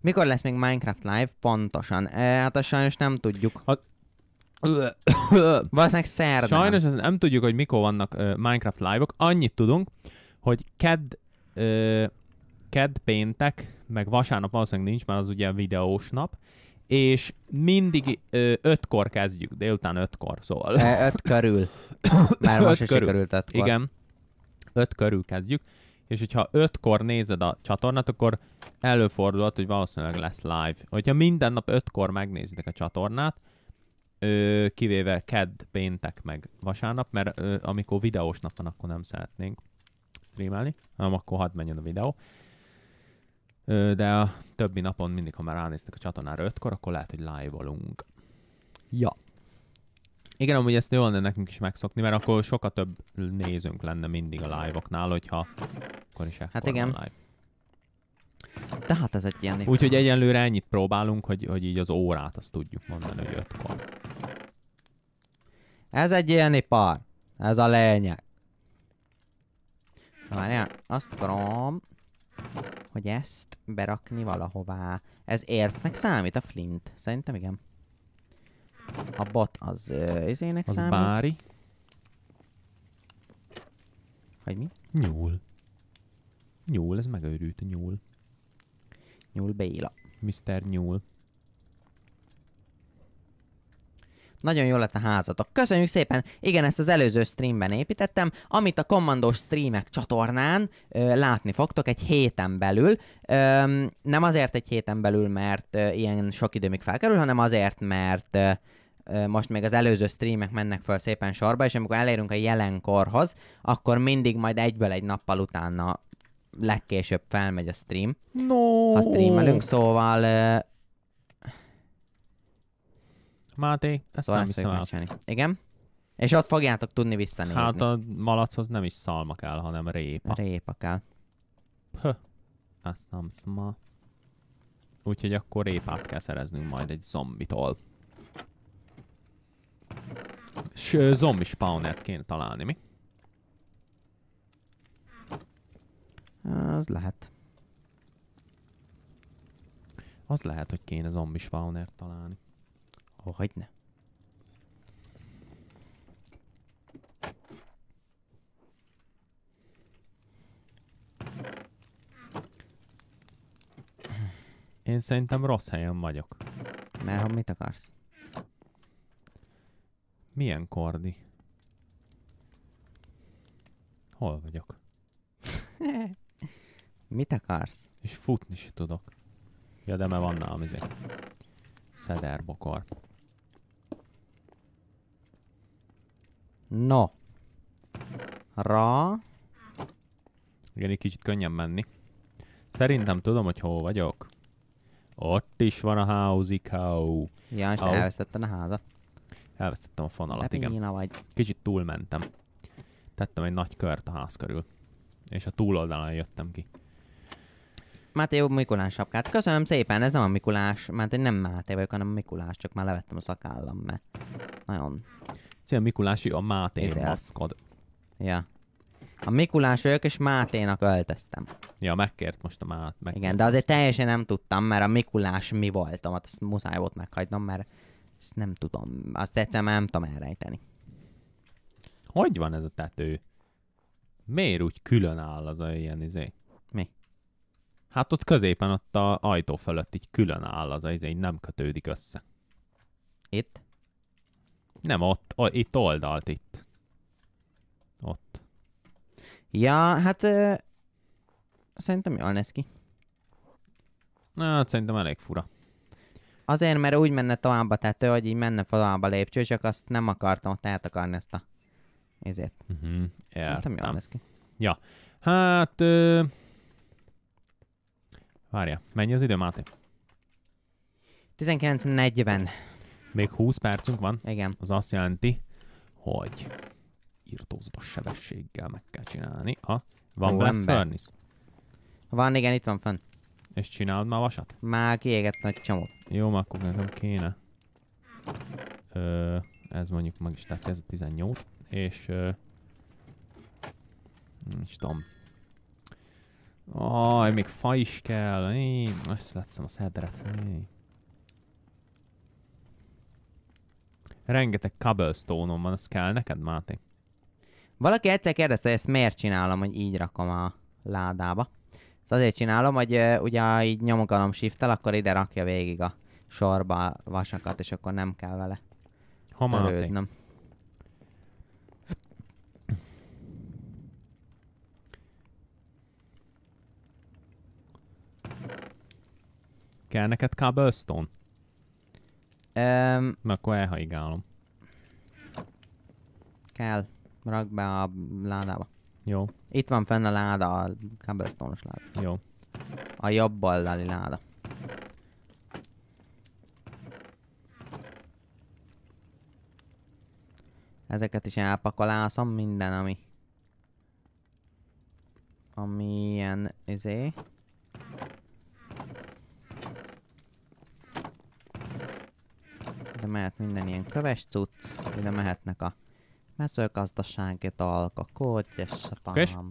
Mikor lesz még Minecraft Live? Pontosan. E, hát azt sajnos nem tudjuk. A... Valószínűleg szerdán. Sajnos ezt nem tudjuk, hogy mikor vannak uh, Minecraft live-ok. Annyit tudunk, hogy ked uh, ked péntek, meg vasárnap valószínűleg nincs, mert az ugye videós nap, és mindig ö, ötkor kezdjük, délután ötkor, szóval. E, öt körül. Már most öt is körül. sikerült ötkor. Igen, öt körül kezdjük és hogyha ötkor nézed a csatornát, akkor előfordulhat, hogy valószínűleg lesz live. Hogyha minden nap ötkor megnézitek a csatornát, ö, kivéve kedd, péntek meg vasárnap, mert ö, amikor videós nap van, akkor nem szeretnénk streamelni, hanem akkor hadd menjen a videó. Ö, de a többi napon mindig, ha már ránéztek a csatornára ötkor, akkor lehet, hogy live-olunk. Ja. Igen, amúgy ezt jól lenne nekünk is megszokni, mert akkor sokkal több nézőnk lenne mindig a live-oknál, hogyha akkor is Hát igen. Live. Tehát ez egy ilyen... Úgyhogy egyenlőre ennyit próbálunk, hogy, hogy így az órát azt tudjuk mondani, hogy ötkor. Ez egy ilyen ipar. Ez a lényeg. Várjál, azt akarom, hogy ezt berakni valahová. Ez érznek számít a flint? Szerintem igen. A bot az uh, izének az számít. bári. Hogy mi? Nyúl. Nyúl, ez megőrült a nyúl. Nyúl Béla. Mr. Nyúl. Nagyon jól lett a házatok. Köszönjük szépen! Igen, ezt az előző streamben építettem, amit a kommandós streamek csatornán ö, látni fogtok egy héten belül. Ö, nem azért egy héten belül, mert ö, ilyen sok időmig felkerül, hanem azért, mert ö, most még az előző streamek mennek föl szépen sorba, és amikor elérünk a jelenkorhoz, akkor mindig majd egyből egy nappal utána legkésőbb felmegy a stream. No. Ha streamelünk, szóval Máté, ezt nem hiszem el. Megcsinálni. Igen. És ott fogjátok tudni visszanézni. Hát a malachoz nem is szalma kell, hanem répa. Répa kell. Höh. Azt nem szma. Úgyhogy akkor répát kell szereznünk majd egy zombitól. S, zombi spawnert kéne találni, mi? Az lehet. Az lehet, hogy kéne zombi spawnert találni. Hogyne. Én szerintem rossz helyen vagyok. Mert ha mit akarsz? Milyen kordi? Hol vagyok? mit akarsz? És futni is tudok. Ja, de mert van nálam izé. Szederbokor. No. Ra. Igen, egy kicsit könnyen menni. Szerintem tudom, hogy hol vagyok. Ott is van a házikau. Ja, és elvesztettem a házat. Elvesztettem a fonalat, De igen. Vagy. Kicsit túlmentem. Tettem egy nagy kört a ház körül. És a túloldalán jöttem ki. Máté jó Mikulás sapkát. Köszönöm szépen, ez nem a Mikulás, mert én nem Máté vagyok, hanem a Mikulás, csak már levettem a szakállam, mert nagyon Szia Mikulási a Máté maszkod. Ja. A Mikulás vagyok, és Máténak öltöztem. Ja, megkért most a Mát. Megkért. Igen, de azért teljesen nem tudtam, mert a Mikulás mi voltam, hát ezt muszáj volt meghagynom, mert ezt nem tudom, azt egyszerűen nem tudom elrejteni. Hogy van ez a tető? Miért úgy külön áll az a ilyen izé? Mi? Hát ott középen, ott a ajtó fölött így külön áll az a izé, így nem kötődik össze. Itt? Nem ott, o, itt oldalt, itt. Ott. Ja, hát... Ö, szerintem jól néz ki. Na, hát szerintem elég fura. Azért, mert úgy menne tovább a tető, hogy így menne tovább a lépcső, csak azt nem akartam ott eltakarni ezt a... Ezért. Uh-huh. Értem. Szerintem jól néz ki. Ja. Hát... Ö... Várja, mennyi az idő, Máté? 19.40. Még 20 percünk van. Igen. Az azt jelenti, hogy írtózatos sebességgel meg kell csinálni. A van Blast Furnace. Van, igen, itt van fenn. És csinálod már vasat? Már kiégett nagy csomó. Jó, már akkor nekem kéne. Ö, ez mondjuk meg is teszi, ez a 18. És... Ö, is tudom. Aj, még fa is kell. Én, azt látszom a szedret. Én. Rengeteg cobblestone van, az kell neked, Máté? Valaki egyszer kérdezte, hogy ezt miért csinálom, hogy így rakom a ládába. Ezt azért csinálom, hogy uh, ugye így nyomogalom shift akkor ide rakja végig a sorba a vasakat, és akkor nem kell vele törődnöm. Kell neked cobblestone? Um, Na akkor elhaigálom. Kell. Rakd be a ládába. Jó. Itt van fenn a láda, a cobblestone láda. Jó. A jobb oldali láda. Ezeket is elpakolászom, minden ami... Ami ilyen, izé... ide mehet minden ilyen köves cucc, ide mehetnek a mezőgazdasági dolgok, a és a palm.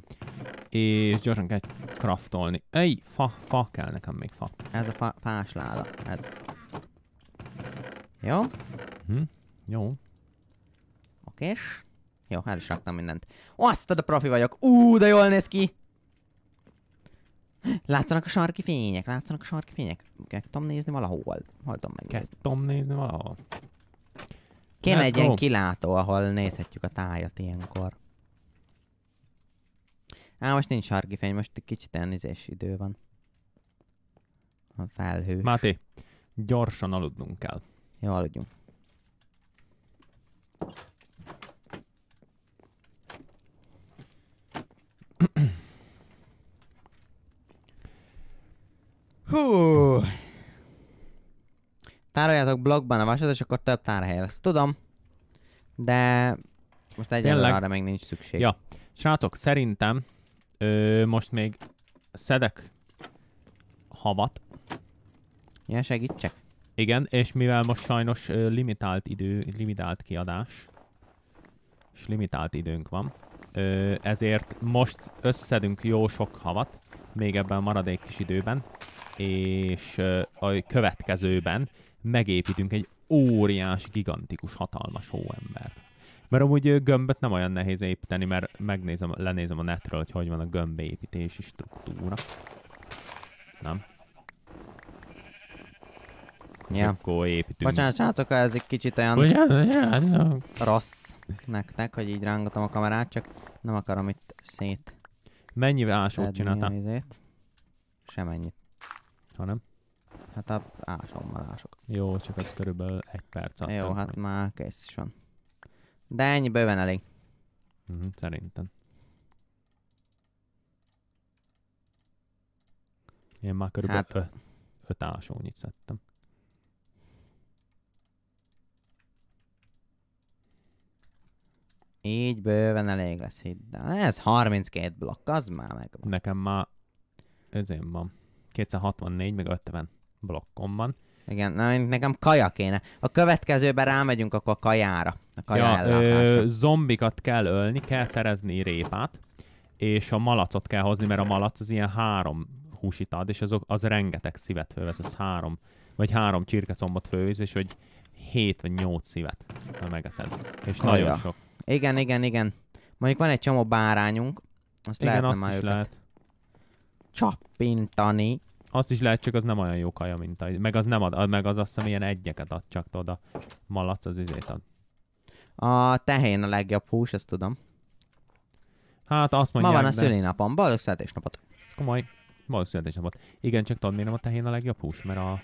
És gyorsan kell kraftolni. Ej, fa, fa kell nekem még fa. Ez a fa, fás láda, ez. Jó? Hm, jó. Okés. Jó, el is raktam mindent. Azt a profi vagyok. Ú, de jól néz ki! Látszanak a sarki fények, látszanak a sarki fények. Kell tudom nézni valahol. Hol meg. megnézni. nézni valahol. Kéne egy ilyen kilátó, ahol nézhetjük a tájat ilyenkor. Á, most nincs sarki fény, most egy kicsit elnézés idő van. A felhő. Máté, gyorsan aludnunk kell. Jó, aludjunk. Hú. Tároljátok blogban a vasat, és akkor több tárhely lesz. Tudom. De most egyelőre arra még nincs szükség. Ja. Srácok, szerintem ö, most még szedek havat. Ja, segítsek. Igen, és mivel most sajnos ö, limitált idő, limitált kiadás, és limitált időnk van, ö, ezért most összedünk jó sok havat, még ebben a maradék kis időben, és a következőben megépítünk egy óriási, gigantikus, hatalmas hóembert. Mert amúgy gömböt nem olyan nehéz építeni, mert megnézem, lenézem a netről, hogy hogy van a gömbépítési struktúra. Nem? Ja. Akkor építünk. Bocsánat, srácok, ez egy kicsit olyan bocsánat, rossz nektek, hogy így rángatom a kamerát, csak nem akarom itt szét. Mennyi ásót csináltam? Semennyit hanem? Hát hát ásom már ások. Jó, csak ez körülbelül egy perc alatt. Jó, hát már kész is van. De ennyi bőven elég. Uh-huh, szerintem. Én már körülbelül hát... ö- öt ásónyit szedtem. Így bőven elég lesz, hidd Ez 32 blokk, az már meg. Nekem már ezén van. 264 meg 50 blokkom van. Igen, na, nekem kaja kéne. A következőben rámegyünk akkor a kajára. A kaja ja, ö, zombikat kell ölni, kell szerezni répát, és a malacot kell hozni, mert a malac az ilyen három húsit ad, és azok, az rengeteg szívet fölvesz, az három, vagy három csirkecombot főz, és hogy 7 vagy 8 szívet megeszed. És Kaja. nagyon sok. Igen, igen, igen. Mondjuk van egy csomó bárányunk, azt igen, lehetne azt már is őket. lehet csappintani. Azt is lehet, csak az nem olyan jó kaja, mint a... Meg az nem ad, meg az azt hiszem ilyen egyeket ad csak, oda. malac az izét ad. A tehén a legjobb hús, ezt tudom. Hát azt mondják, Ma van a de... szülinapom, boldog születésnapot. Ez komoly. Boldog születésnapot. Igen, csak tudod, miért nem a tehén a legjobb hús? Mert a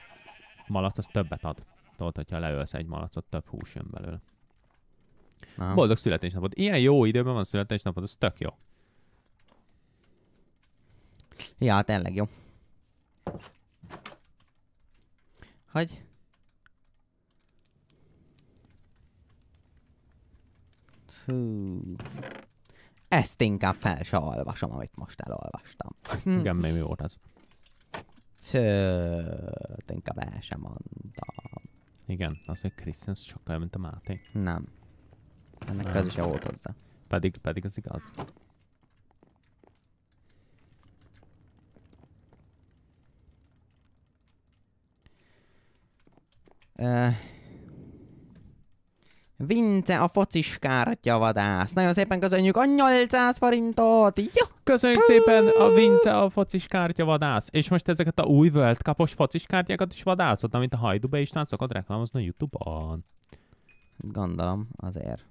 malac az többet ad. Tudod, hogyha leölsz egy malacot, több hús jön belőle. Aha. Boldog születésnapot. Ilyen jó időben van születésnapod, az tök jó. Ja, tényleg jó. Hogy? Hú. Ezt inkább fel se olvasom, amit most elolvastam. Hm. Igen, még mi volt az? Csőt, inkább el sem mondtam. Igen, az, hogy Krisztián sokkal mint a Máté. Nem. Ennek is jó volt hozzá. Pedig, pedig az igaz. Uh, Vince a focis vadász. Nagyon szépen köszönjük a 800 forintot! Jó! Köszönjük szépen a Vince a focis vadász. És most ezeket a új World Cup-os focis kártyákat is vadászod, amit a Hajdu be is szokott reklámozni a Youtube-on. Gondolom, azért.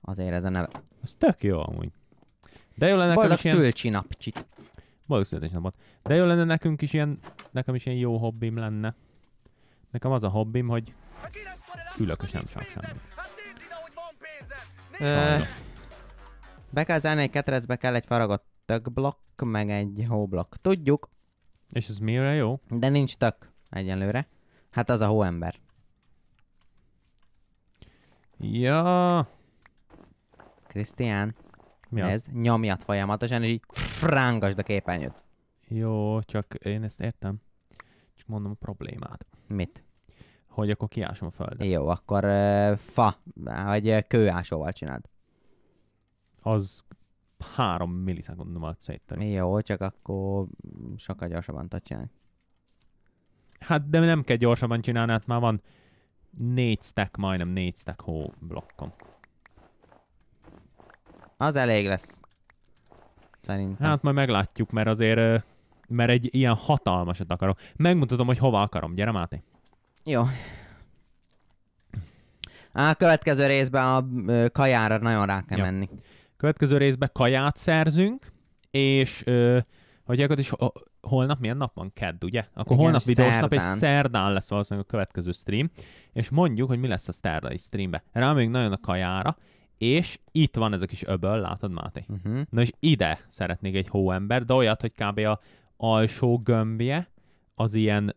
Azért ez a neve. Ez tök jó amúgy. De jó lenne Boldog nekem is ilyen... Boldog Boldog születésnapot. De jó lenne nekünk is ilyen... Nekem is ilyen jó hobbim lenne. Nekem az a hobbim, hogy ülök és nem csak semmit. be kell zárni egy ketrecbe, kell egy faragott tökblokk, meg egy hóblokk. Tudjuk. És ez mire jó? De nincs tök egyenlőre. Hát az a hóember. Ja. Krisztián, Mi az? ez nyomjat folyamatosan, és így frángasd a képernyőt. Jó, csak én ezt értem. Csak mondom a problémát. Mit? hogy akkor kiásom a földet. Jó, akkor uh, fa, vagy kőásóval csináld. Az három millisekundum alatt szétterül. Jó, csak akkor sokkal gyorsabban tudod csinálni. Hát, de nem kell gyorsabban csinálni, hát már van négy stack, majdnem négy stack hó blokkom. Az elég lesz. Szerintem. Hát majd meglátjuk, mert azért, mert egy ilyen hatalmasat akarok. Megmutatom, hogy hova akarom. Gyere, Máté. Jó. A következő részben a kajára nagyon rá kell ja. menni. Következő részben kaját szerzünk, és hogy akkor is holnap milyen nap van? Kedd, ugye? Akkor Igen, holnap videós nap, és szerdán lesz valószínűleg a következő stream, és mondjuk, hogy mi lesz a szerdai streambe. Rámegyünk nagyon a kajára, és itt van ez a kis öböl, látod Máté? Uh-huh. Na és ide szeretnék egy hóember, de olyat, hogy kb. a alsó gömbje az ilyen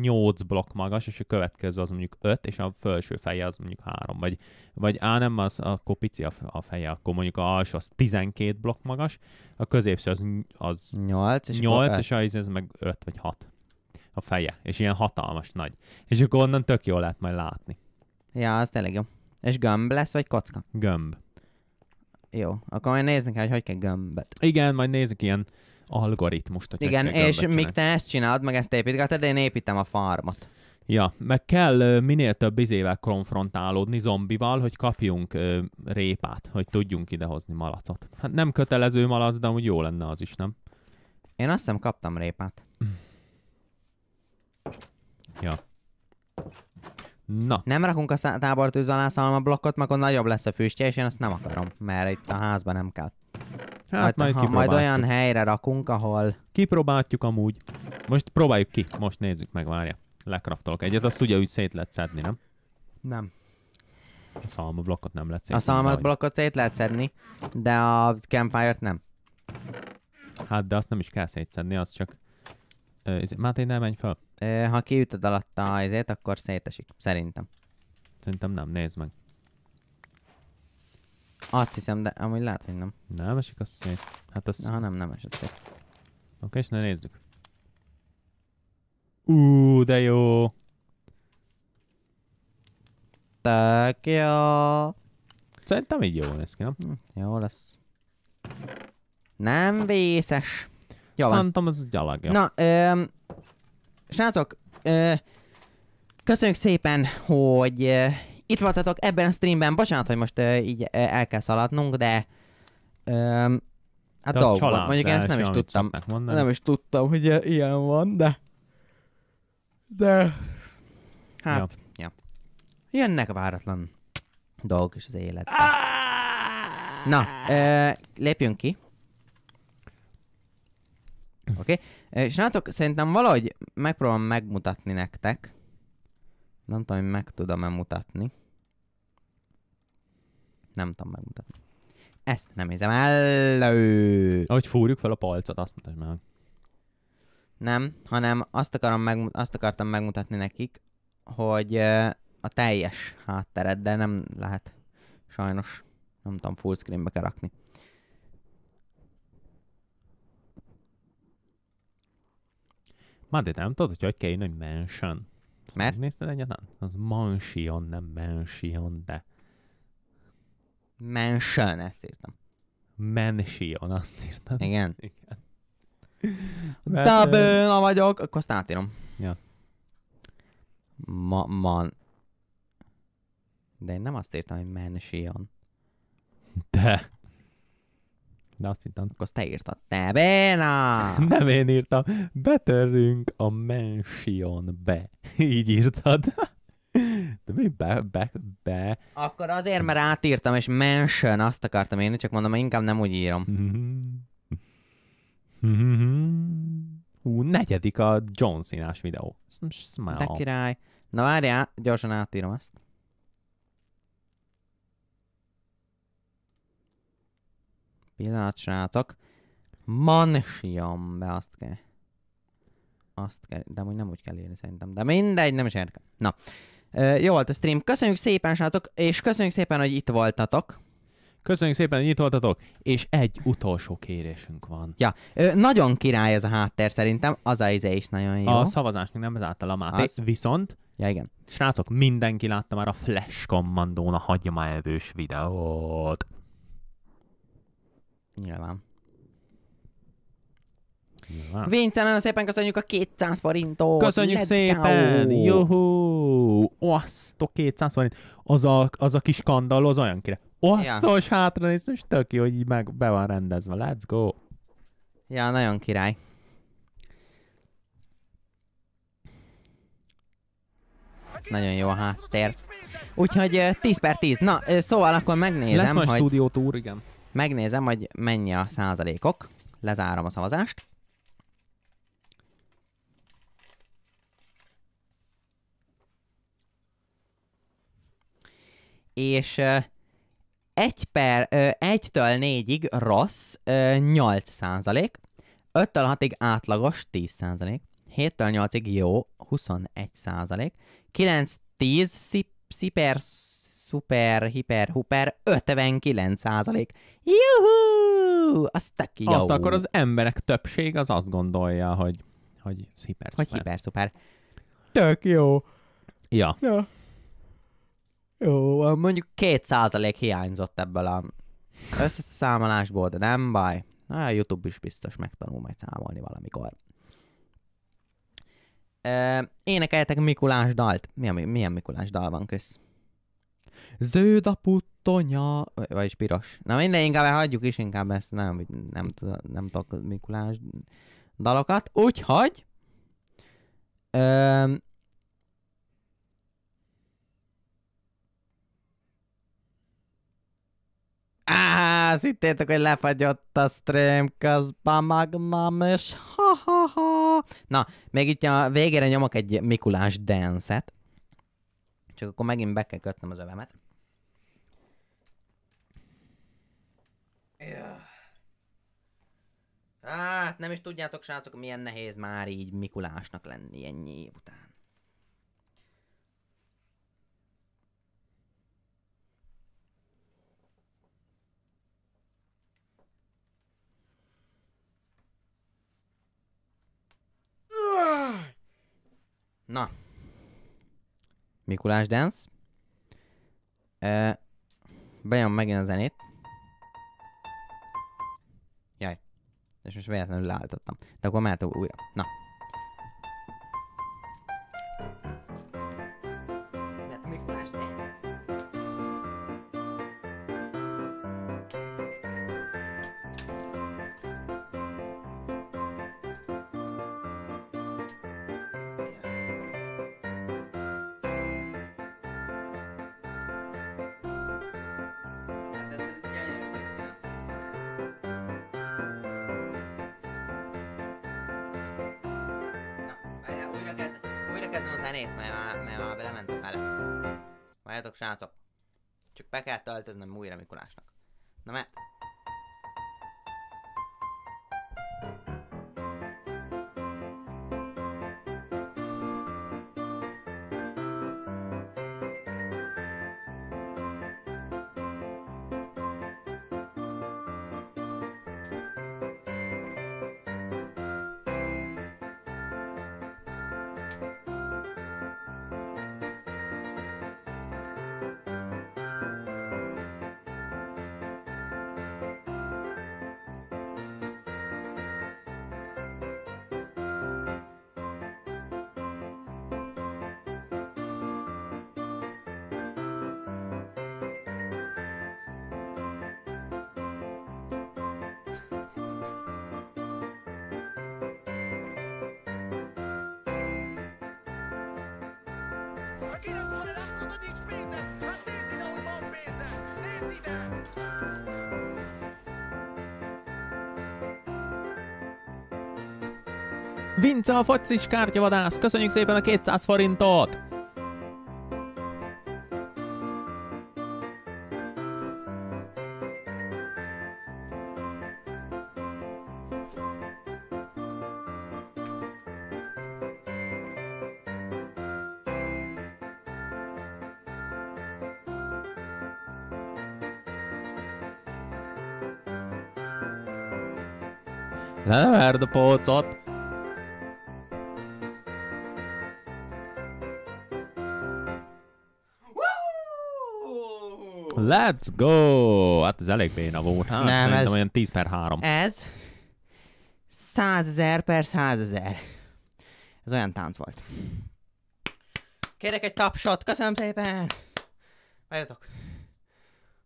8 blokk magas, és a következő az mondjuk 5, és a felső feje az mondjuk 3, vagy, vagy á nem, az akkor pici a, feje, akkor mondjuk a alsó az 12 blokk magas, a középső az, az 8, és, 8, és a, ez meg 5 vagy 6 a feje, és ilyen hatalmas nagy. És akkor onnan tök jól lehet majd látni. Ja, az tényleg jó. És gömb lesz, vagy kocka? Gömb. Jó, akkor majd nézni kell, hogy hogy kell gömbet. Igen, majd nézzük ilyen algoritmust. A Igen, és míg te ezt csinálod, meg ezt építgeted, én építem a farmot. Ja, meg kell minél több izével konfrontálódni zombival, hogy kapjunk ö, répát, hogy tudjunk idehozni malacot. Hát nem kötelező malac, de úgy jó lenne az is, nem? Én azt hiszem kaptam répát. ja. Na. Nem rakunk a tábortűz alá blokkot, mert akkor nagyobb lesz a füstje, és én azt nem akarom, mert itt a házban nem kell. Hát majd, majd, ha, majd olyan helyre rakunk, ahol... Kipróbáljuk amúgy. Most próbáljuk ki, most nézzük meg, várja. Lekraftolok egyet, azt ugye úgy szét lehet szedni, nem? Nem. A blokkot nem lehet szét. A blokkot szét lehet szedni, de a campfire nem. Hát, de azt nem is kell szétszedni, az csak Izé, Máté, nem menj fel. ha kiütöd alatt a izét, akkor szétesik. Szerintem. Szerintem nem, nézd meg. Azt hiszem, de amúgy lehet, hogy nem. Nem esik az szét. Hát az... Ha nem, nem esett szét. Oké, okay, és ne nézzük. Ú, de jó! Tök jó! Szerintem így jó lesz ki, nem? Hm, jó lesz. Nem vészes. Jó van. Szerintem ez gyalag. Jó. Na, ö, srácok, ö, köszönjük szépen, hogy ö, itt voltatok ebben a streamben. Bocsánat, hogy most ö, így ö, el kell szaladnunk, de... Ö, Hát de dolgok van. Mondjuk ezt nem is tudtam. Nem is tudtam, hogy ilyen van, de... De... Hát, ja. ja. Jönnek váratlan dolgok is az élet. Ah! Na, ö, lépjünk ki. Oké? Okay? Srácok, szerintem valahogy megpróbálom megmutatni nektek. Nem tudom, hogy meg tudom-e mutatni. Nem tudom megmutatni. Ezt nem érzem el. Ahogy fúrjuk fel a palcot, azt mutasd meg. Nem, hanem azt, akarom megmut- azt akartam megmutatni nekik, hogy a teljes háttered, de nem lehet. Sajnos. Nem tudom, full screenbe kell rakni. Már de nem tudod, hogy hogy kell írni, hogy mansion. Azt Mert? Nézted egyáltalán? Az mansion, nem mansion, de... Mansion, ezt írtam. Mansion, azt írtam. Igen. Igen. Mert... vagyok, akkor azt átírom. Ja. Ma, man. De én nem azt írtam, hogy mansion. De. De azt hittem. Akkor azt te írtad. Te, Béna! Nem én írtam. Betörünk a mansion be. Így írtad. De mi be, be, be? Akkor azért, mert átírtam, és mansion, azt akartam én, csak mondom, hogy inkább nem úgy írom. Hú, negyedik a John színás videó. Smile. De király. Na várjál, gyorsan átírom ezt. Pillanat, srácok. Mansiam be, azt kell. Azt kell, de amúgy nem úgy kell írni szerintem. De mindegy, nem is érdekel. Na, e, jó volt a stream. Köszönjük szépen, srácok, és köszönjük szépen, hogy itt voltatok. Köszönjük szépen, hogy itt voltatok, és egy utolsó kérésünk van. Ja, ö, nagyon király ez a háttér szerintem, az a izé is nagyon jó. A szavazás még nem zárt el a Máté, az... viszont... Ja, igen. Srácok, mindenki látta már a Flash Commandón a hagyományevős videót. Nyilván. Nyilván. Vincent, nagyon szépen köszönjük a 200 forintot! Köszönjük Let's szépen! Go. Juhu. Azt a 200 forint! Az a, az a kis kandall, az olyan kire. Osztos ja. hátra néz, és tök jó, hogy így meg be van rendezve. Let's go! Ja, nagyon király. Nagyon jó a háttér. Úgyhogy 10 per 10. Na, szóval akkor megnézem, Lesz majd hogy... túr, igen. Megnézem, hogy mennyi a százalékok. Lezárom a szavazást. És uh, egy per, uh, egytől négyig rossz uh, 8 százalék, Öttől hatig átlagos 10 százalék, Héttől nyolcig jó 21 százalék, 9-10 sziper szuper, hiper, huper 59 százalék. Juhú! Azt tök jó. Azt akkor az emberek többség az azt gondolja, hogy, hogy hiper, szuper. Hogy hiper, szuper. Tök jó. Ja. ja. Jó, mondjuk 2 százalék hiányzott ebből a összeszámolásból, de nem baj. Na, a YouTube is biztos megtanul majd számolni valamikor. Énekeljetek énekeltek Mikulás dalt. Milyen, milyen Mikulás dal van, Krisz? Zöld a puttonya, vagyis piros. Na minden, inkább hagyjuk is, inkább ezt nem, nem, nem, nem tudok Mikulás dalokat. Úgyhogy... Öm, Áh, azt hittétek, hogy lefagyott a stream közben, magnam, és ha-ha-ha. Na, még itt a végére nyomok egy Mikulás dance-et. Csak akkor megint be kell kötnöm az övemet. Yeah. Hát nem is tudjátok, srácok, milyen nehéz már így Mikulásnak lenni ennyi év után. Na, Mikulás Dance. E, bejön megint a zenét. Jaj. És most véletlenül leálltottam. De akkor mehet újra. Na. elkezdem a zenét, mert már, mert már belementem fele. Várjatok, srácok. Csak be kell töltöznöm újra Mikulásnak. Na mert... Vince a focis kártyavadász, köszönjük szépen a 200 forintot! Leverd a polcot! Let's go! Hát ez elég béna volt, hát Nem, ez... olyan 10 per 3. Ez 100 ezer per 100 ezer. Ez olyan tánc volt. Kérek egy tapsot, köszönöm szépen! Várjatok!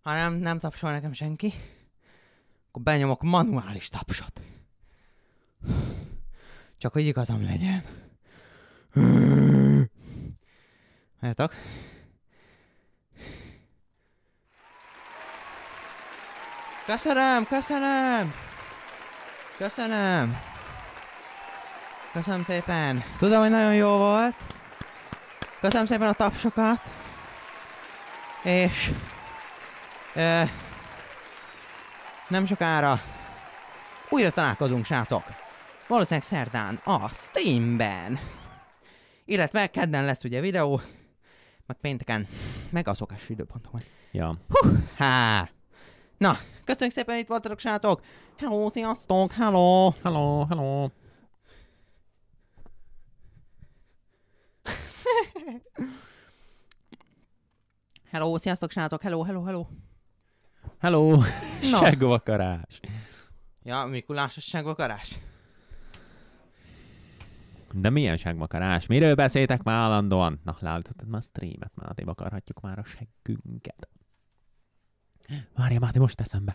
Ha nem, nem tapsol nekem senki, akkor benyomok manuális tapsot. Csak hogy igazam legyen. Várjatok! Köszönöm, köszönöm! Köszönöm! Köszönöm szépen! Tudom, hogy nagyon jó volt. Köszönöm szépen a tapsokat. És... Ö, nem sokára újra találkozunk, srácok! Valószínűleg szerdán a Steamben. Illetve kedden lesz ugye videó, meg pénteken, meg a szokás időpontokon. Ja. Hú, há! Na, köszönjük szépen, itt voltatok, srácok! Hello, sziasztok! Hello! Hello, hello! hello, sziasztok, srácok! Hello, hello, hello! Hello! No. Segvakarás! Ja, Mikulásos segvakarás. De milyen segvakarás? Miről beszéltek már állandóan? Na, leállítottad már a streamet, már akarhatjuk már a seggünket. Maria Mahti Mustasambe.